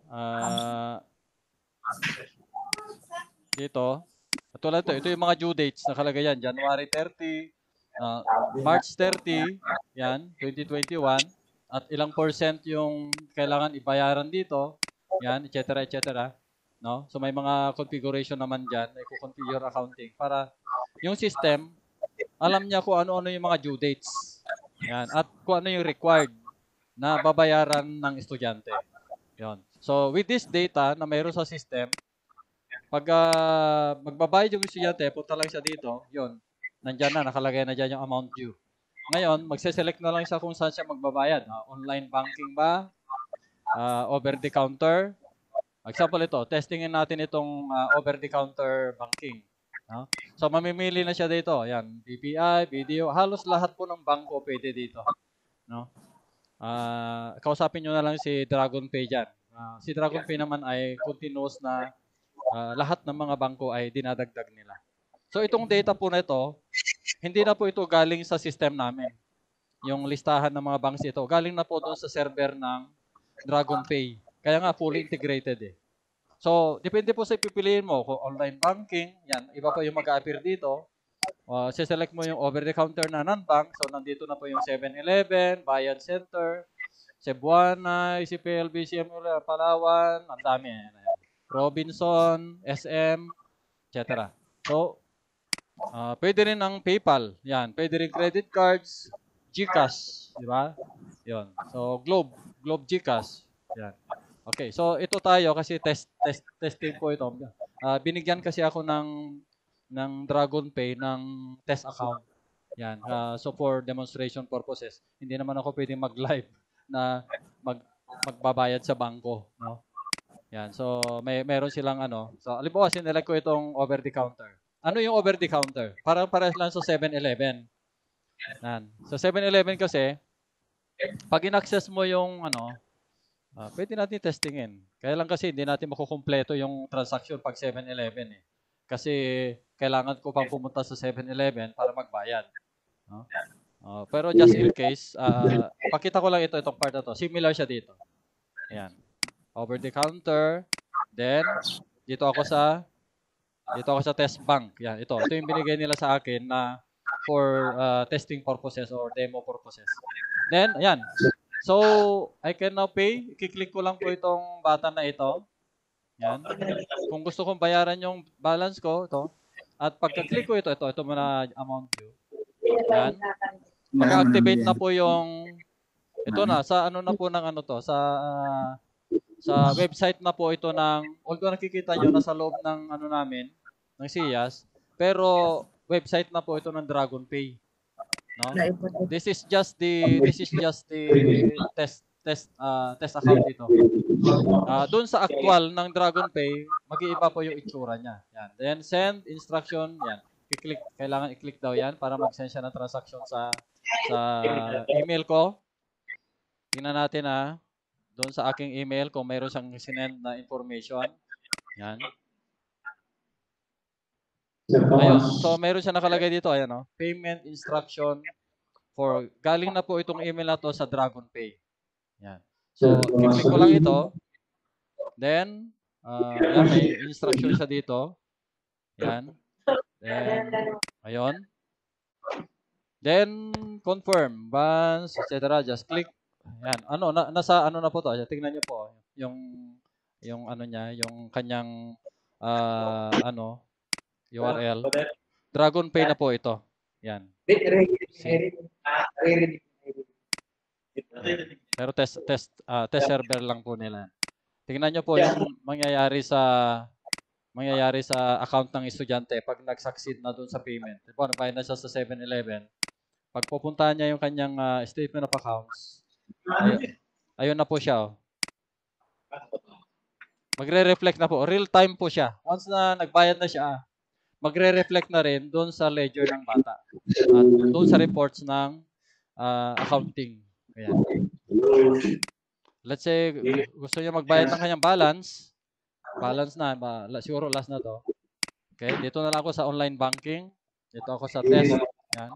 Uh, dito. At tulad ito, ito yung mga due dates nakalagay yan. January 30, uh, March 30, yan, 2021, at ilang percent yung kailangan ibayaran dito, yan, etc., etc., no? So may mga configuration naman diyan, may configure accounting para yung system alam niya kung ano-ano yung mga due dates. Yan, at kung ano yung required na babayaran ng estudyante. Yon. So with this data na mayroon sa system, pag uh, magbabayad yung estudyante, punta lang siya dito, yon. Nandiyan na, nakalagay na dyan yung amount due. Ngayon, magse-select na lang siya kung saan siya magbabayad. Uh, online banking ba? Uh, over the counter? Example ito, testingin natin itong uh, over the counter banking. No? So mamimili na siya dito. Yan, BPI, BDO, halos lahat po ng bangko pwede dito. No? Uh, kausapin niyo na lang si Dragon Pay diyan. Uh, si Dragon Pay naman ay continuous na uh, lahat ng mga bangko ay dinadagdag nila. So itong data po na ito, hindi na po ito galing sa system namin. Yung listahan ng mga banks ito, galing na po doon sa server ng DragonPay. Kaya nga fully integrated eh. So, depende po sa ipipiliin mo. Kung online banking, yan, iba pa yung mag-appear dito. Uh, select mo yung over-the-counter na non-bank. So, nandito na po yung 7-Eleven, Bayan Center, Cebuana, ICPL, BCM, Palawan, ang dami. Eh. Robinson, SM, etc. So, Uh, pwede rin ang PayPal. Yan. Pwede rin credit cards, GCash. Di ba? Yun. So, Globe. Globe GCash. Yan. Okay. So, ito tayo kasi test, test, testing ko ito. Uh, binigyan kasi ako ng ng Dragon Pay ng test account. Yan. Uh, so, for demonstration purposes. Hindi naman ako pwede mag-live na mag, magbabayad sa bangko. No? Yan. So, may meron silang ano. So, alimbawa, sinilag ko itong over the counter. Ano yung over the counter? Parang parehas lang sa 7-Eleven. Nan. So 7-Eleven kasi, pag in-access mo yung ano, uh, pwede natin testingin. Kaya lang kasi hindi natin makukumpleto yung transaction pag 7-Eleven eh. Kasi kailangan ko pang pumunta sa 7-Eleven para magbayad. No? Uh, pero just in case, uh, pakita ko lang ito, itong part na to. Similar siya dito. Ayan. Over the counter. Then, dito ako sa ito ako sa test bank. Yan, ito. Ito yung binigay nila sa akin na for uh, testing purposes or demo purposes. Then, ayan. So, I can now pay. Kiklik ko lang po itong button na ito. Yan. Kung gusto kong bayaran yung balance ko, ito. At pagka-click ko ito, ito, ito muna amount due. Yan. maka activate na po yung ito na sa ano na po ng ano to, sa uh, sa website na po ito ng although nakikita niyo na sa loob ng ano namin, ng Siyas. Pero website na po ito ng Dragon Pay. No? This is just the this is just the test test uh, test account dito. Uh, ah, doon sa actual ng Dragon Pay, mag-iiba po yung itsura niya. Yan. Then send instruction, yan. I-click, kailangan i-click daw yan para mag-send siya ng transaction sa sa email ko. Tingnan natin ha. Ah. Doon sa aking email kung mayroon siyang sinend na information. Yan. Ayun. So, meron siya nakalagay dito. Ayan, oh. Payment instruction for... Galing na po itong email na to sa Dragon Pay. Yan. So, i-click ko lang ito. Then, uh, yan, may instruction siya dito. Yan. Then, ayun. Then, confirm, bans, etc. Just click. Ayan. Ano, na, nasa ano na po to. Tingnan niyo po. Yung, yung ano niya, yung kanyang, uh, ano, URL. Dragon Pay na po ito. Yan. Pero test test uh, test server lang po nila. Tingnan niyo po yung mangyayari sa mangyayari sa account ng estudyante pag nag-succeed na doon sa payment. Diba, nabayad na siya sa 7-Eleven. Pag pupuntahan niya yung kanyang uh, statement of accounts, ayun, ayun na po siya. Oh. Magre-reflect na po. Real time po siya. Once na nagbayad na siya, magre-reflect na rin doon sa ledger ng bata at doon sa reports ng uh, accounting. Ayan. Let's say gusto niya magbayad ng kanyang balance, balance na, ba, siguro last na to. Okay, dito na lang ako sa online banking. Dito ako sa test. Yan.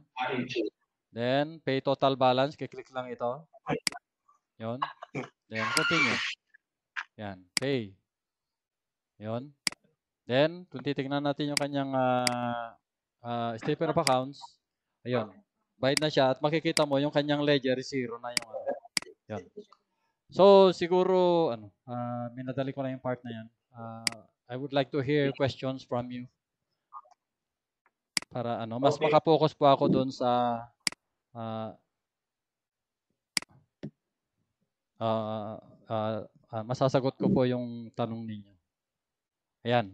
Then, pay total balance. Kiklik lang ito. Yun. Then, continue. Yan. Pay. Yun. Then, kung titignan natin yung kanyang uh, ah, uh, ah, statement of accounts, ayun, bayad na siya at makikita mo yung kanyang ledger, is zero na yung ano. Yun. So, siguro, ano, uh, minadali ko lang yung part na yan. Uh, I would like to hear questions from you. Para ano, mas okay. makapokus po ako doon sa uh, uh, uh, uh, masasagot ko po yung tanong ninyo. Ayan.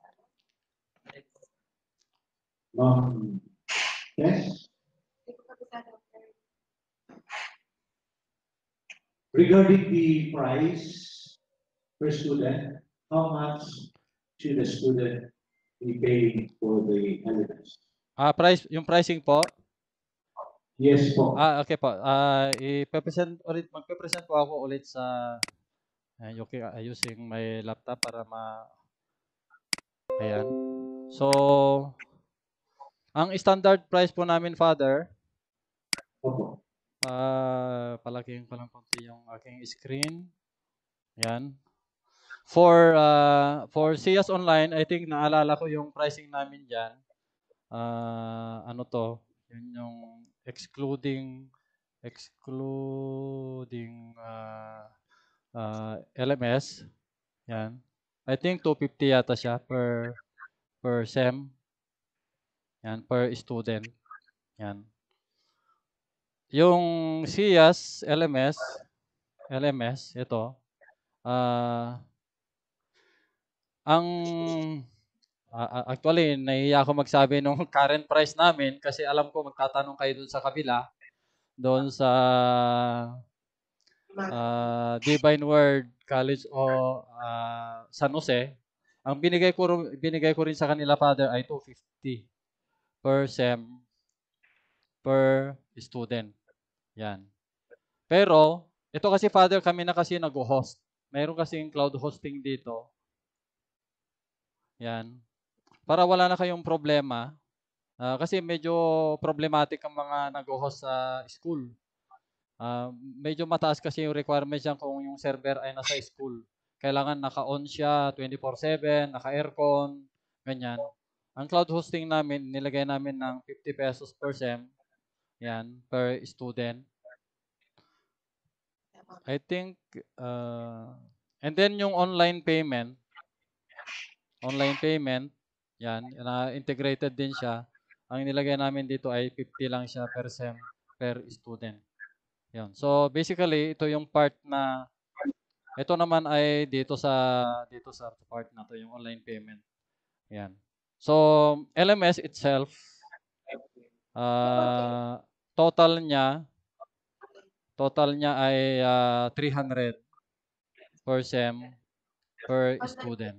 Um, yes? Regarding the price per student, how much should the student be paying for the elements? Ah, uh, price, yung pricing po? Yes po. Ah, okay po. Ah, uh, i-present ulit, magpe-present po ako ulit sa uh, ah, okay, using my laptop para ma Ayan. So, ang standard price po namin, Father, Opo. Uh, ah, palakihin ko lang konti yung aking screen. Yan. For uh, for CS Online, I think naalala ko yung pricing namin diyan. Uh, ah, ano to? Yun yung excluding excluding uh, uh, LMS. Yan. I think 250 yata siya per per SEM. Yan, per student. Yan. Yung SIAS, LMS, LMS, ito, uh, ang uh, actually nahiya ako magsabi nung current price namin kasi alam ko magtatanong kayo doon sa kabila doon sa uh, Divine Word College o uh, San Jose ang binigay ko binigay ko rin sa kanila father ay 250 per sem per student. Yan. Pero, ito kasi father, kami na kasi nag-host. Mayroon kasi yung cloud hosting dito. Yan. Para wala na kayong problema. Uh, kasi medyo problematic ang mga nag-host sa school. Uh, medyo mataas kasi yung requirements yan kung yung server ay nasa school. Kailangan naka-on siya 24-7, naka-aircon, ganyan. Ang cloud hosting namin, nilagay namin ng 50 pesos per sem. Yan, per student. I think, uh, and then yung online payment, online payment, yan, na integrated din siya. Ang nilagay namin dito ay 50 lang siya per sem per student. Yan. So basically, ito yung part na ito naman ay dito sa dito sa part na to yung online payment. Yan. So, LMS itself, uh, total niya, total niya ay uh, 300 per SEM per student.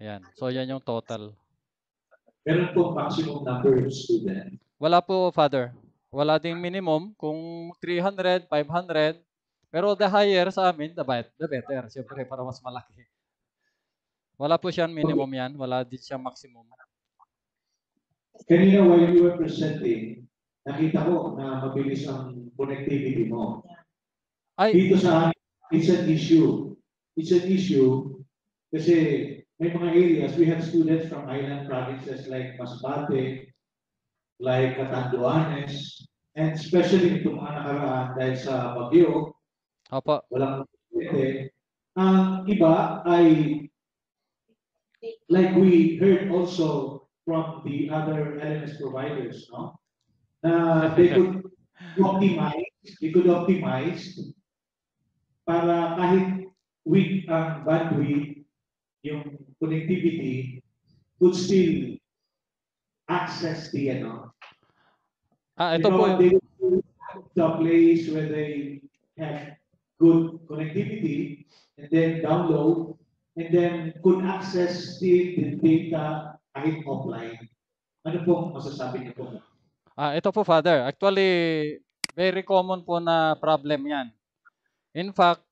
Ayan. So, yan yung total. Meron po maximum number of student? Wala po, Father. Wala ding minimum. Kung 300, 500, pero the higher sa amin, the better. Siyempre, para mas malaki. Wala po siyang minimum yan. Wala din siyang maximum. Kanina while you were presenting, nakita ko na mabilis ang connectivity mo. Ay. Dito sa it's an issue. It's an issue kasi may mga areas, we have students from island provinces like Masbate, like Catanduanes, and especially itong mga nakaraan dahil sa Bagyo, Opo. walang eh, ang iba ay like we heard also from the other LMS providers, no? Uh, they could optimize, they could optimize para kahit weak ang bandwidth, yung connectivity, could still access the, you Ah, ito you know, po. They the place where they have good connectivity and then download and then could access the, the data kahit offline. Ano po masasabi niyo po? Ah, ito po Father, actually very common po na problem 'yan. In fact,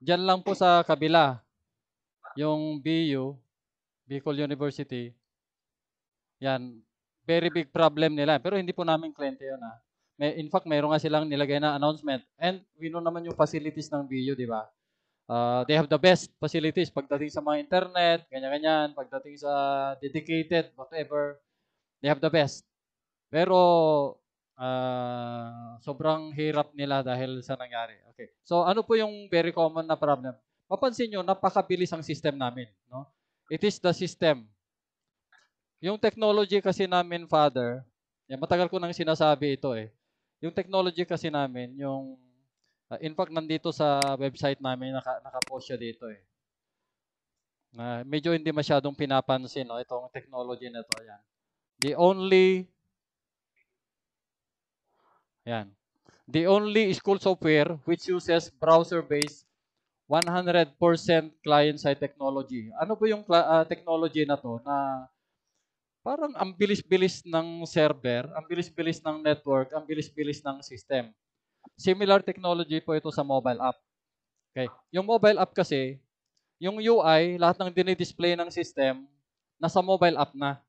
diyan lang po sa kabila yung BU, Bicol University. Yan, very big problem nila. Pero hindi po namin kliyente yun. ah. May, in fact, mayroon nga silang nilagay na announcement. And we know naman yung facilities ng BU, di ba? Uh, they have the best facilities pagdating sa mga internet, ganyan-ganyan, pagdating sa dedicated, whatever. They have the best. Pero, uh, sobrang hirap nila dahil sa nangyari. Okay. So, ano po yung very common na problem? Mapansin nyo, napakabilis ang system namin. No? It is the system. Yung technology kasi namin, Father, yan, matagal ko nang sinasabi ito eh. Yung technology kasi namin, yung Uh, in fact, nandito sa website namin, naka, nakapost siya dito eh. Na uh, medyo hindi masyadong pinapansin no, itong technology na ito. Ayan. The only Ayan. The only school software which uses browser-based 100% client-side technology. Ano po yung uh, technology na to na parang ang bilis-bilis ng server, ang bilis-bilis ng network, ang bilis-bilis ng system. Similar technology po ito sa mobile app. Okay. Yung mobile app kasi, yung UI, lahat ng dinidisplay ng system, nasa mobile app na.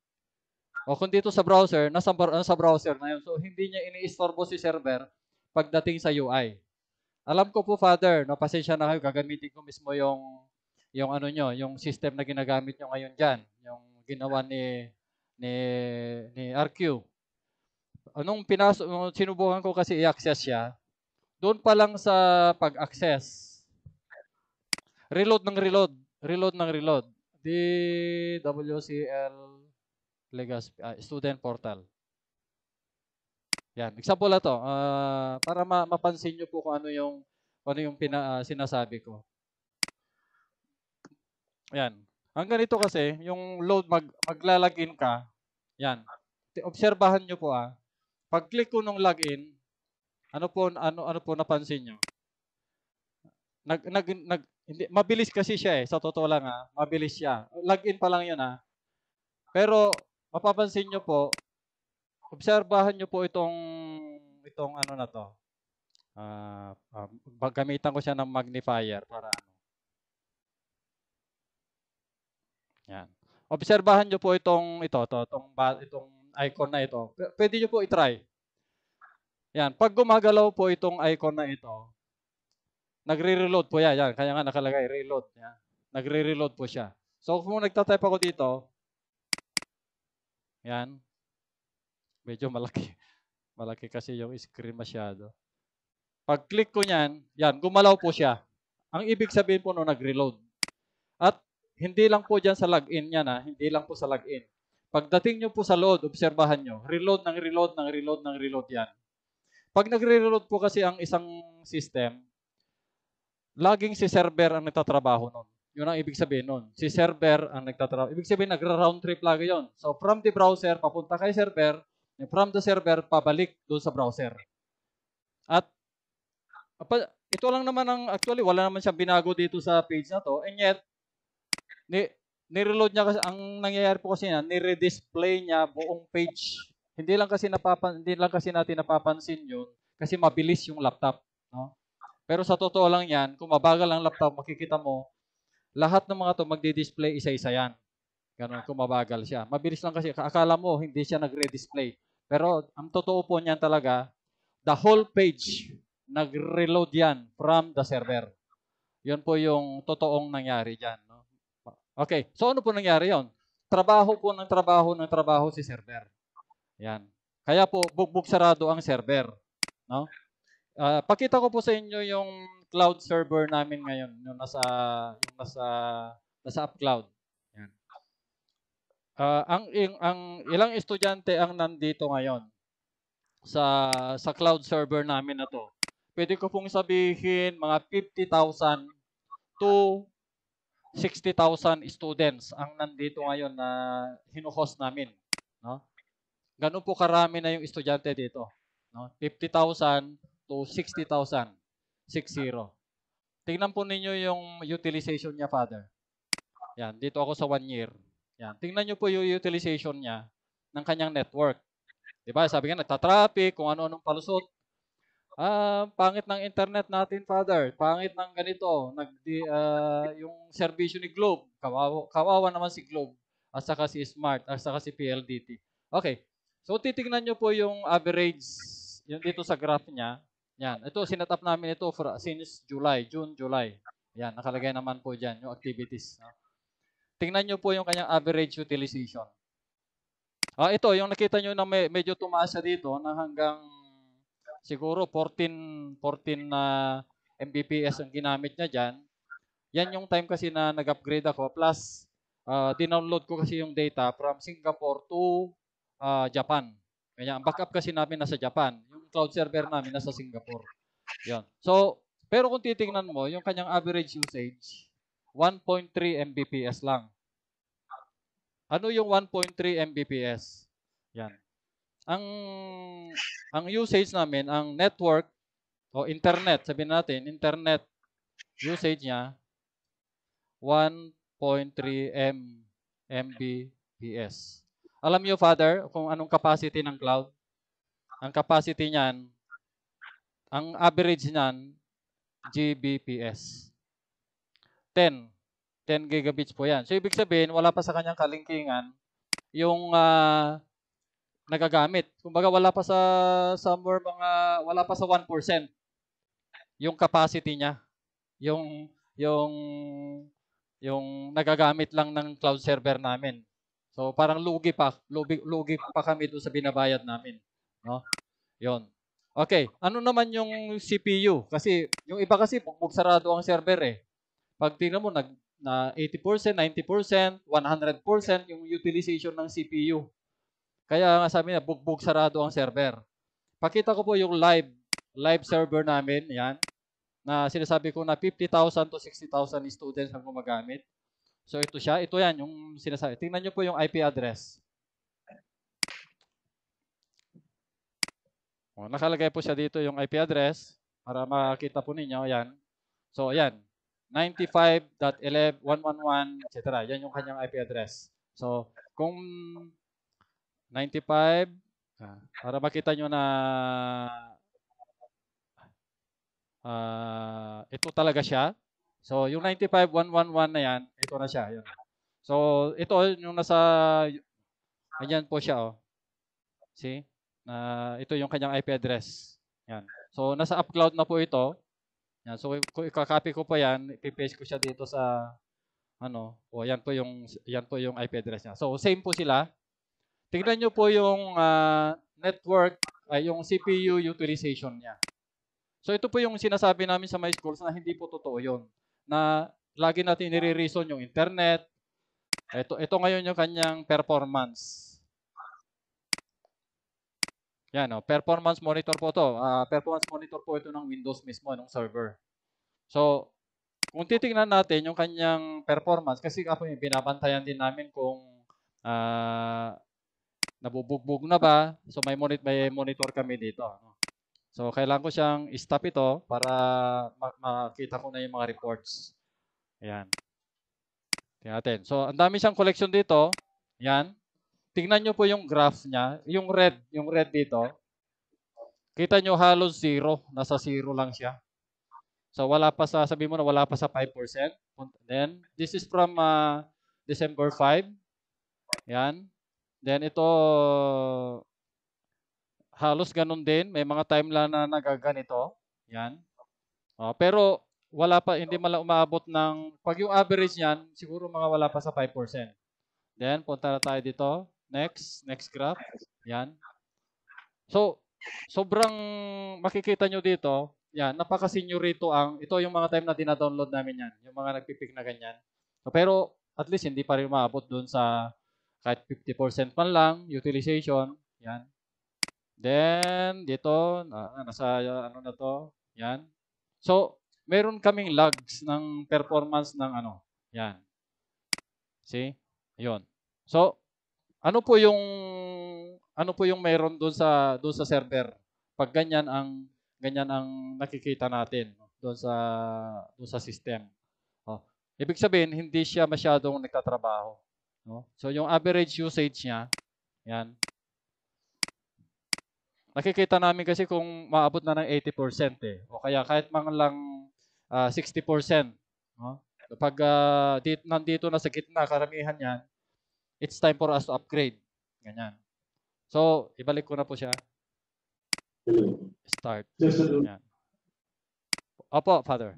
O kung dito sa browser, nasa, nasa browser na yun. So, hindi niya ini iniistorbo si server pagdating sa UI. Alam ko po, Father, no, pasensya na kayo, gagamitin ko mismo yung, yung ano nyo, yung system na ginagamit nyo ngayon dyan. Yung ginawa ni, ni, ni RQ. Anong pinas, sinubukan ko kasi i-access siya, doon pa lang sa pag-access. Reload ng reload. Reload ng reload. DWCL Legaspi, uh, ah, student portal. Yan. Example na to. Uh, para ma mapansin nyo po kung ano yung, ano yung pina, uh, sinasabi ko. Yan. Ang ganito kasi, yung load, mag, maglalagin ka. Yan. Obserbahan nyo po ah. Pag-click ko nung login, ano po ano ano po napansin niyo? Nag nag, nag hindi, mabilis kasi siya eh, sa totoo lang ha, ah. mabilis siya. Login pa lang 'yun ah. Pero mapapansin niyo po, obserbahan niyo po itong itong ano na to. Uh, ah, uh, ah, gamitan ko siya ng magnifier para ano. Yan. Obserbahan niyo po itong ito, to, itong itong icon na ito. Pwede niyo po i-try. Yan. Pag gumagalaw po itong icon na ito, nagre-reload po yan. yan. Kaya nga nakalagay, reload. Yan. Nagre-reload po siya. So kung nagtatype ako dito, yan. Medyo malaki. Malaki kasi yung screen masyado. Pag click ko niyan, yan, gumalaw po siya. Ang ibig sabihin po no, nag-reload. At hindi lang po dyan sa login niya na, hindi lang po sa login. Pagdating nyo po sa load, obserbahan nyo, reload ng reload ng reload ng reload yan. Pag nagre-reload po kasi ang isang system, laging si server ang nagtatrabaho nun. Yun ang ibig sabihin nun. Si server ang nagtatrabaho. Ibig sabihin, nagra-round trip lagi yon. So, from the browser, papunta kay server, and from the server, pabalik doon sa browser. At, ito lang naman ang, actually, wala naman siyang binago dito sa page na to. And yet, ni, ni-reload niya kasi, ang nangyayari po kasi na, nire-display niya buong page hindi lang kasi napapan hindi lang kasi natin napapansin 'yun kasi mabilis yung laptop, no? Pero sa totoo lang 'yan, kung mabagal ang laptop, makikita mo lahat ng mga 'to magdi-display isa-isa 'yan. Ganun kung mabagal siya. Mabilis lang kasi akala mo hindi siya nagre-display. Pero ang totoo po niyan talaga, the whole page nag-reload 'yan from the server. 'Yon po yung totoong nangyari diyan, no? Okay. So ano po nangyari 'yon? Trabaho po ng trabaho ng trabaho si server. Yan. Kaya po, bugbog sarado ang server. No? Uh, pakita ko po sa inyo yung cloud server namin ngayon, yung nasa, yung nasa, nasa upcloud. Yan. Uh, ang, yung, ang ilang estudyante ang nandito ngayon sa, sa cloud server namin na to. Pwede ko pong sabihin mga 50,000 to 60,000 students ang nandito ngayon na hino-host namin. No? Ganun po karami na yung estudyante dito. No? 50,000 to 60,000. 6-0. Tingnan po ninyo yung utilization niya, Father. Yan, dito ako sa one year. Yan, tingnan niyo po yung utilization niya ng kanyang network. 'Di ba? Sabi nga nagta-traffic, kung ano-anong palusot. Ah, pangit ng internet natin, Father. Pangit ng ganito, nag uh, yung serbisyo ni Globe. Kawawa, kawawa naman si Globe at saka si Smart at saka si PLDT. Okay. So titingnan nyo po yung average yung dito sa graph niya. Yan. Ito, sinatap namin ito for, since July, June, July. Yan, nakalagay naman po dyan yung activities. No? Tingnan nyo po yung kanyang average utilization. Ah, ito, yung nakita nyo na may, medyo tumaas dito na hanggang siguro 14, 14 na uh, Mbps ang ginamit niya dyan. Yan yung time kasi na nag-upgrade ako. Plus, uh, dinownload ko kasi yung data from Singapore to uh, Japan. Kaya ang backup kasi namin nasa Japan. Yung cloud server namin nasa Singapore. Yan. So, pero kung titingnan mo, yung kanyang average usage, 1.3 Mbps lang. Ano yung 1.3 Mbps? Yan. Ang ang usage namin, ang network o internet, sabihin natin, internet usage niya 1.3 M, Mbps. Alam niyo, Father, kung anong capacity ng cloud? Ang capacity niyan, ang average niyan, GBPS. 10. 10 gigabits po yan. So, ibig sabihin, wala pa sa kanyang kalingkingan yung uh, nagagamit. Kumbaga, wala pa sa somewhere mga, wala pa sa 1% yung capacity niya. Yung, yung, yung nagagamit lang ng cloud server namin. So parang lugi pa, lugi, lugi pa kami doon sa binabayad namin, no? 'Yon. Okay, ano naman yung CPU? Kasi yung iba kasi bugbog sarado ang server eh. Pag tingnan mo nag na 80%, 90%, 100% yung utilization ng CPU. Kaya nga sabi na bugbog sarado ang server. Pakita ko po yung live live server namin, 'yan. Na sinasabi ko na 50,000 to 60,000 students ang gumagamit. So ito siya, ito yan yung sinasabi. Tingnan niyo po yung IP address. O, oh, nakalagay po siya dito yung IP address para makita po ninyo. ayan. So ayan, 95.111.111, etc. Yan yung kanyang IP address. So kung 95, ah, para makita nyo na uh, ito talaga siya, So, yung 95111 na yan, ito na siya. Yun. So, ito yung nasa, ayan po siya, oh. See? Na, uh, ito yung kanyang IP address. Yan. So, nasa UpCloud na po ito. Yan. So, kung i ko pa yan, ipipaste ko siya dito sa, ano, o oh, yan po yung, yan po yung IP address niya. So, same po sila. Tingnan nyo po yung uh, network, ay uh, yung CPU utilization niya. So, ito po yung sinasabi namin sa my schools na hindi po totoo yun na lagi natin nire-reason yung internet. Ito, ito ngayon yung kanyang performance. Yan, oh, performance monitor po to. Uh, performance monitor po ito ng Windows mismo, ng server. So, kung titingnan natin yung kanyang performance, kasi ako yung binabantayan din namin kung uh, nabubugbog na ba. So, may, monitor, may monitor kami dito. No? So, kailangan ko siyang stop ito para makita ko na yung mga reports. Ayan. Tingnan natin. So, ang dami siyang collection dito. Ayan. Tingnan nyo po yung graph niya. Yung red, yung red dito. Kita nyo halos zero. Nasa zero lang siya. So, wala pa sa, sabi mo na wala pa sa 5%. Then, this is from uh, December 5. Ayan. Then, ito, halos ganun din. May mga timeline na nagaganito. Yan. Uh, pero wala pa, hindi mala umabot ng, pag yung average niyan, siguro mga wala pa sa 5%. Then, punta na tayo dito. Next, next graph. Yan. So, sobrang makikita nyo dito, yan, napaka-senyorito senior ang, ito yung mga time na dinadownload namin yan, yung mga nagpipik na ganyan. pero, at least hindi pa rin maabot dun sa kahit 50% man lang, utilization, yan. Then, dito, uh, nasa uh, ano na to, yan. So, meron kaming logs ng performance ng ano, yan. See? Ayun. So, ano po yung, ano po yung meron doon sa, doon sa server? Pag ganyan ang, ganyan ang nakikita natin doon sa, doon sa system. Oh. Ibig sabihin, hindi siya masyadong nagtatrabaho. No? So, yung average usage niya, yan, nakikita namin kasi kung maabot na ng 80% eh. O kaya kahit mga lang uh, ah, 60%. No? Pag uh, ah, dito, nandito na sa gitna, karamihan yan, it's time for us to upgrade. Ganyan. So, ibalik ko na po siya. Start. Ganyan. Opo, Father.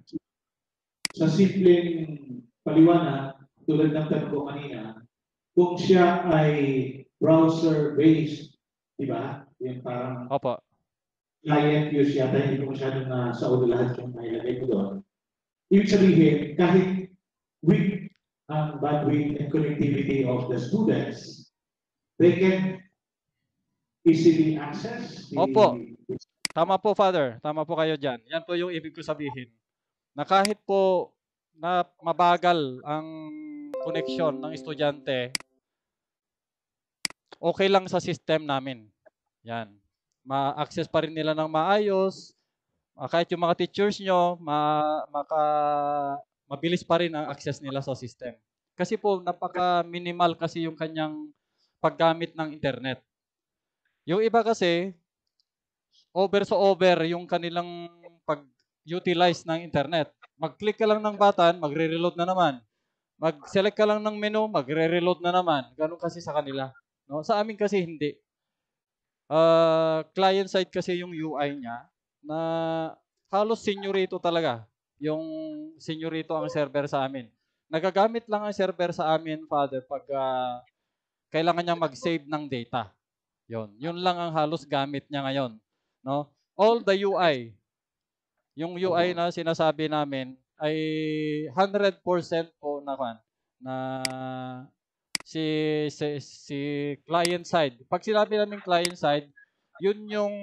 Sa simpleng paliwanag, tulad ng tanong ko kanina, kung siya ay browser-based, di ba? Yung parang um, Opo. client views yata, hindi ko masyado na sa ulo lahat yung nailagay ko doon. Ibig sabihin, kahit weak ang bandwidth and connectivity of the students, they can easily access the Opo. Tama po, Father. Tama po kayo dyan. Yan po yung ibig ko sabihin. Na kahit po na mabagal ang connection ng estudyante, okay lang sa system namin. Yan. Ma-access pa rin nila ng maayos. Ah, kahit yung mga teachers nyo, ma maka mabilis pa rin ang access nila sa system. Kasi po, napaka-minimal kasi yung kanyang paggamit ng internet. Yung iba kasi, over so over yung kanilang pag-utilize ng internet. Mag-click ka lang ng button, magre-reload na naman. Mag-select ka lang ng menu, magre-reload na naman. Ganun kasi sa kanila. No? Sa amin kasi hindi. Uh, client side kasi yung UI niya na halos senyorito talaga. Yung senyorito ang server sa amin. Nagagamit lang ang server sa amin, Father, pag uh, kailangan niya mag-save ng data. Yon, yun lang ang halos gamit niya ngayon, no? All the UI, yung UI na sinasabi namin ay 100% po na, na si, si, si client side. Pag sinabi namin client side, yun yung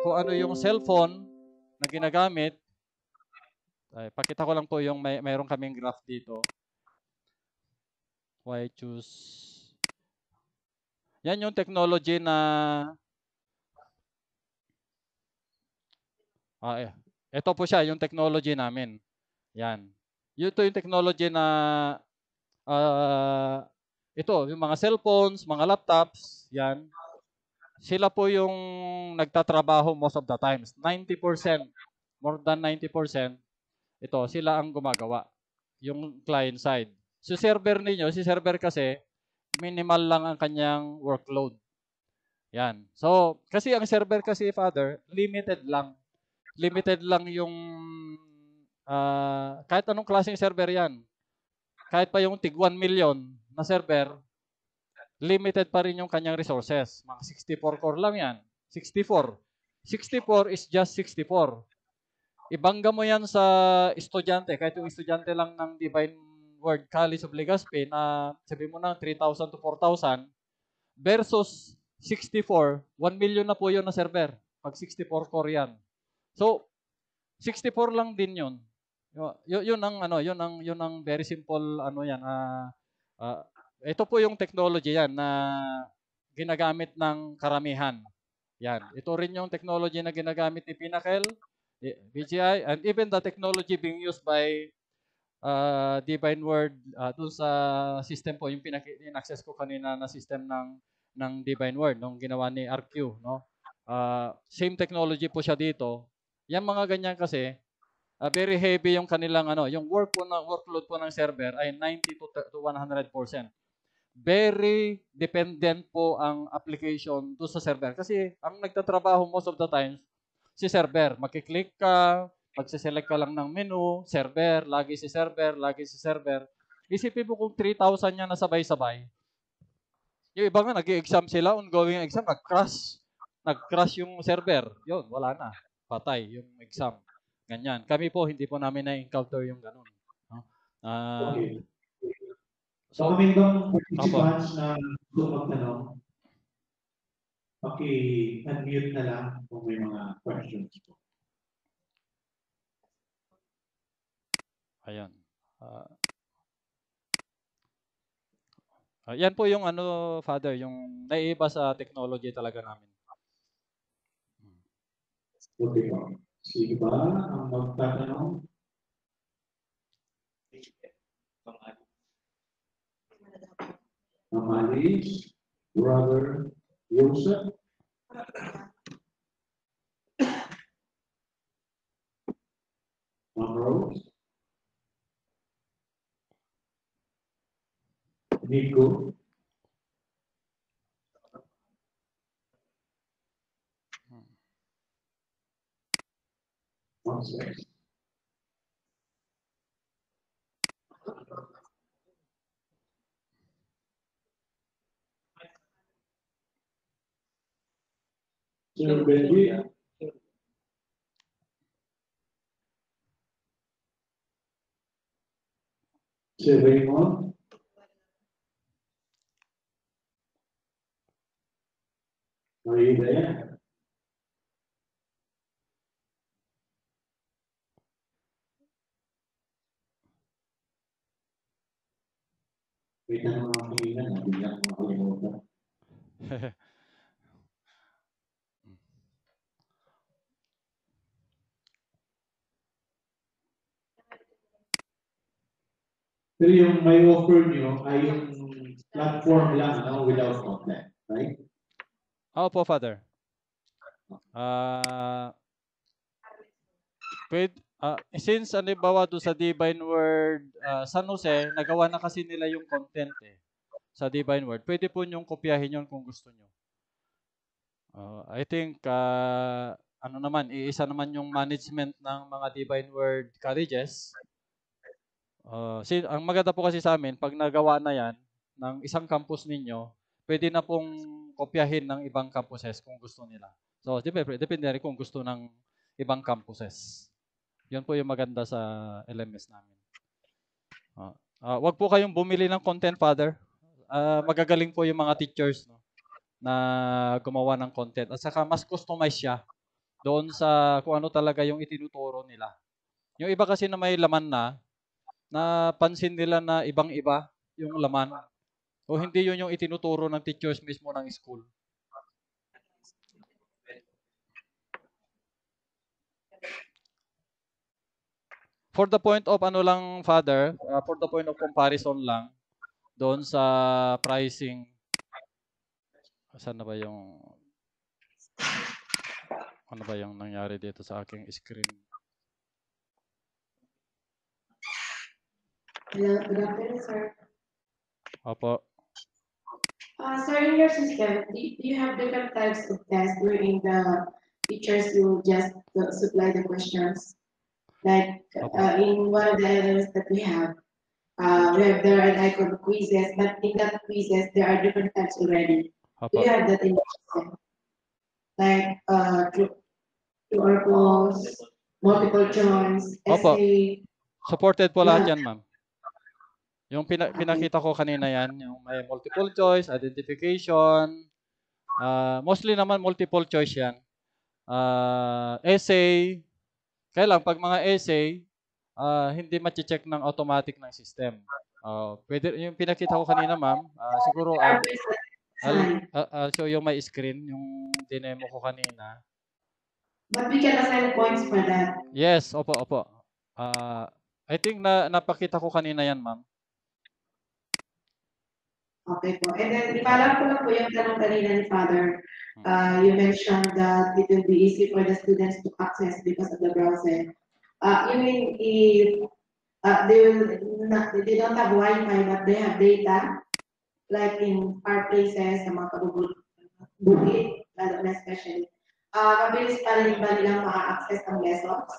kung ano yung cellphone na ginagamit. Ay, pakita ko lang po yung may, mayroon kaming graph dito. Why choose? Yan yung technology na Ah, eh. Ito po siya, yung technology namin. Yan. Ito yung technology na uh, ito, yung mga cellphones, mga laptops, yan. Sila po yung nagtatrabaho most of the times. 90%, more than 90%, ito, sila ang gumagawa. Yung client side. Si server niyo si server kasi, minimal lang ang kanyang workload. Yan. So, kasi ang server kasi, Father, limited lang. Limited lang yung uh, kahit anong klaseng server yan. Kahit pa yung tig 1 million, na server, limited pa rin yung kanyang resources. Mga 64 core lang yan. 64. 64 is just 64. Ibangga mo yan sa estudyante, kahit yung estudyante lang ng Divine Word College of Legazpi na sabi mo na 3,000 to 4,000 versus 64, 1 million na po yun na server. Pag 64 core yan. So, 64 lang din yun. Yun, yun ang ano, yun ang yun ang very simple ano yan, uh, Uh, ito po yung technology yan na ginagamit ng karamihan. Yan. Ito rin yung technology na ginagamit ni Pinakel, BGI, and even the technology being used by uh, Divine Word uh, dun sa system po, yung pinakin-access ko kanina na system ng ng Divine Word nung ginawa ni RQ, no? Uh, same technology po siya dito. Yan mga ganyan kasi, Uh, very heavy yung kanilang ano, yung work po na, workload po ng server ay 90 to, 100%. Very dependent po ang application do sa server. Kasi ang nagtatrabaho most of the times, si server. magki-click ka, magse-select ka lang ng menu, server, lagi si server, lagi si server. Isipin mo kung 3,000 niya na sabay-sabay. Yung iba nga, nag-exam sila, ongoing exam, nag-crash. Nag-crash yung server. Yun, wala na. Patay yung exam. Ganyan. Kami po, hindi po namin na-encounter yung ganun. No? Uh, okay. So, so kami bang participants na gusto magtanong, paki-unmute na lang kung may mga questions po. Ayan. Uh, uh, yan po yung ano, Father, yung naiba sa technology talaga namin. Okay. Sigma, ang magtatanong. Amalis, brother Yusuf. Rose, Nico. irmãos. Senhor bendito. Você vem, irmão? Aí, né? Wait lang mga kapilan, hindi ako makalimutan. Pero yung may offer nyo ay yung platform lang, no? Without outlet, right? Opo, Father. Ah... Uh, pwede, Uh, since ano bawa do sa Divine Word uh, San Jose, nagawa na kasi nila yung content eh, sa Divine Word. Pwede po niyong kopyahin yon kung gusto niyo. Uh, I think uh, ano naman, iisa naman yung management ng mga Divine Word Colleges. Uh, si, ang maganda po kasi sa amin, pag nagawa na yan ng isang campus ninyo, pwede na pong kopyahin ng ibang campuses kung gusto nila. So, depende, depende rin kung gusto ng ibang campuses. Yun po yung maganda sa LMS namin. Uh, uh, wag po kayong bumili ng content, Father. Uh, magagaling po yung mga teachers no, na gumawa ng content. At saka mas customize siya doon sa kung ano talaga yung itinuturo nila. Yung iba kasi na may laman na, napansin nila na ibang-iba yung laman. O hindi yun yung itinuturo ng teachers mismo ng school. for the point of ano lang father, uh, for the point of comparison lang doon sa pricing Saan na ba yung ano ba yung nangyari dito sa aking screen? Hello, good afternoon, sir. Opo. Uh, sir, in your system, do you have different types of tests wherein the features you just uh, supply the questions? Like okay. uh, in one of the elements that we have, uh, we have there are an icon quizzes, but in that quizzes there are different types already. Opo. We have that in Like uh, true, or false, multiple choice, essay. Supported po lahat yan, ma'am. Yung pina- pinakita ko kanina yan, yung may multiple choice, identification, uh, mostly naman multiple choice yan. Uh, essay, kaya lang, pag mga essay, uh, hindi mati-check ng automatic ng system. Uh, pwede, yung pinakita ko kanina, ma'am, uh, siguro, uh, I'll, I'll show you my screen, yung dinemo ko kanina. But we can assign points for that. Yes, opo, opo. Uh, I think na napakita ko kanina yan, ma'am. Okay po. And then, ipalap ko lang po yung tanong kanina ni Father. Hmm. Uh, you mentioned that it will be easy for the students to access because of the browser. Uh, you mean if uh, they will not, they don't have Wi-Fi but they have data, like in our places, sa mga kabubukit, lalo na especially. Uh, mabilis pa rin ba nilang maka-access ang lessons?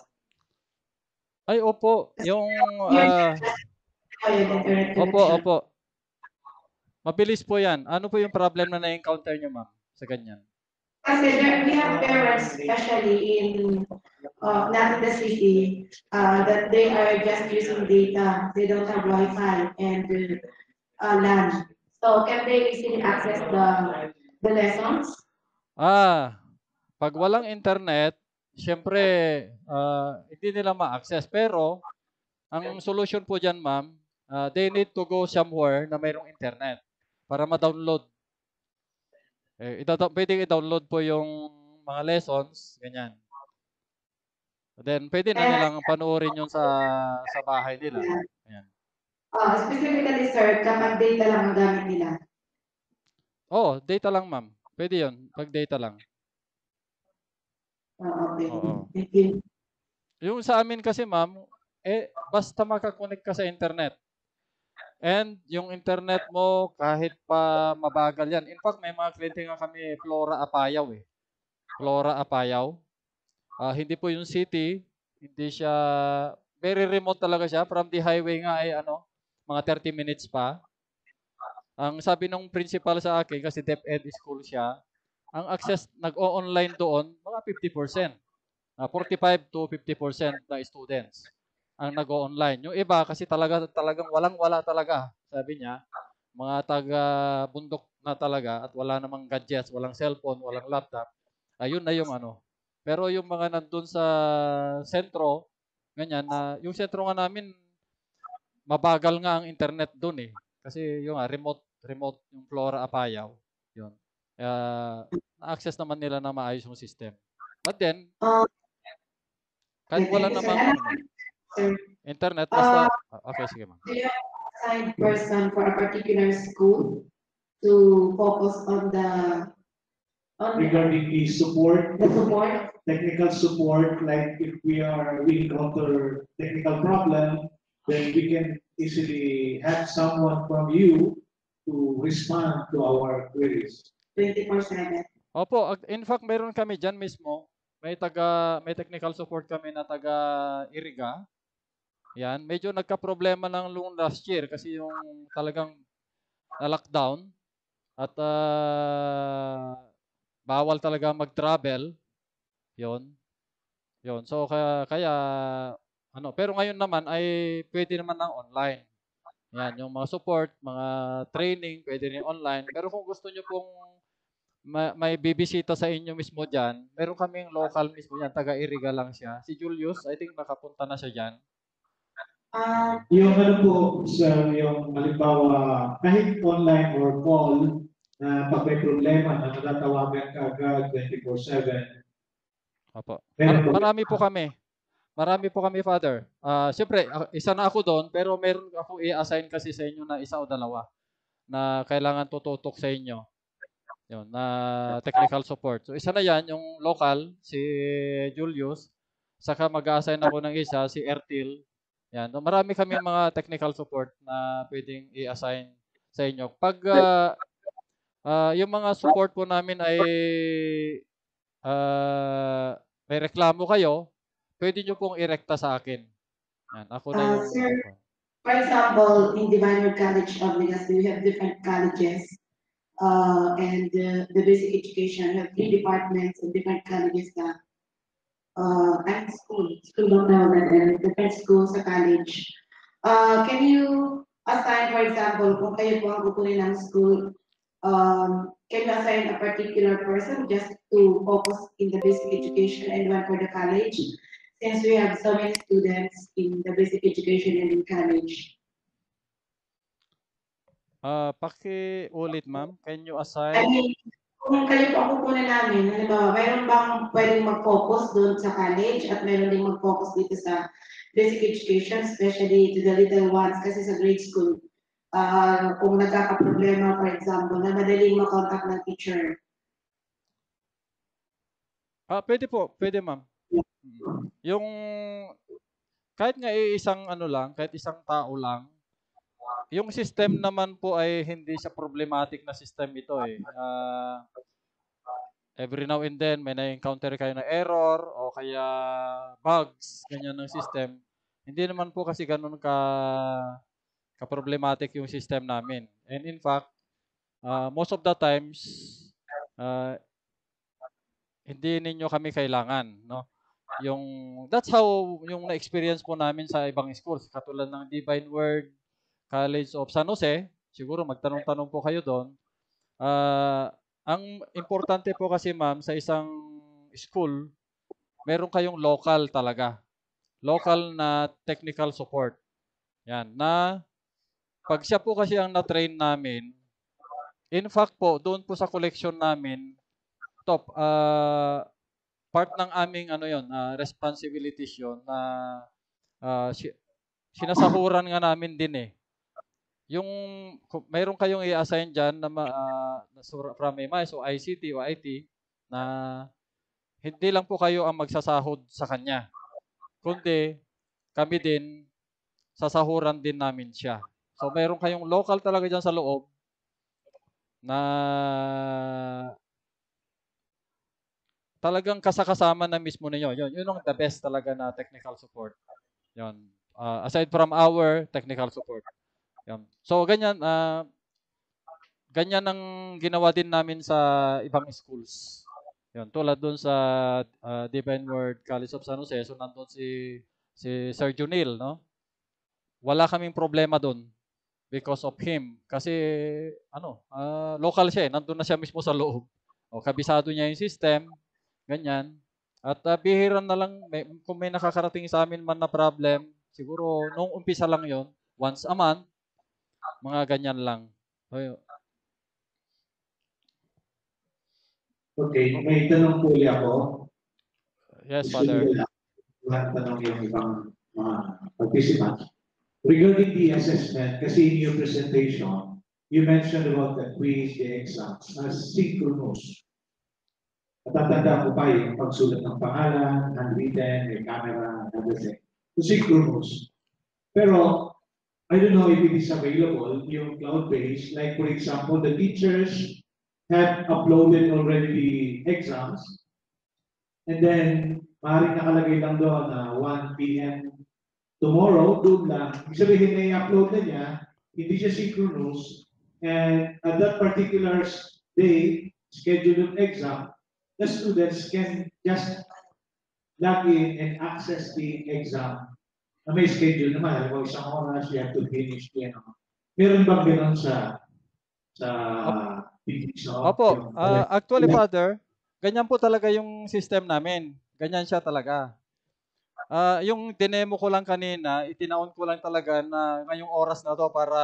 Ay, opo. Yung, uh, opo, opo. Mabilis po yan. Ano po yung problem na na-encounter nyo, ma'am, sa ganyan? Kasi there, we have parents, especially in uh, not in the city, uh, that they are just using data. They don't have Wi-Fi and uh, LAN. So can they easily access the the lessons? Ah, pag walang internet, syempre uh, hindi nila ma-access. Pero ang solution po diyan, ma'am, uh, they need to go somewhere na mayroong internet para ma-download. Eh, ito, pwede i-download po yung mga lessons, ganyan. Then, pwede na nilang panoorin yun sa sa bahay nila. Ayan. Oh, specifically, sir, kapag data lang ang gamit nila. oh, data lang, ma'am. Pwede yun, pag data lang. Oh, okay. Oo. Thank you. Yung sa amin kasi, ma'am, eh, basta makakonect ka sa internet. And yung internet mo, kahit pa mabagal yan. In fact, may mga kliyente nga kami, Flora Apayaw eh. Flora Apayaw. Uh, hindi po yung city, hindi siya, very remote talaga siya. From the highway nga ay eh, ano, mga 30 minutes pa. Ang sabi nung principal sa akin, kasi DepEd school siya, ang access nag-o-online doon, mga 50%. Uh, 45 to 50% na students ang nag-online. Yung iba kasi talaga talagang walang-wala talaga, sabi niya. Mga taga bundok na talaga at wala namang gadgets, walang cellphone, walang laptop. Ayun na yung ano. Pero yung mga nandun sa sentro, ganyan na yung sentro nga namin mabagal nga ang internet doon eh. Kasi yung uh, remote remote yung Flora Apayaw, yun. Uh, access naman nila na maayos yung system. But then, kahit wala namang ano, sir. Internet basta. Ah, uh, okay, sige ma'am. Do you assign person for a particular school to focus on the on regarding the support, the support, technical support, like if we are we encounter technical problem, then we can easily have someone from you to respond to our queries. 24/7. Opo, in fact meron kami diyan mismo, may taga may technical support kami na taga Iriga Yan, medyo nagka-problema ng lung last year kasi yung talagang na-lockdown at uh, bawal talaga mag-travel. 'Yon. 'Yon. So kaya, kaya ano, pero ngayon naman ay pwede naman ng online. Yan, yung mga support, mga training, pwede rin online. Pero kung gusto niyo pong ma- may bibisita sa inyo mismo diyan, meron kaming local mismo yan, taga Iriga lang siya. Si Julius, I think nakapunta na siya diyan. Ah, Yung ano po, sa yung halimbawa, kahit online or call, na pag may problema na natatawagan ka agad 24-7, Opo. Mar- marami po kami. Marami po kami, Father. Ah, Siyempre, ah, isa na ako doon, pero meron ako i-assign kasi sa inyo na isa o dalawa na kailangan tututok sa inyo. Yun, na technical support. So, isa na yan, yung local, si Julius. Saka mag-assign ako ng isa, si Ertil. Yan. So, marami kami mga technical support na pwedeng i-assign sa inyo. Pag uh, uh, yung mga support po namin ay uh, may reklamo kayo, pwede nyo pong irekta sa akin. Yan. Ako na yung... Uh, sir, ano for example, in the minor college of Minas, we have different colleges uh, and uh, the basic education. We have three departments and different colleges na uh, and school, school of government and different schools sa college. Uh, can you assign, for example, kung kayo po ang kukunin ng school, um, can you assign a particular person just to focus in the basic education and one for the college? Since we have so many students in the basic education and in college. Uh, ah, paki ulit, ma'am. Can you assign? I mean, kung kayo po ang kukunan namin, halimbawa, meron bang pwedeng mag-focus doon sa college at meron ding mag-focus dito sa basic education, especially to the little ones kasi sa grade school, uh, kung nagkakaproblema, for example, na madaling makontakt ng teacher. Ah, pwede po, pwede ma'am. Yung kahit nga isang ano lang, kahit isang tao lang, yung system naman po ay hindi siya problematic na system ito eh. Uh, every now and then may na-encounter kayo na error o kaya bugs, ganyan ng system. Hindi naman po kasi ganun ka ka-problematic yung system namin. And in fact, uh, most of the times, uh, hindi ninyo kami kailangan, no? Yung, that's how, yung na-experience po namin sa ibang schools, katulad ng Divine Word, College of San Jose. Siguro magtanong-tanong po kayo doon. Uh, ang importante po kasi ma'am sa isang school, meron kayong local talaga. Local na technical support. Yan. Na pag siya po kasi ang na-train namin, in fact po, doon po sa collection namin, top, uh, part ng aming ano yon uh, ah, responsibilities yon na uh, si- sinasahuran nga namin din eh yung mayroon kayong i-assign diyan na, ma, uh, na from MI, so ICT o IT, na hindi lang po kayo ang magsasahod sa kanya, kundi kami din, sasahuran din namin siya. So mayroon kayong local talaga diyan sa loob na talagang kasakasama na mismo ninyo. Yun, yun ang the best talaga na technical support. Yun. Uh, aside from our technical support. Yan. So, ganyan, uh, ganyan ang ginawa din namin sa ibang schools. Yan, tulad doon sa uh, Divine Word College of San Jose, so nandoon si, si Sir Junil, no? Wala kaming problema doon because of him. Kasi, ano, uh, local siya eh. nandoon na siya mismo sa loob. O, kabisado niya yung system, ganyan. At uh, bihiran na lang, may, kung may nakakarating sa amin man na problem, siguro nung umpisa lang yon once a month, mga ganyan lang. Oh. Okay, may tanong po ako. Yes, Father. Lahat tanong yung ibang mga participants. Regarding the assessment, kasi in your presentation, you mentioned about the quiz, the exams, na synchronous. Natatanda ko pa yung pagsulat ng pangalan, handwritten, may camera, everything. So synchronous. Pero I don't know if it is available, yung cloud-based, like for example, the teachers have uploaded already the exams, and then maaaring nakalagay lang doon na 1 p.m. tomorrow, doon lang. Ibig sabihin na i-upload na niya, hindi siya synchronous, and at that particular day, scheduled exam, the students can just log in and access the exam na may schedule naman. Halimbawa, isang oras, you have to finish yan. Meron bang ganun sa sa teachings na Opo. Uh, actually, Father, ganyan po talaga yung system namin. Ganyan siya talaga. Uh, yung dinemo ko lang kanina, itinaon ko lang talaga na ngayong oras na to para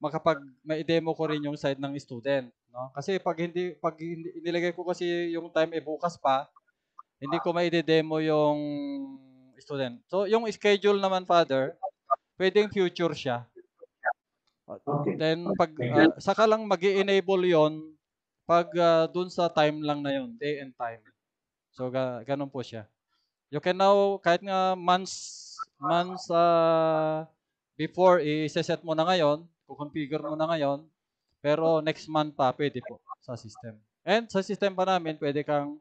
makapag ma-demo ko rin yung side ng student, no? Kasi pag hindi pag inilagay ko kasi yung time e bukas pa, hindi ko maide demo yung student. So, yung schedule naman, Father, pwedeng future siya. Okay. Then, pag, uh, saka lang mag enable yon pag uh, dun sa time lang na yon day and time. So, ga- ganun po siya. You can now, kahit nga months, months uh, before, i-set mo na ngayon, kukonfigure mo na ngayon, pero next month pa, pwede po sa system. And sa system pa namin, pwede kang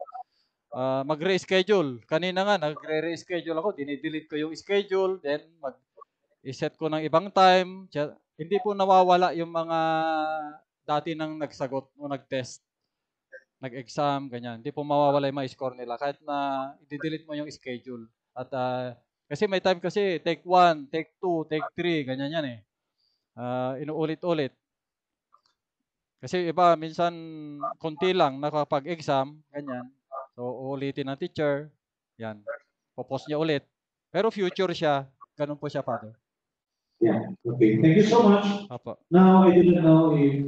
uh, mag-reschedule. Kanina nga, nagre-reschedule ako. Dinidelete ko yung schedule. Then, mag iset ko ng ibang time. Hindi po nawawala yung mga dati nang nagsagot o nag-test, nag-exam, ganyan. Hindi po mawawala yung mga score nila. Kahit na i-delete mo yung schedule. At uh, kasi may time kasi, take one, take two, take three, ganyan yan eh. Uh, inuulit-ulit. Kasi iba, minsan, konti lang nakapag-exam, ganyan. So, uulitin ng teacher. Yan. Popos niya ulit. Pero future siya. Ganun po siya, Father. Yeah. Okay. Thank you so much. Apo. Now, I didn't know if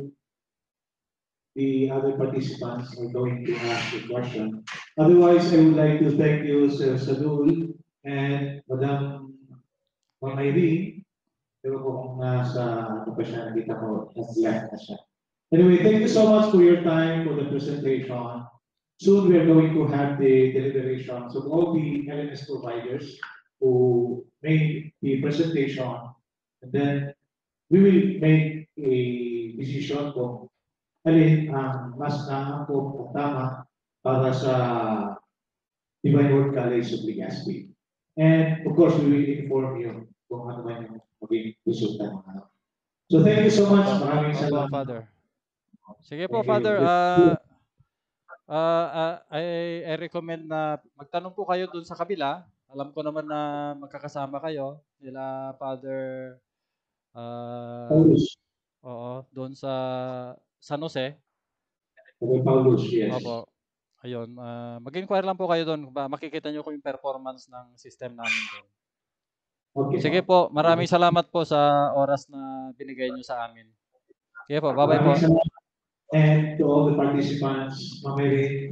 the other participants are going to ask a question. Otherwise, I would like to thank you, Sir Sadul and Madam Ma'am Irene. Pero kung nasa ano pa siya, nakita ko, nag-left na siya. Anyway, thank you so much for your time, for the presentation. Soon we are going to have the deliberations of all the LMS providers who made the presentation. And then we will make a decision kung alin ang mas naangkop at tama para sa Divine Word College of Legazpi. And of course, we will inform you kung ano man yung maging resulta ng So thank you so much. Maraming salamat. Father. Sige po, Father. Uh, uh, uh, I, I recommend na magtanong po kayo doon sa kabila. Alam ko naman na magkakasama kayo nila Father uh, Oo, doon sa San Jose. Father Paulus, yes. Opo. Ayun, uh, mag-inquire lang po kayo doon. Makikita nyo kung yung performance ng system namin doon. Okay. Sige po, maraming salamat po sa oras na binigay nyo sa amin. Okay po, bye-bye po. and to all the participants, Mamebe,